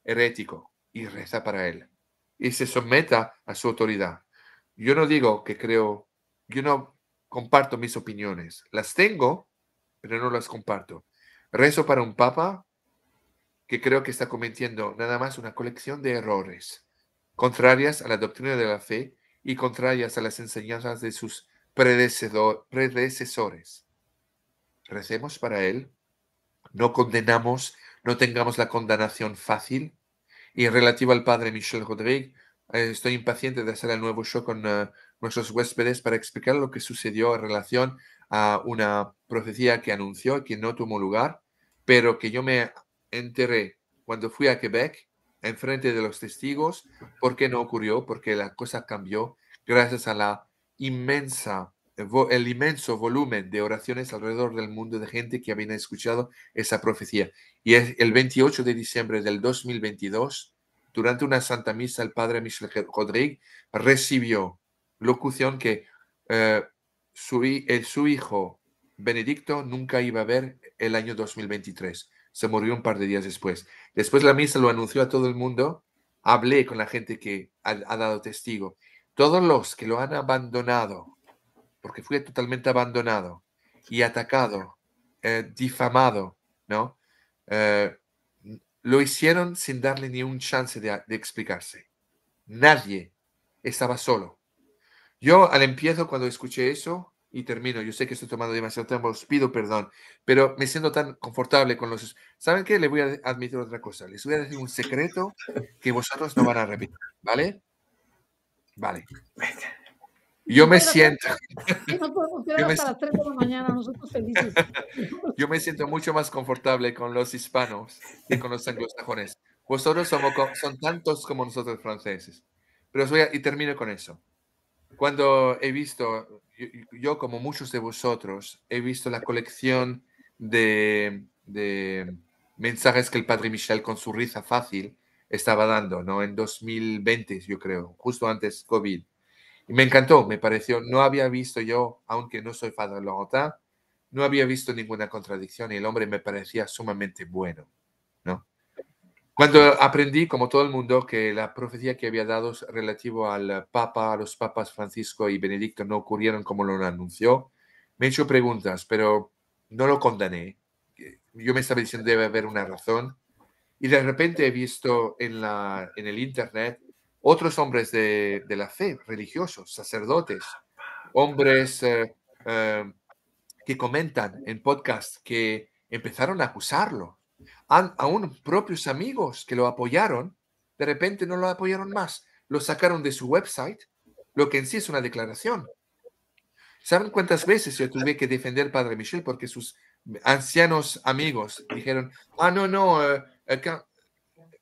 herético y reza para él y se someta a su autoridad. Yo no digo que creo, yo no comparto mis opiniones, las tengo, pero no las comparto. Rezo para un papa que creo que está cometiendo nada más una colección de errores, contrarias a la doctrina de la fe y contrarias a las enseñanzas de sus predecesores. Recemos para él, no condenamos, no tengamos la condenación fácil. Y relativo al padre Michel Rodríguez, eh, estoy impaciente de hacer el nuevo show con eh, nuestros huéspedes para explicar lo que sucedió en relación a una profecía que anunció y que no tuvo lugar, pero que yo me enteré cuando fui a Quebec en frente de los testigos porque no ocurrió, porque la cosa cambió gracias a la inmensa el inmenso volumen de oraciones alrededor del mundo de gente que había escuchado esa profecía. Y es el 28 de diciembre del 2022, durante una santa misa, el padre Michel Rodríguez recibió locución que eh, su, su hijo Benedicto nunca iba a ver el año 2023 se murió un par de días después. Después la misa lo anunció a todo el mundo, hablé con la gente que ha, dado testigo. Todos los que lo han abandonado, porque fue totalmente abandonado y atacado, eh, difamado, ¿no? Eh, lo hicieron sin darle ni un chance de, explicarse. Nadie estaba solo. Yo al empiezo, cuando escuché eso, y termino. Yo sé que estoy tomando demasiado tiempo, os pido perdón, pero me siento tan confortable con los... ¿Saben qué? le voy a admitir otra cosa. Les voy a decir un secreto que vosotros no van a repetir, ¿vale? Vale. Yo me siento... Yo me siento mucho más confortable con los hispanos que con los anglosajones. Vosotros somos, son tantos como nosotros franceses. Pero y termino con eso. Cuando he visto yo, como muchos de vosotros, he visto la colección de, mensajes que el padre Michel con su risa fácil estaba dando, ¿no? En 2020, yo creo, justo antes COVID. Y me encantó, me pareció, no había visto yo, aunque no soy Padre logotá no había visto ninguna contradicción y el hombre me parecía sumamente bueno, ¿no? Cuando aprendí, como todo el mundo, que la profecía que había dado relativo al Papa, a los Papas Francisco y Benedicto no ocurrieron como lo anunció, me he hecho preguntas, pero no lo condené. Eh, yo me estaba diciendo debe haber una razón. Y de repente he visto en, la, en el Internet otros hombres de, de la fe, religiosos, sacerdotes, hombres eh, eh, que comentan en podcast que empezaron a acusarlo a, propios amigos que lo apoyaron, de repente no lo apoyaron más, lo sacaron de su website, lo que en sí es una declaración. ¿Saben cuántas veces yo tuve que defender Padre Michel porque sus ancianos amigos dijeron, ah, no, no, eh,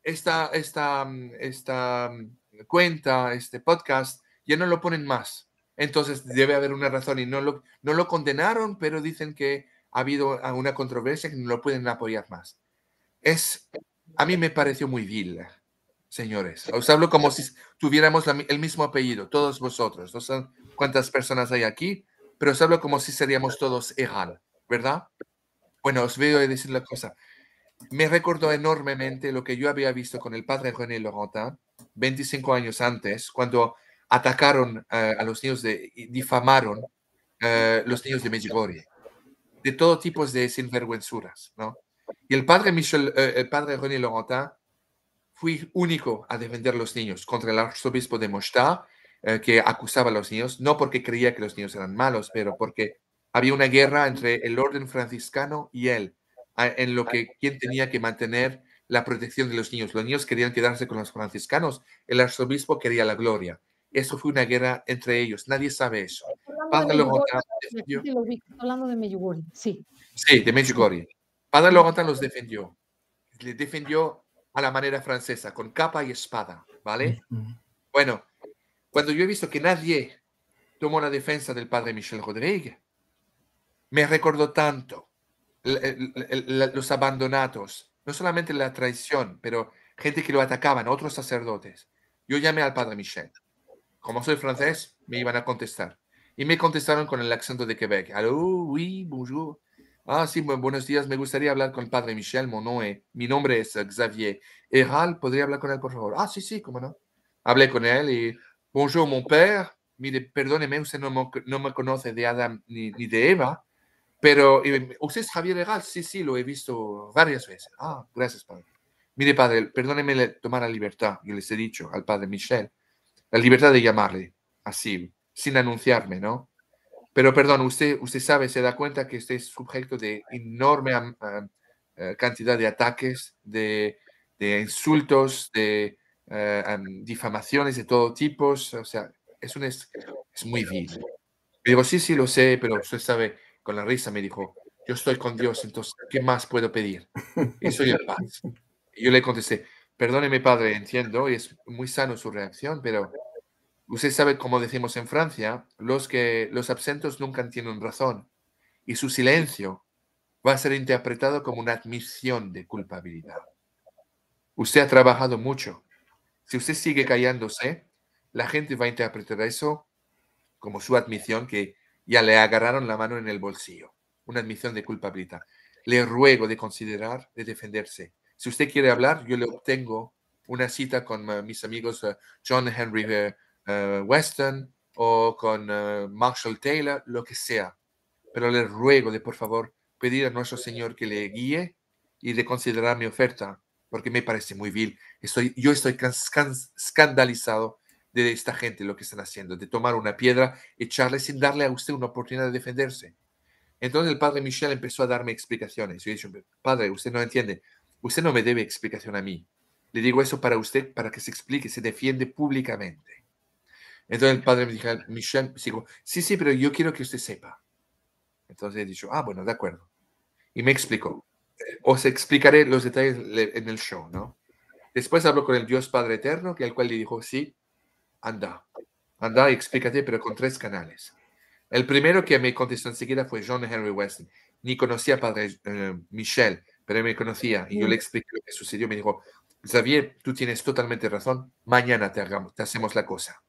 esta, esta, mm, esta mm, cuenta, este podcast, ya no lo ponen más. Entonces debe haber una razón y no lo, no lo condenaron, pero dicen que ha habido ah, una controversia que no lo pueden apoyar más es, a mí me pareció muy vil, señores. Os hablo como si tuviéramos el mismo apellido, todos vosotros. No sé cuántas personas hay aquí, pero os hablo como si seríamos todos igual, ¿verdad? Bueno, os veo decir la cosa. Me recordó enormemente lo que yo había visto con el padre René Laurentin ¿eh? 25 años antes, cuando atacaron eh, a los niños, de, difamaron a eh, los niños de Medjugorje, de todo tipo de sinvergüenzuras, ¿no? Y el padre Michel, eh, el padre René Laurentin, fue único a defender los niños contra el arzobispo de Mostar, eh, que acusaba a los niños, no porque creía que los niños eran malos, pero porque había una guerra entre el orden franciscano y él, en lo que quien tenía que mantener la protección de los niños. Los niños querían quedarse con los franciscanos, el arzobispo quería la gloria. Eso fue una guerra entre ellos, nadie sabe eso. sí. de Padre Laurentin los defendió. Le defendió a la manera francesa, con capa y espada, ¿vale? Bueno, cuando yo he visto que nadie tomó la defensa del padre Michel Rodríguez, me recordó tanto los abandonados, no solamente la traición, pero gente que lo atacaban, otros sacerdotes. Yo llamé al padre Michel. Como soy francés, me iban a contestar. Y me contestaron con el acento de Quebec. Aló, oui, bonjour. Ah, sí, buenos días. Me gustaría hablar con el padre Michel Monoe. Mi nombre es eh, Xavier. Eral, ¿podría hablar con él, por favor? Ah, sí, sí, cómo no. Hablé con él y, bonjour, mon père. Mire, perdóneme, usted no me, conoce de Adam ni, de Eva, pero usted es Javier Eral. Sí, sí, lo he visto varias veces. Ah, gracias, padre. Mire, padre, perdóneme tomar la libertad, yo les he dicho al padre Michel, la libertad de llamarle así, sin anunciarme, ¿no? Pero perdón, usted, usted sabe, se da cuenta que usted es sujeto de enorme eh, cantidad de ataques, de, de insultos, de eh, difamaciones de todo tipo. O sea, es, un, es, muy vil. digo, sí, sí, lo sé, pero usted sabe, con la risa me dijo, yo estoy con Dios, entonces, ¿qué más puedo pedir? Y soy paz. Y yo le contesté, perdóneme, padre, entiendo, y es muy sano su reacción, pero Usted sabe, como decimos en Francia, los que los absentos nunca tienen razón y su silencio va a ser interpretado como una admisión de culpabilidad. Usted ha trabajado mucho. Si usted sigue callándose, la gente va a interpretar eso como su admisión que ya le agarraron la mano en el bolsillo, una admisión de culpabilidad. Le ruego de considerar, de defenderse. Si usted quiere hablar, yo le obtengo una cita con mis amigos eh, John Henry eh, eh, western o con eh, Marshall Taylor, lo que sea. Pero le ruego de por favor pedir a nuestro Señor que le guíe y de considerar mi oferta, porque me parece muy vil. Estoy, yo estoy escandalizado de esta gente, lo que están haciendo, de tomar una piedra, echarle sin darle a usted una oportunidad de defenderse. Entonces el padre Michel empezó a darme explicaciones. Yo dije, padre, usted no entiende, usted no me debe explicación a mí. Le digo eso para usted, para que se explique, se defiende públicamente. Entonces el padre me dijo, Michel, pues, sí, sí, pero yo quiero que usted sepa. Entonces he dicho, ah, bueno, de acuerdo. Y me explicó. Os explicaré los detalles en el show, ¿no? Después habló con el Dios Padre Eterno, que al cual le dijo, sí, anda, anda y explícate, pero con tres canales. El primero que me contestó enseguida fue John Henry Weston. Ni conocía a Padre eh, Michelle, Michel, pero me conocía y yo le mm. expliqué lo que sucedió. Me dijo, Xavier, tú tienes totalmente razón, mañana te, hagamos, te hacemos la cosa.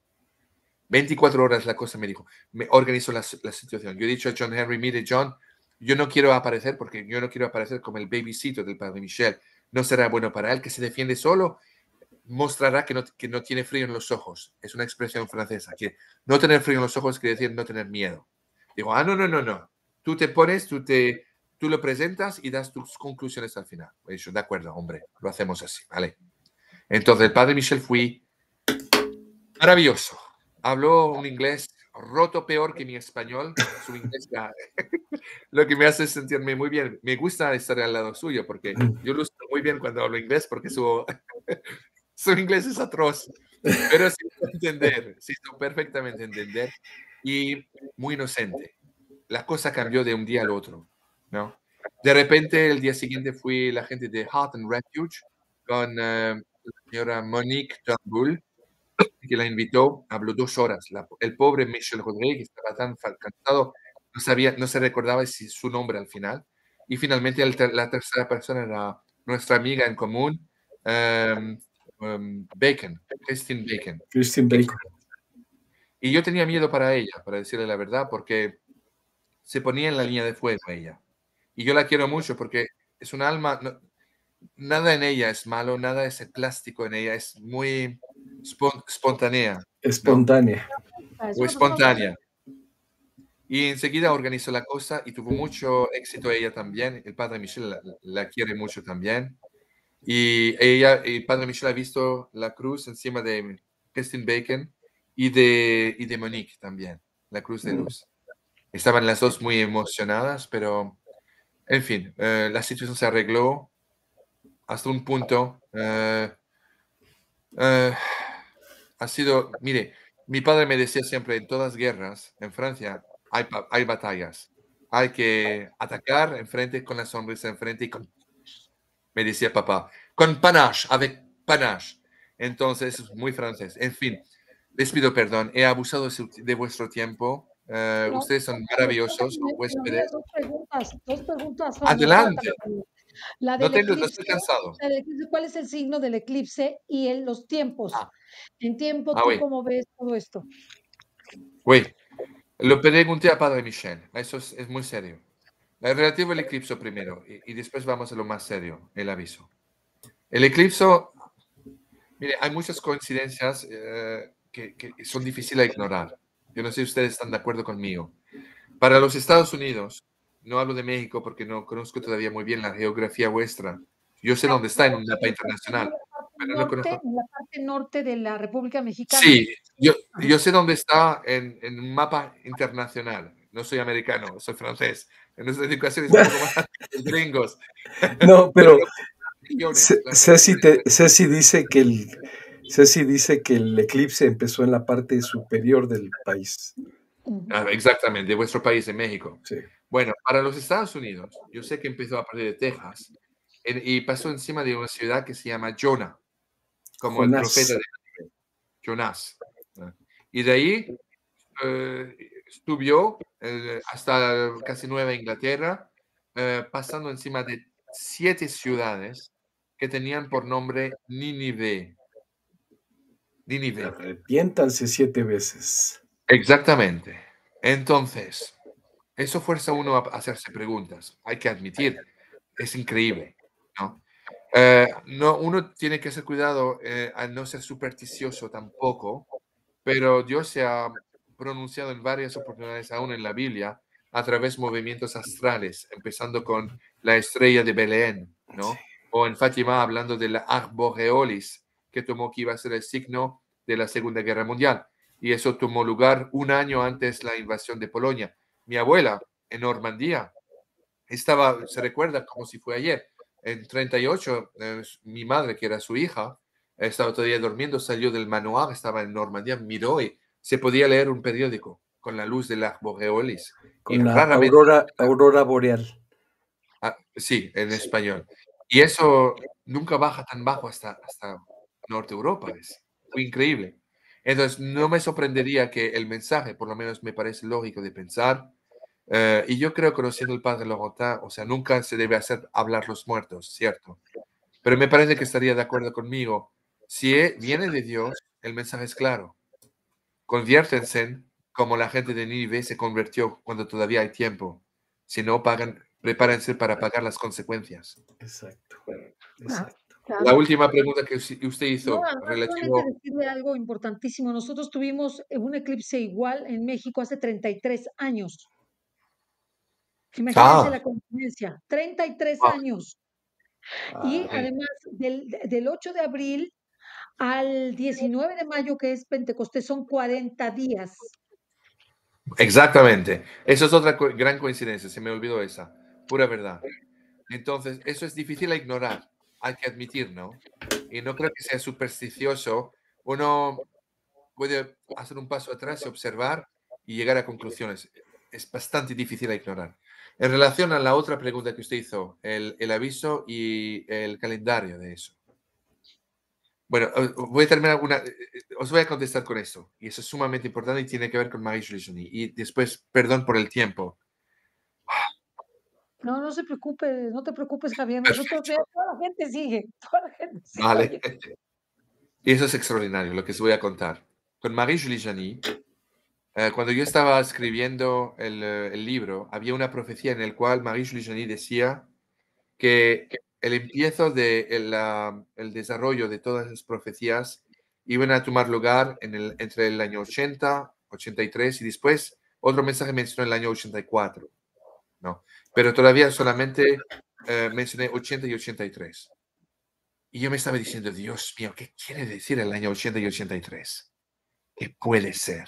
24 horas la cosa me dijo, me organizo la, situación. Yo he dicho a John Henry, mire John, yo no quiero aparecer porque yo no quiero aparecer como el babycito del padre Michel. No será bueno para él que se defiende solo, mostrará que no, tiene frío en los ojos. Es una expresión francesa, que no tener frío en los ojos quiere decir no tener miedo. Digo, ah, no, no, no, no. Tú te pones, tú te, tú lo presentas y das tus conclusiones al final. He dicho, de acuerdo, hombre, lo hacemos así, ¿vale? Entonces, el padre Michel fui maravilloso. Habló un inglés roto peor que mi español, su inglés lo que me hace sentirme muy bien. Me gusta estar al lado suyo porque yo lo uso muy bien cuando hablo inglés porque su, su inglés es atroz, pero sí entender, sí perfectamente entender y muy inocente. La cosa cambió de un día al otro, ¿no? De repente, el día siguiente fui la gente de Heart and Refuge con eh, la señora Monique Turnbull, que la invitó, habló dos horas. el pobre Michel Rodríguez estaba tan cansado, no, sabía, no se recordaba si su nombre al final. Y finalmente la tercera persona era nuestra amiga en común, em, em, Bacon, Christine Bacon. Bacon. Y yo tenía miedo para ella, para decirle la verdad, porque se ponía en la línea de fuego ella. Y yo la quiero mucho porque es un alma, nada en ella es malo, nada es el plástico en ella, es muy, espontánea. Espontánea. O espontánea. Y enseguida organizó la cosa y tuvo mucho éxito ella también. El padre Michel la, quiere mucho también. Y ella, el padre Michel ha visto la cruz encima de Justin Bacon y de, y de Monique también, la cruz de luz. Estaban las dos muy emocionadas, pero en fin, eh, la situación se arregló hasta un punto. Eh, eh, ha sido, mire, mi padre me decía siempre, en todas guerras, en Francia, hay, hay batallas. Hay que atacar enfrente con la sonrisa enfrente y con, me decía papá, con panache, avec panache. Entonces, muy francés. En fin, les pido perdón, he abusado de vuestro tiempo. Eh, ustedes son maravillosos, Dos preguntas, dos preguntas. Adelante. La del eclipse, ¿Cuál es el signo del eclipse y en los tiempos? Ah. En tiempo, ah, cómo ves todo esto? Güey, lo pregunté a Padre Michel, eso es, muy serio. El relativo al eclipse primero y, después vamos a lo más serio, el aviso. El eclipse, mire, hay muchas coincidencias eh, que, que, son difíciles de ignorar. Yo no sé si ustedes están de acuerdo conmigo. Para los Estados Unidos, no hablo de México porque no conozco todavía muy bien la geografía vuestra. Yo sé dónde está en un mapa internacional, En la parte norte de la República Mexicana. Sí, yo, yo sé dónde está en, en un mapa internacional. No soy americano, soy francés. En nuestra educación es un gringos. No, pero Ceci, dice que el si dice que el eclipse empezó en la parte superior del país. Ah, exactamente, de vuestro país, de México. Sí. Bueno, para los Estados Unidos, yo sé que empezó a partir de Texas y pasó encima de una ciudad que se llama Jonah, como el profeta de Jonás. Y de ahí eh, eh, hasta casi Nueva Inglaterra, eh, pasando encima de siete ciudades que tenían por nombre Nínive. Nínive. Arrepiéntanse siete veces. Exactamente. Entonces, eso fuerza a uno a hacerse preguntas, hay que admitir, es increíble, ¿no? Eh, uno tiene que ser cuidado eh, a no ser supersticioso tampoco, pero Dios se ha pronunciado en varias oportunidades, aún en la Biblia, a través de movimientos astrales, empezando con la estrella de Belén, O en Fátima hablando de la arboreolis, que tomó que iba a ser el signo de la Segunda Guerra Mundial. Y eso tomó lugar un año antes la invasión de Polonia mi abuela en Normandía. Estaba, se recuerda como si fue ayer. En 38, eh, mi madre, que era su hija, estaba todavía durmiendo, salió del manoir, estaba en Normandía, miró y se podía leer un periódico con la luz de las boreolis. Con la aurora, boreal. Ah, sí, en español. Y eso nunca baja tan bajo hasta, hasta Norte Europa. Es increíble. Entonces, no me sorprendería que el mensaje, por lo menos me parece lógico de pensar, eh, y yo creo, conociendo el padre Logotá, o sea, nunca se debe hacer hablar los muertos, ¿cierto? Pero me parece que estaría de acuerdo conmigo. Si e, viene de Dios, el mensaje es claro. Conviértense como la gente de Nive se convirtió cuando todavía hay tiempo. Si no, pagan, prepárense para pagar las consecuencias. Exacto. Ah, exacto. La última pregunta que usted hizo. No, relativo... decirle algo importantísimo. Nosotros tuvimos un eclipse igual en México hace 33 años. Imagínese ah. la coincidencia, 33 ah. años. Y ah, además, del, del 8 de abril al 19 de mayo, que es Pentecostés, son 40 días. Exactamente. eso es otra gran coincidencia, se me olvidó esa. Pura verdad. Entonces, eso es difícil a ignorar, hay que admitirlo. ¿no? Y no creo que sea supersticioso. Uno puede hacer un paso atrás y observar y llegar a conclusiones. Es bastante difícil a ignorar. En relación a la otra pregunta que usted hizo, el, aviso y el calendario de eso. Bueno, eh, voy a terminar eh, eh, Os voy a contestar con eso. Y eso es sumamente importante y tiene que ver con Marie Jolie. Y después, perdón por el tiempo. No, no se preocupe, no te preocupes, Javier. toda la gente sigue. Toda la gente Vale. Y eso es extraordinario, lo que os voy a contar. Con Marie Julie eh, cuando yo estaba escribiendo eh, el, libro, había una profecía en la cual Marie Julie decía que el empiezo del de el, desarrollo de todas las profecías iban a tomar lugar en el, entre el año 80, 83 y después otro mensaje mencionó el año 84. ¿no? Pero todavía solamente eh, mencioné 80 y 83. Y yo me estaba diciendo, Dios mío, ¿qué quiere decir el año 80 y 83? ¿Qué puede ser?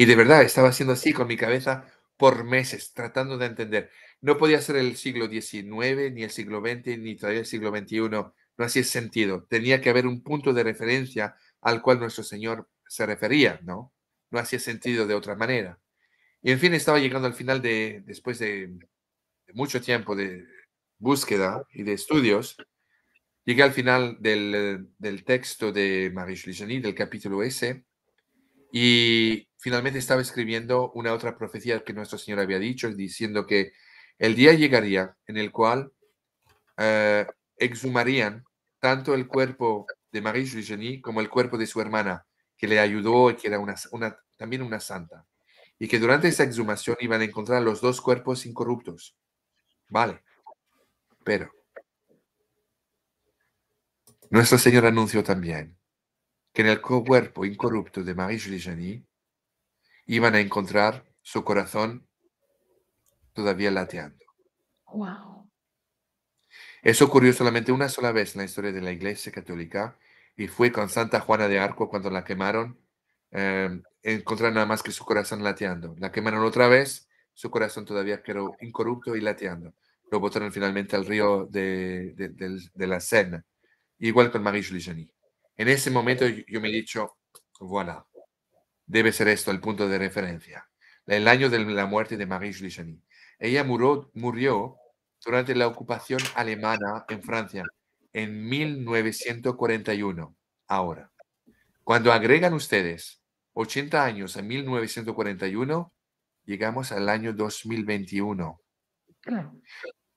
Y de verdad, estaba haciendo así con mi cabeza por meses, tratando de entender. No podía ser el siglo XIX, ni el siglo XX, ni todavía el siglo XXI. No hacía sentido. Tenía que haber un punto de referencia al cual nuestro Señor se refería, ¿no? No hacía sentido de otra manera. Y en fin, estaba llegando al final de, después de, mucho tiempo de búsqueda y de estudios, llegué al final del, del texto de Marie Julie del capítulo S, y finalmente estaba escribiendo una otra profecía que nuestro Señor había dicho, diciendo que el día llegaría en el cual eh, exhumarían tanto el cuerpo de Marie Julie como el cuerpo de su hermana, que le ayudó y que era también una santa, y que durante esa exhumación iban a encontrar los dos cuerpos incorruptos. Vale, pero nuestro Señor anunció también que en el cuerpo incorrupto de Marie Julie iban a encontrar su corazón todavía lateando. Eso ocurrió solamente una sola vez en la historia de la Iglesia Católica y fue con Santa Juana de Arco cuando la quemaron. Eh, em, encontraron nada más que su corazón lateando. La quemaron otra vez, su corazón todavía quedó incorrupto y lateando. Lo botaron finalmente al río de, la Seine, igual con Marie Julie En ese momento yo, me he dicho, voilà, Debe ser esto el punto de referencia. El año de la muerte de Marie Julie Ella murió, murió durante la ocupación alemana en Francia en 1941, ahora. Cuando agregan ustedes 80 años a 1941, llegamos al año 2021.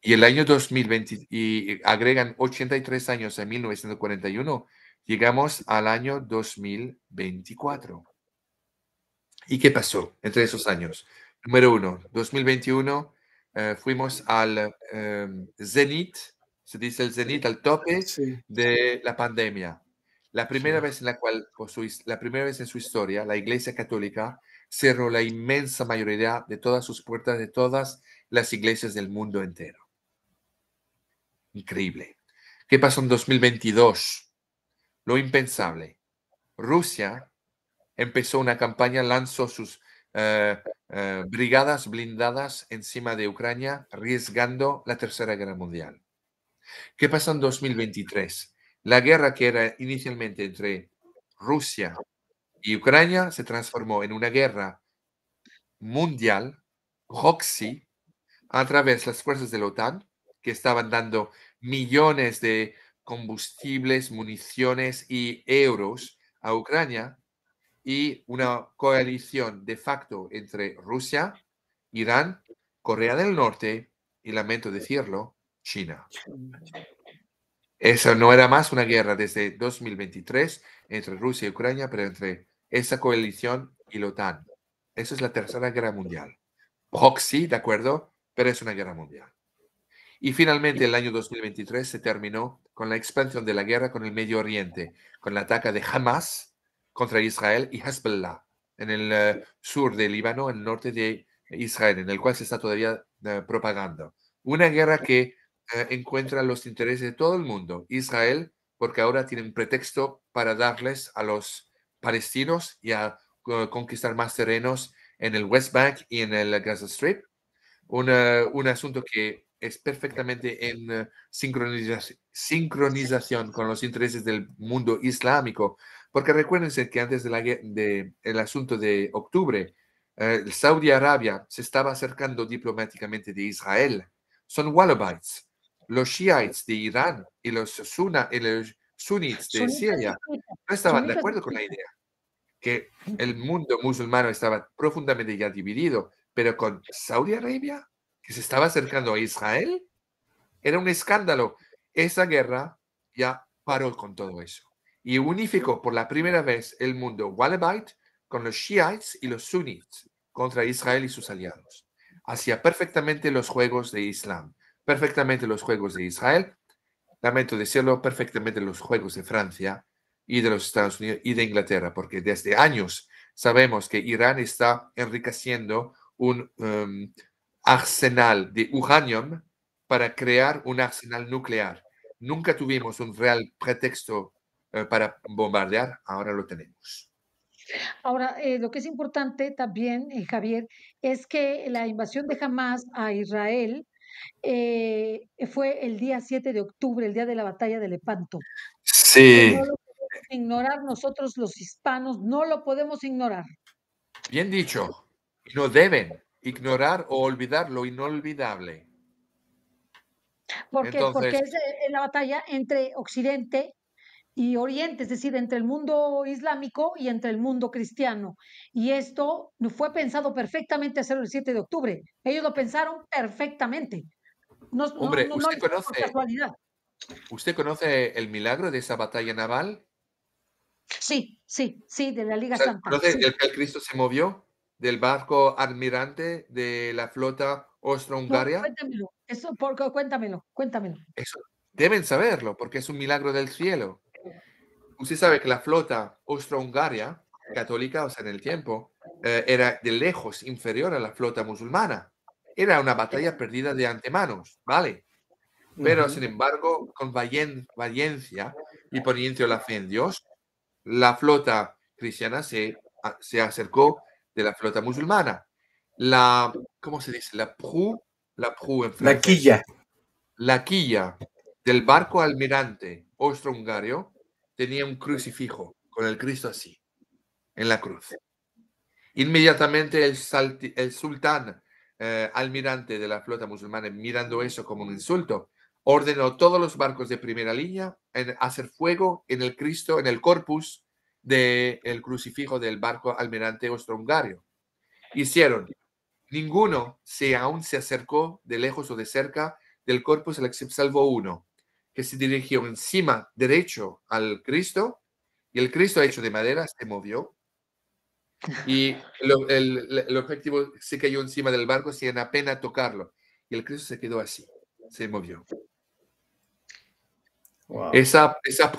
Y el año 2020, y agregan 83 años a 1941, llegamos al año 2024. ¿Y qué pasó entre esos años? Número uno, 2021, eh, fuimos al em, zenit, se dice el zenit, al tope de la pandemia. La primera vez en la cual, la primera vez en su historia, la Iglesia Católica cerró la inmensa mayoría de todas sus puertas, de todas las iglesias del mundo entero. Increíble. ¿Qué pasó en 2022? Lo impensable. Rusia empezó una campaña, lanzó sus eh, eh, brigadas blindadas encima de Ucrania, arriesgando la Tercera Guerra Mundial. ¿Qué pasa en 2023? La guerra que era inicialmente entre Rusia y Ucrania se transformó en una guerra mundial, Roxy, a través de las fuerzas de la OTAN, que estaban dando millones de combustibles, municiones y euros a Ucrania y una coalición de facto entre Rusia, Irán, Corea del Norte y, lamento decirlo, China. Eso no era más una guerra desde 2023 entre Rusia y Ucrania, pero entre esa coalición y la OTAN. Esa es la tercera guerra mundial. Proxy, de acuerdo, pero es una guerra mundial. Y finalmente el año 2023 se terminó con la expansión de la guerra con el Medio Oriente, con la ataque de Hamas contra Israel y Hezbollah en el eh, sur del Líbano, en el norte de Israel, en el cual se está todavía eh, propagando. Una guerra que eh, encuentra los intereses de todo el mundo. Israel, porque ahora tienen pretexto para darles a los palestinos y a conquistar más terrenos en el West Bank y en el Gaza Strip. un asunto que es perfectamente en sincronización con los intereses del mundo islámico, porque recuérdense que antes del asunto de octubre, eh, Saudi Arabia se estaba acercando diplomáticamente de Israel. Son walabites, los shiites de Irán y los, y los sunnites de Siria. No estaban de acuerdo con la idea que el mundo musulmán estaba profundamente ya dividido, pero con Saudi Arabia, que se estaba acercando a Israel, era un escándalo. Esa guerra ya paró con todo eso y unificó por la primera vez el mundo Wallabite con los shiites y los sunnites contra Israel y sus aliados. Hacía perfectamente los juegos de Islam, perfectamente los juegos de Israel, lamento decirlo, perfectamente los juegos de Francia y de los Estados Unidos y de Inglaterra, porque desde años sabemos que Irán está enriqueciendo un em, arsenal de uranio para crear un arsenal nuclear. Nunca tuvimos un real pretexto eh, para bombardear, ahora lo tenemos. Ahora, eh, lo que es importante también, eh, Javier, es que la invasión de Hamas a Israel fue el día 7 de octubre, el día de la batalla de Lepanto. Sí. ignorar nosotros los hispanos, no lo podemos ignorar. Bien dicho, no deben ignorar o olvidar lo inolvidable. Porque, porque es la batalla entre Occidente y Oriente, es decir, entre el mundo islámico y entre el mundo cristiano. Y esto fue pensado perfectamente hacerlo el 7 de octubre. Ellos lo pensaron perfectamente. Hombre, usted, conoce, ¿usted conoce el milagro de esa batalla naval? Sí, sí, sí, de la Liga Santa. del que el Cristo se movió? ¿Del barco almirante de la flota austro-hungaria eso, porque, cuéntamelo, cuéntamelo. deben saberlo, porque es un milagro del cielo. Usted sabe que la flota austro-hungaria, católica, o sea, en el tiempo, eh, era de lejos inferior a la flota musulmana. Era una batalla perdida de antemanos, ¿vale? Pero, sin embargo, con valencia y poniendo la fe en Dios, la flota cristiana se, se acercó de la flota musulmana. La, ¿cómo se dice? La la en La quilla. La quilla del barco almirante austro-hungario tenía un crucifijo con el Cristo así, en la cruz. Inmediatamente el, sultán, eh, almirante de la flota musulmana, mirando eso como un insulto, ordenó todos los barcos de primera línea en hacer fuego en el Cristo, en el corpus del crucifijo del barco almirante austro-hungario. Hicieron, ninguno, si aún se acercó de lejos o de cerca del corpus, salvo uno, que se dirigió encima derecho al Cristo y el Cristo hecho de madera se movió y el, objetivo se cayó encima del barco sin apenas tocarlo y el Cristo se quedó así, se movió. Esa, esa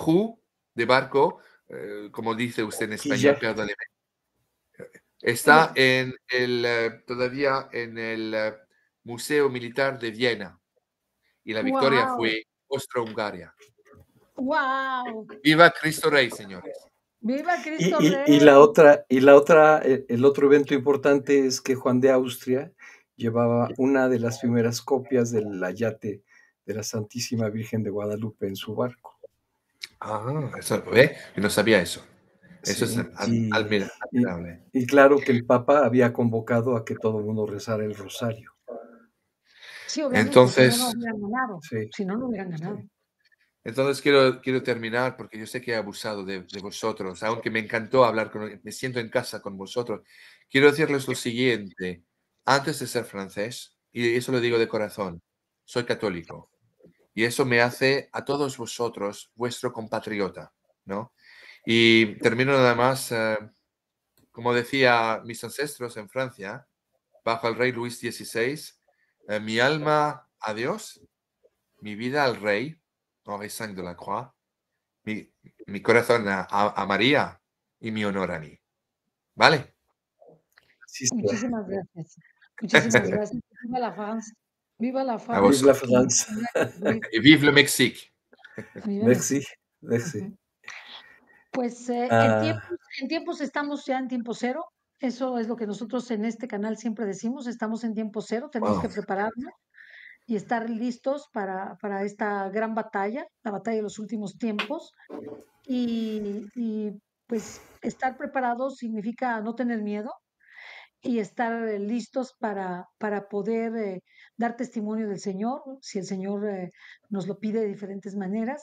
de barco, eh, como dice usted en español, perdóneme, está en el, eh, todavía en el eh, Museo Militar de Viena y la victoria fue Austro-Hungaria. ¡Wow! Viva Cristo Rey, señores. Viva Cristo y, Rey. Y, la otra, y la otra, eh, el otro evento importante es que Juan de Austria llevaba una de las primeras copias del ayate de la Santísima Virgen de Guadalupe en su barco. Ah, eso, ¿eh? no sabía eso. Eso es admirable. Y, y, claro que el Papa había convocado a que todo el mundo rezara el rosario. Entonces, Entonces quiero, quiero terminar porque yo sé que he abusado de, vosotros, aunque me encantó hablar con me siento en casa con vosotros. Quiero decirles lo siguiente, antes de ser francés, y eso lo digo de corazón, soy católico. Y eso me hace a todos vosotros vuestro compatriota, Y termino nada más, eh, como decía mis ancestros en Francia, bajo el rey Luis XVI, eh, mi alma a Dios, mi vida al Rey, de la Croix, mi, corazón a, María y mi honor a mí. ¿Vale? Muchísimas gracias. Viva la France. Viva la Francia. Viva la vive le Mexique. Merci. Pues eh, ah. en tiempos estamos ya en tiempo cero. Eso es lo que nosotros en este canal siempre decimos, estamos en tiempo cero, tenemos que prepararnos y estar listos para, esta gran batalla, la batalla de los últimos tiempos. Y, pues estar preparados significa no tener miedo y estar eh, listos para, para poder eh, dar testimonio del Señor, si el Señor eh, nos lo pide de diferentes maneras,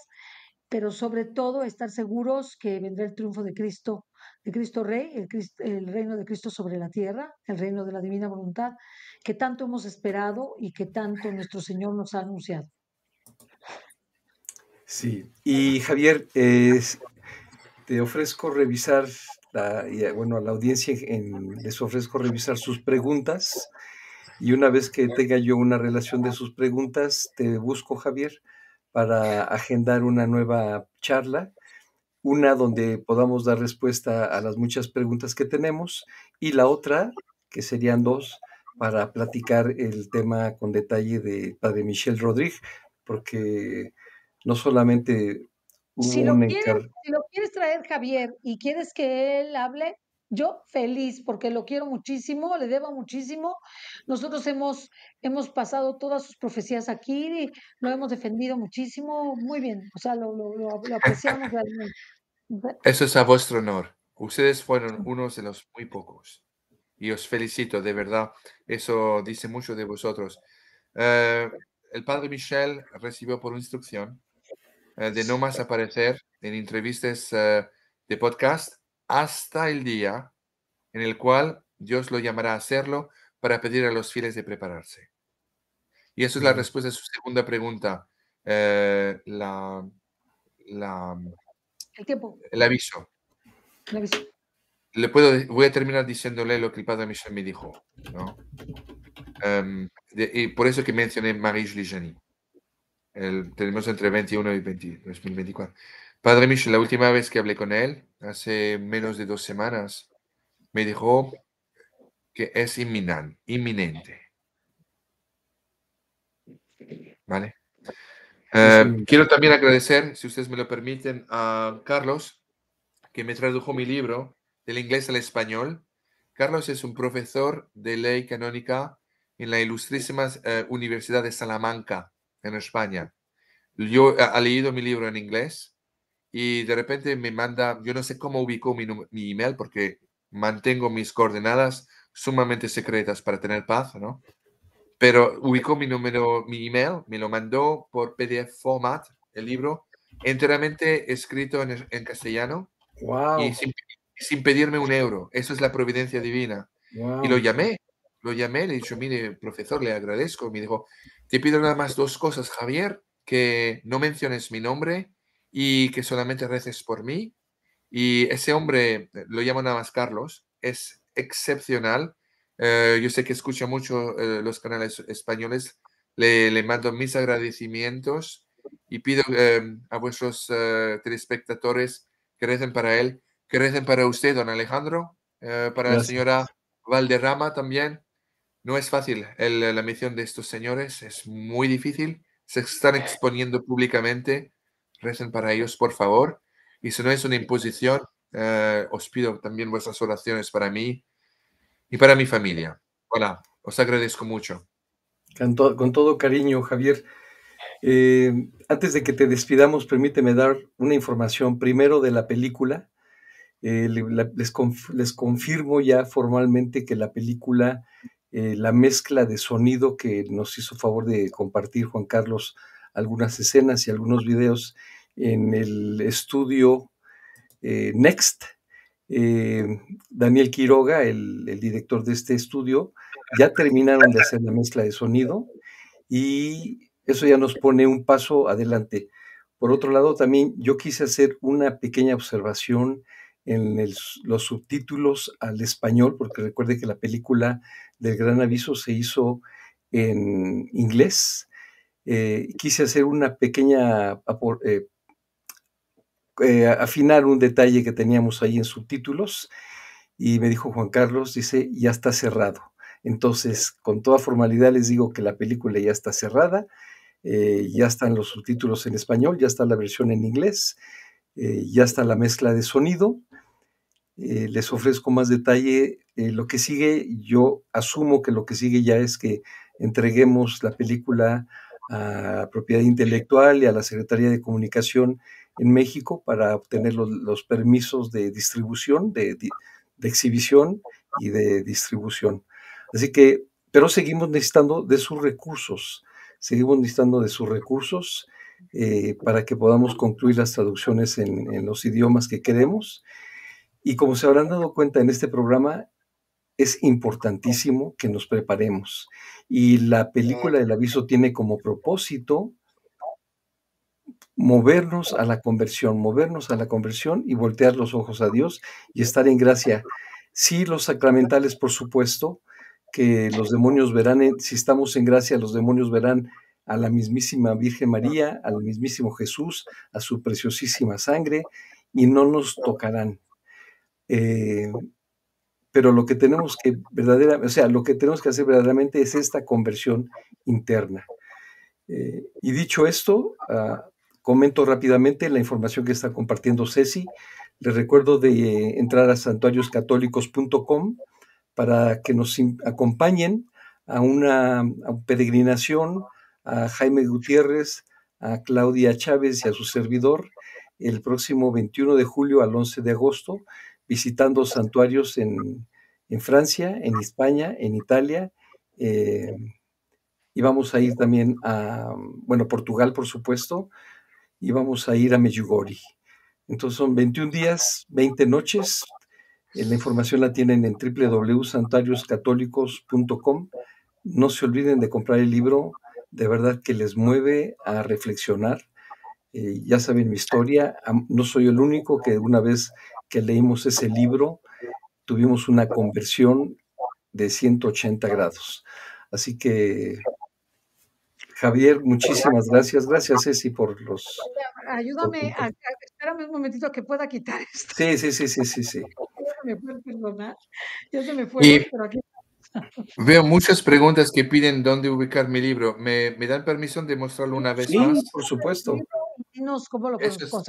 pero sobre todo estar seguros que vendrá el triunfo de Cristo de Cristo Rey, el, reino de Cristo sobre la tierra, el reino de la divina voluntad, que tanto hemos esperado y que tanto nuestro Señor nos ha anunciado. Sí, y Javier, te ofrezco revisar, la, bueno, a la audiencia les ofrezco revisar sus preguntas y una vez que tenga yo una relación de sus preguntas, te busco, Javier, para agendar una nueva charla una donde podamos dar respuesta a las muchas preguntas que tenemos y la otra, que serían dos, para platicar el tema con detalle de Padre Michel Rodríguez, porque no solamente... quieres, si lo quieres traer, Javier, y quieres que él hable, yo feliz porque lo quiero muchísimo, le debo muchísimo. Nosotros hemos, hemos pasado todas sus profecías aquí, y lo hemos defendido muchísimo, muy bien, o sea, lo, apreciamos realmente. Eso es a vuestro honor. Ustedes fueron unos de los muy pocos. Y os felicito, de verdad. Eso dice mucho de vosotros. Eh, el padre Michel recibió por instrucción eh, de no más aparecer en entrevistas eh, de podcast hasta el día en el cual Dios lo llamará a hacerlo para pedir a los fieles de prepararse. Y eso es la respuesta a su segunda pregunta. Eh, la, la, mm, el tiempo. El aviso. Le puedo, voy a terminar diciéndole lo que el padre Michel me dijo. ¿no? Em, y por eso que mencioné Marie Julie Tenemos entre 21 y 2024. Padre Michel, la última vez que hablé con él, hace menos de dos semanas, me dijo que es inminente. ¿Vale? Eh, quiero también agradecer, si ustedes me lo permiten, a Carlos, que me tradujo mi libro del inglés al español. Carlos es un profesor de ley canónica en la ilustrísima eh, Universidad de Salamanca, en España. Yo, ha leído mi libro en inglés y de repente me manda, yo no sé cómo ubicó mi, email porque mantengo mis coordenadas sumamente secretas para tener paz, ¿no? Pero ubicó mi número, mi email, me lo mandó por PDF format, el libro, enteramente escrito en, castellano wow. y sin, pedirme un euro. Eso es la providencia divina. Y lo llamé, lo llamé, le dije, mire, profesor, le agradezco. Me dijo, te pido nada más dos cosas, Javier, que no menciones mi nombre y que solamente reces por mí. Y ese hombre, eh, lo llama nada más Carlos, es excepcional. Eh, yo sé que escucha mucho eh, los canales españoles. Le, mando mis agradecimientos y pido a vuestros telespectadores que recen para él, que recen para usted, don Alejandro, para la señora Valderrama también. No es fácil la misión de estos señores, es muy difícil. Se están exponiendo públicamente Recen para ellos, por favor. Y si no es una imposición, eh, os pido también vuestras oraciones para mí y para mi familia. Hola, os agradezco mucho. Con, con todo cariño, Javier. Eh, antes de que te despidamos, permíteme dar una información primero de la película. Eh, les, confirmo ya formalmente que la película, la mezcla de sonido que nos hizo favor de compartir Juan Carlos algunas escenas y algunos videos en el estudio eh, Next. Eh, Daniel Quiroga, el, director de este estudio, ya terminaron de hacer la mezcla de sonido y eso ya nos pone un paso adelante. Por otro lado, también yo quise hacer una pequeña observación en los subtítulos al español, porque recuerde que la película del Gran Aviso se hizo en inglés eh, quise hacer una pequeña, eh, eh, afinar un detalle que teníamos ahí en subtítulos y me dijo Juan Carlos, dice, ya está cerrado. Entonces, con toda formalidad les digo que la película ya está cerrada, ya están los subtítulos en español, ya está la versión en inglés, ya está la mezcla de sonido. les ofrezco más detalle. lo que sigue, yo asumo que lo que sigue ya es que entreguemos la película a propiedad intelectual y a la Secretaría de Comunicación en México para obtener los, permisos de distribución, de, exhibición y de distribución. Así que, pero seguimos necesitando de sus recursos, seguimos necesitando de sus recursos eh, para que podamos concluir las traducciones en los idiomas que queremos. Y como se habrán dado cuenta en este programa, es importantísimo que nos preparemos. Y la película del aviso tiene como propósito movernos a la conversión, movernos a la conversión y voltear los ojos a Dios y estar en gracia. Sí, los sacramentales, por supuesto, que los demonios verán, si estamos en gracia, los demonios verán a la mismísima Virgen María, al mismísimo Jesús, a su preciosísima sangre, y no nos tocarán. Eh, pero lo que tenemos que verdaderamente, o sea, lo que tenemos que hacer verdaderamente es esta conversión interna. Eh, y dicho esto, ah, comento rápidamente la información que está compartiendo Ceci. Les recuerdo de eh, entrar a santuarioscatólicos.com para que nos acompañen a una, a una peregrinación a Jaime Gutiérrez, a Claudia Chávez y a su servidor el próximo 21 de julio al 11 de agosto visitando santuarios en, Francia, en España, en Italia. Eh, y vamos a ir también a, bueno, Portugal, por supuesto, y vamos a ir a Meyugori. Entonces son 21 días, 20 noches. Eh, la información la tienen en www.santuarioscatólicos.com. No se olviden de comprar el libro, de verdad que les mueve a reflexionar. Eh, ya saben mi historia, no soy el único que una vez que leímos ese libro, tuvimos una conversión de 180 grados. Así que, Javier, muchísimas gracias. Gracias, Ceci, por los... Ayúdame, A, espérame un momentito que pueda quitar esto. Sí, sí, sí, sí, sí. sí. Ya se me fue, pero Veo muchas preguntas que piden dónde ubicar mi libro. ¿Me, dan permiso de mostrarlo una vez sí, más? por supuesto. ¿Cómo lo conseguimos?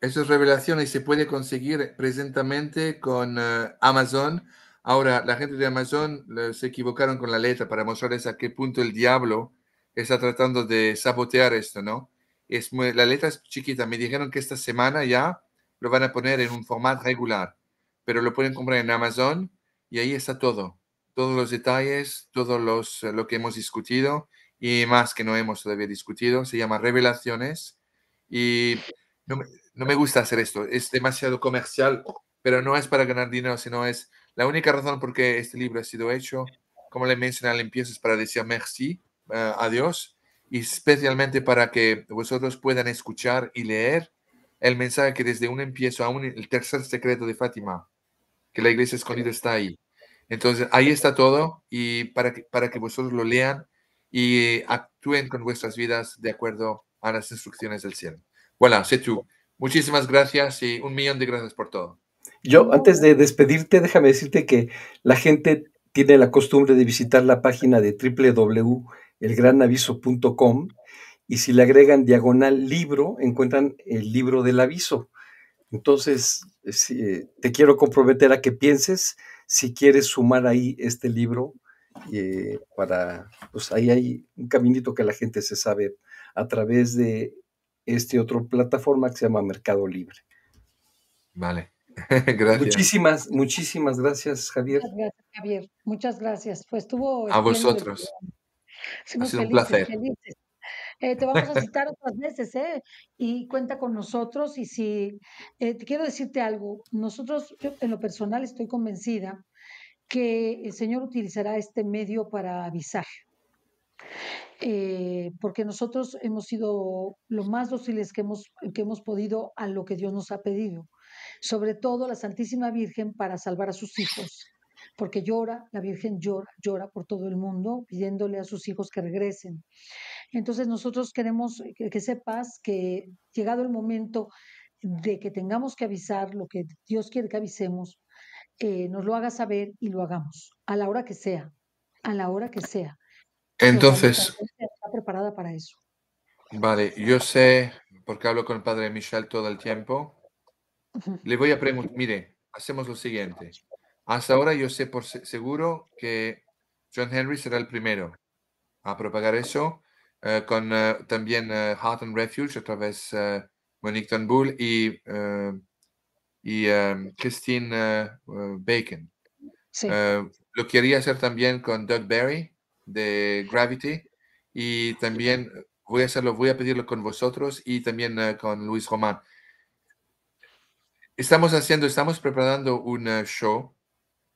Esas revelaciones se puede conseguir presentemente con eh, Amazon. Ahora, la gente de Amazon eh, se equivocaron con la letra para mostrarles a qué punto el diablo está tratando de sabotear esto, ¿no? Es la letra es chiquita. Me dijeron que esta semana ya lo van a poner en un formato regular, pero lo pueden comprar en Amazon y ahí está todo. Todos los detalles, todo los, eh, lo que hemos discutido y más que no hemos todavía discutido. Se llama Revelaciones. Y no me gusta hacer esto, es demasiado comercial, pero no es para ganar dinero, sino es la única razón por qué este libro ha sido hecho, como le mencioné al empiezo, es para decir merci eh, a Dios y especialmente para que vosotros puedan escuchar y leer el mensaje que desde un empiezo aún el tercer secreto de Fátima, que la iglesia escondida está ahí. Entonces, ahí está todo y para que, para que vosotros lo lean y actúen con vuestras vidas de acuerdo a las instrucciones del cielo. Voilà, c'est tout. Muchísimas gracias y un millón de gracias por todo. Yo, antes de despedirte, déjame decirte que la gente tiene la costumbre de visitar la página de www.elgranaviso.com y si le agregan diagonal libro, encuentran el libro del aviso. Entonces, te quiero comprometer a que pienses si quieres sumar ahí este libro eh, para, pues ahí hay un caminito que la gente se sabe a través de este otro plataforma que se llama Mercado Libre. Vale. gracias. Muchísimas, muchísimas gracias, Javier. Muchas gracias, Javier. Muchas gracias. Pues estuvo. A vosotros. Ha sido un placer. Eh, te vamos a citar otras veces, ¿eh? Y cuenta con nosotros. Y si eh, quiero decirte algo, nosotros, en lo personal estoy convencida que el Señor utilizará este medio para avisar, eh, porque nosotros hemos sido lo más dóciles que hemos, que hemos podido a lo que Dios nos ha pedido, sobre todo la Santísima Virgen para salvar a sus hijos, porque llora, la Virgen llora, llora por todo el mundo pidiéndole a sus hijos que regresen. Entonces nosotros queremos eh, que, sepas que llegado el momento de que tengamos que avisar lo que Dios quiere que avisemos, eh, nos lo haga saber y lo hagamos, a la hora que sea, a la hora que sea. Entonces. Este está preparada para eso. Vale, yo sé, porque hablo con el padre Michel todo el tiempo. Le voy a preguntar, mire, hacemos lo siguiente. Hasta ahora yo sé por seguro que John Henry será el primero a propagar eso, eh, con eh, también eh, Heart and Refuge, otra vez eh, Monique bull y, y Christine Bacon. Sí. lo quería hacer también con Doug Berry, de Gravity y también voy a hacerlo, voy a pedirlo con vosotros y también eh, con Luis Román. Estamos haciendo, estamos preparando un eh, show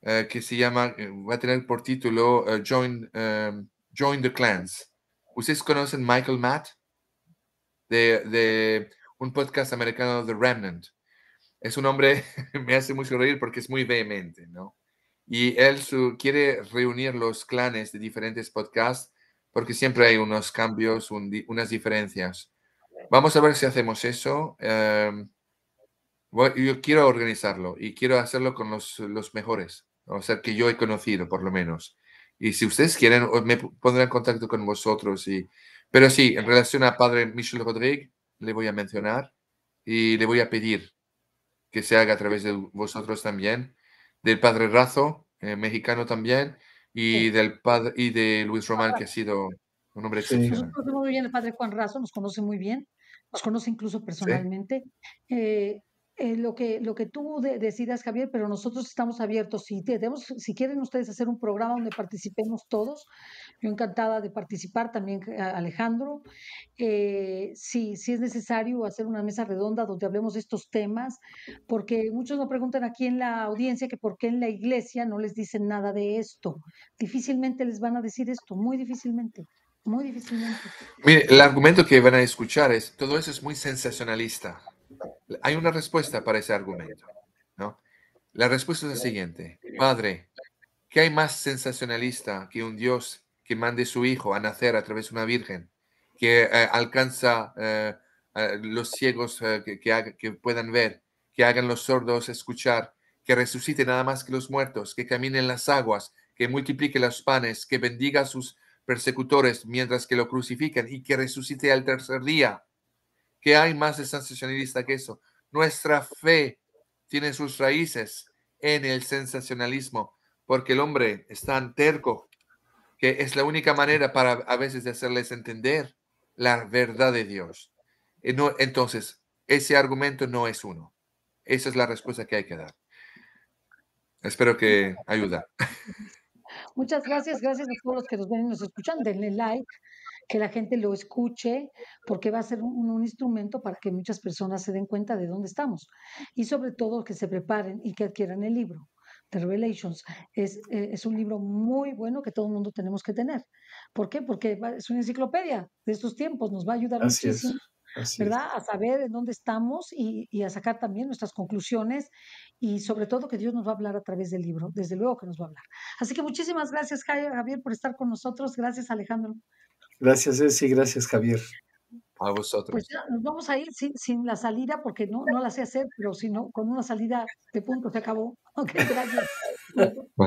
eh, que se llama, va a tener por título Join, Join the Clans. ¿Ustedes conocen Michael Matt? De, de un podcast americano, The Remnant. Es un hombre, me hace mucho reír porque es muy vehemente, ¿no? y él quiere reunir los clanes de diferentes podcasts porque siempre hay unos cambios, unas diferencias. Vamos a ver si hacemos eso. Em, yo quiero organizarlo y quiero hacerlo con los, los, mejores, o sea, que yo he conocido por lo menos. Y si ustedes quieren, me pondré en contacto con vosotros. Y, pero sí, en relación a padre Michel Rodríguez, le voy a mencionar y le voy a pedir que se haga a través de vosotros también del padre Razo, eh, mexicano también, y del padre y de Luis Román, que ha sido un hombre sí. Nos conoce muy bien el padre Juan Razo, nos conoce muy bien, nos conoce incluso personalmente. Eh, eh, lo, que, lo que tú decidas, Javier, pero nosotros estamos abiertos. Si, tenemos, si quieren ustedes hacer un programa donde participemos todos, encantada de participar también, eh, Alejandro. Eh, si es necesario hacer una mesa redonda donde hablemos de estos temas, porque muchos nos preguntan aquí en la audiencia que por qué en la iglesia no les dicen nada de esto. Difícilmente les van a decir esto, muy difícilmente. Muy difícilmente. Mire, el argumento que van a escuchar es, todo eso es muy sensacionalista. Hay una respuesta para ese argumento, ¿no? La respuesta es la siguiente. Padre, ¿qué hay más sensacionalista que un Dios que mande su hijo a nacer a través de una virgen, que eh, alcanza eh, a los ciegos eh, que, que, puedan ver, que hagan los sordos escuchar, que resucite nada más que los muertos, que caminen las aguas, que multiplique los panes, que bendiga a sus persecutores mientras que lo crucifican y que resucite al tercer día. ¿Qué hay más de sensacionalista que eso? Nuestra fe tiene sus raíces en el sensacionalismo, porque el hombre es tan terco que es la única manera para a veces de hacerles entender la verdad de Dios. Eh, no, entonces, ese argumento no es uno. Esa es la respuesta que hay que dar. Espero que ayuda. Muchas gracias, gracias a todos los que nos ven y nos escuchan. Denle like, que la gente lo escuche, porque va a ser un, instrumento para que muchas personas se den cuenta de dónde estamos y sobre todo que se preparen y que adquieran el libro. Revelations. Es, eh, es un libro muy bueno que todo el mundo tenemos que tener. ¿Por qué? Porque es una enciclopedia de estos tiempos, nos va a ayudar muchísimo. ¿verdad? A saber en dónde estamos y, a sacar también nuestras conclusiones y sobre todo que Dios nos va a hablar a través del libro, desde luego que nos va a hablar. Así que muchísimas gracias Javier por estar con nosotros, gracias Alejandro. Gracias sí, gracias Javier. Pues nos vamos a ir sin, la salida, porque no, no la sé hacer, pero si no, con una salida de punto se acabó. gracias.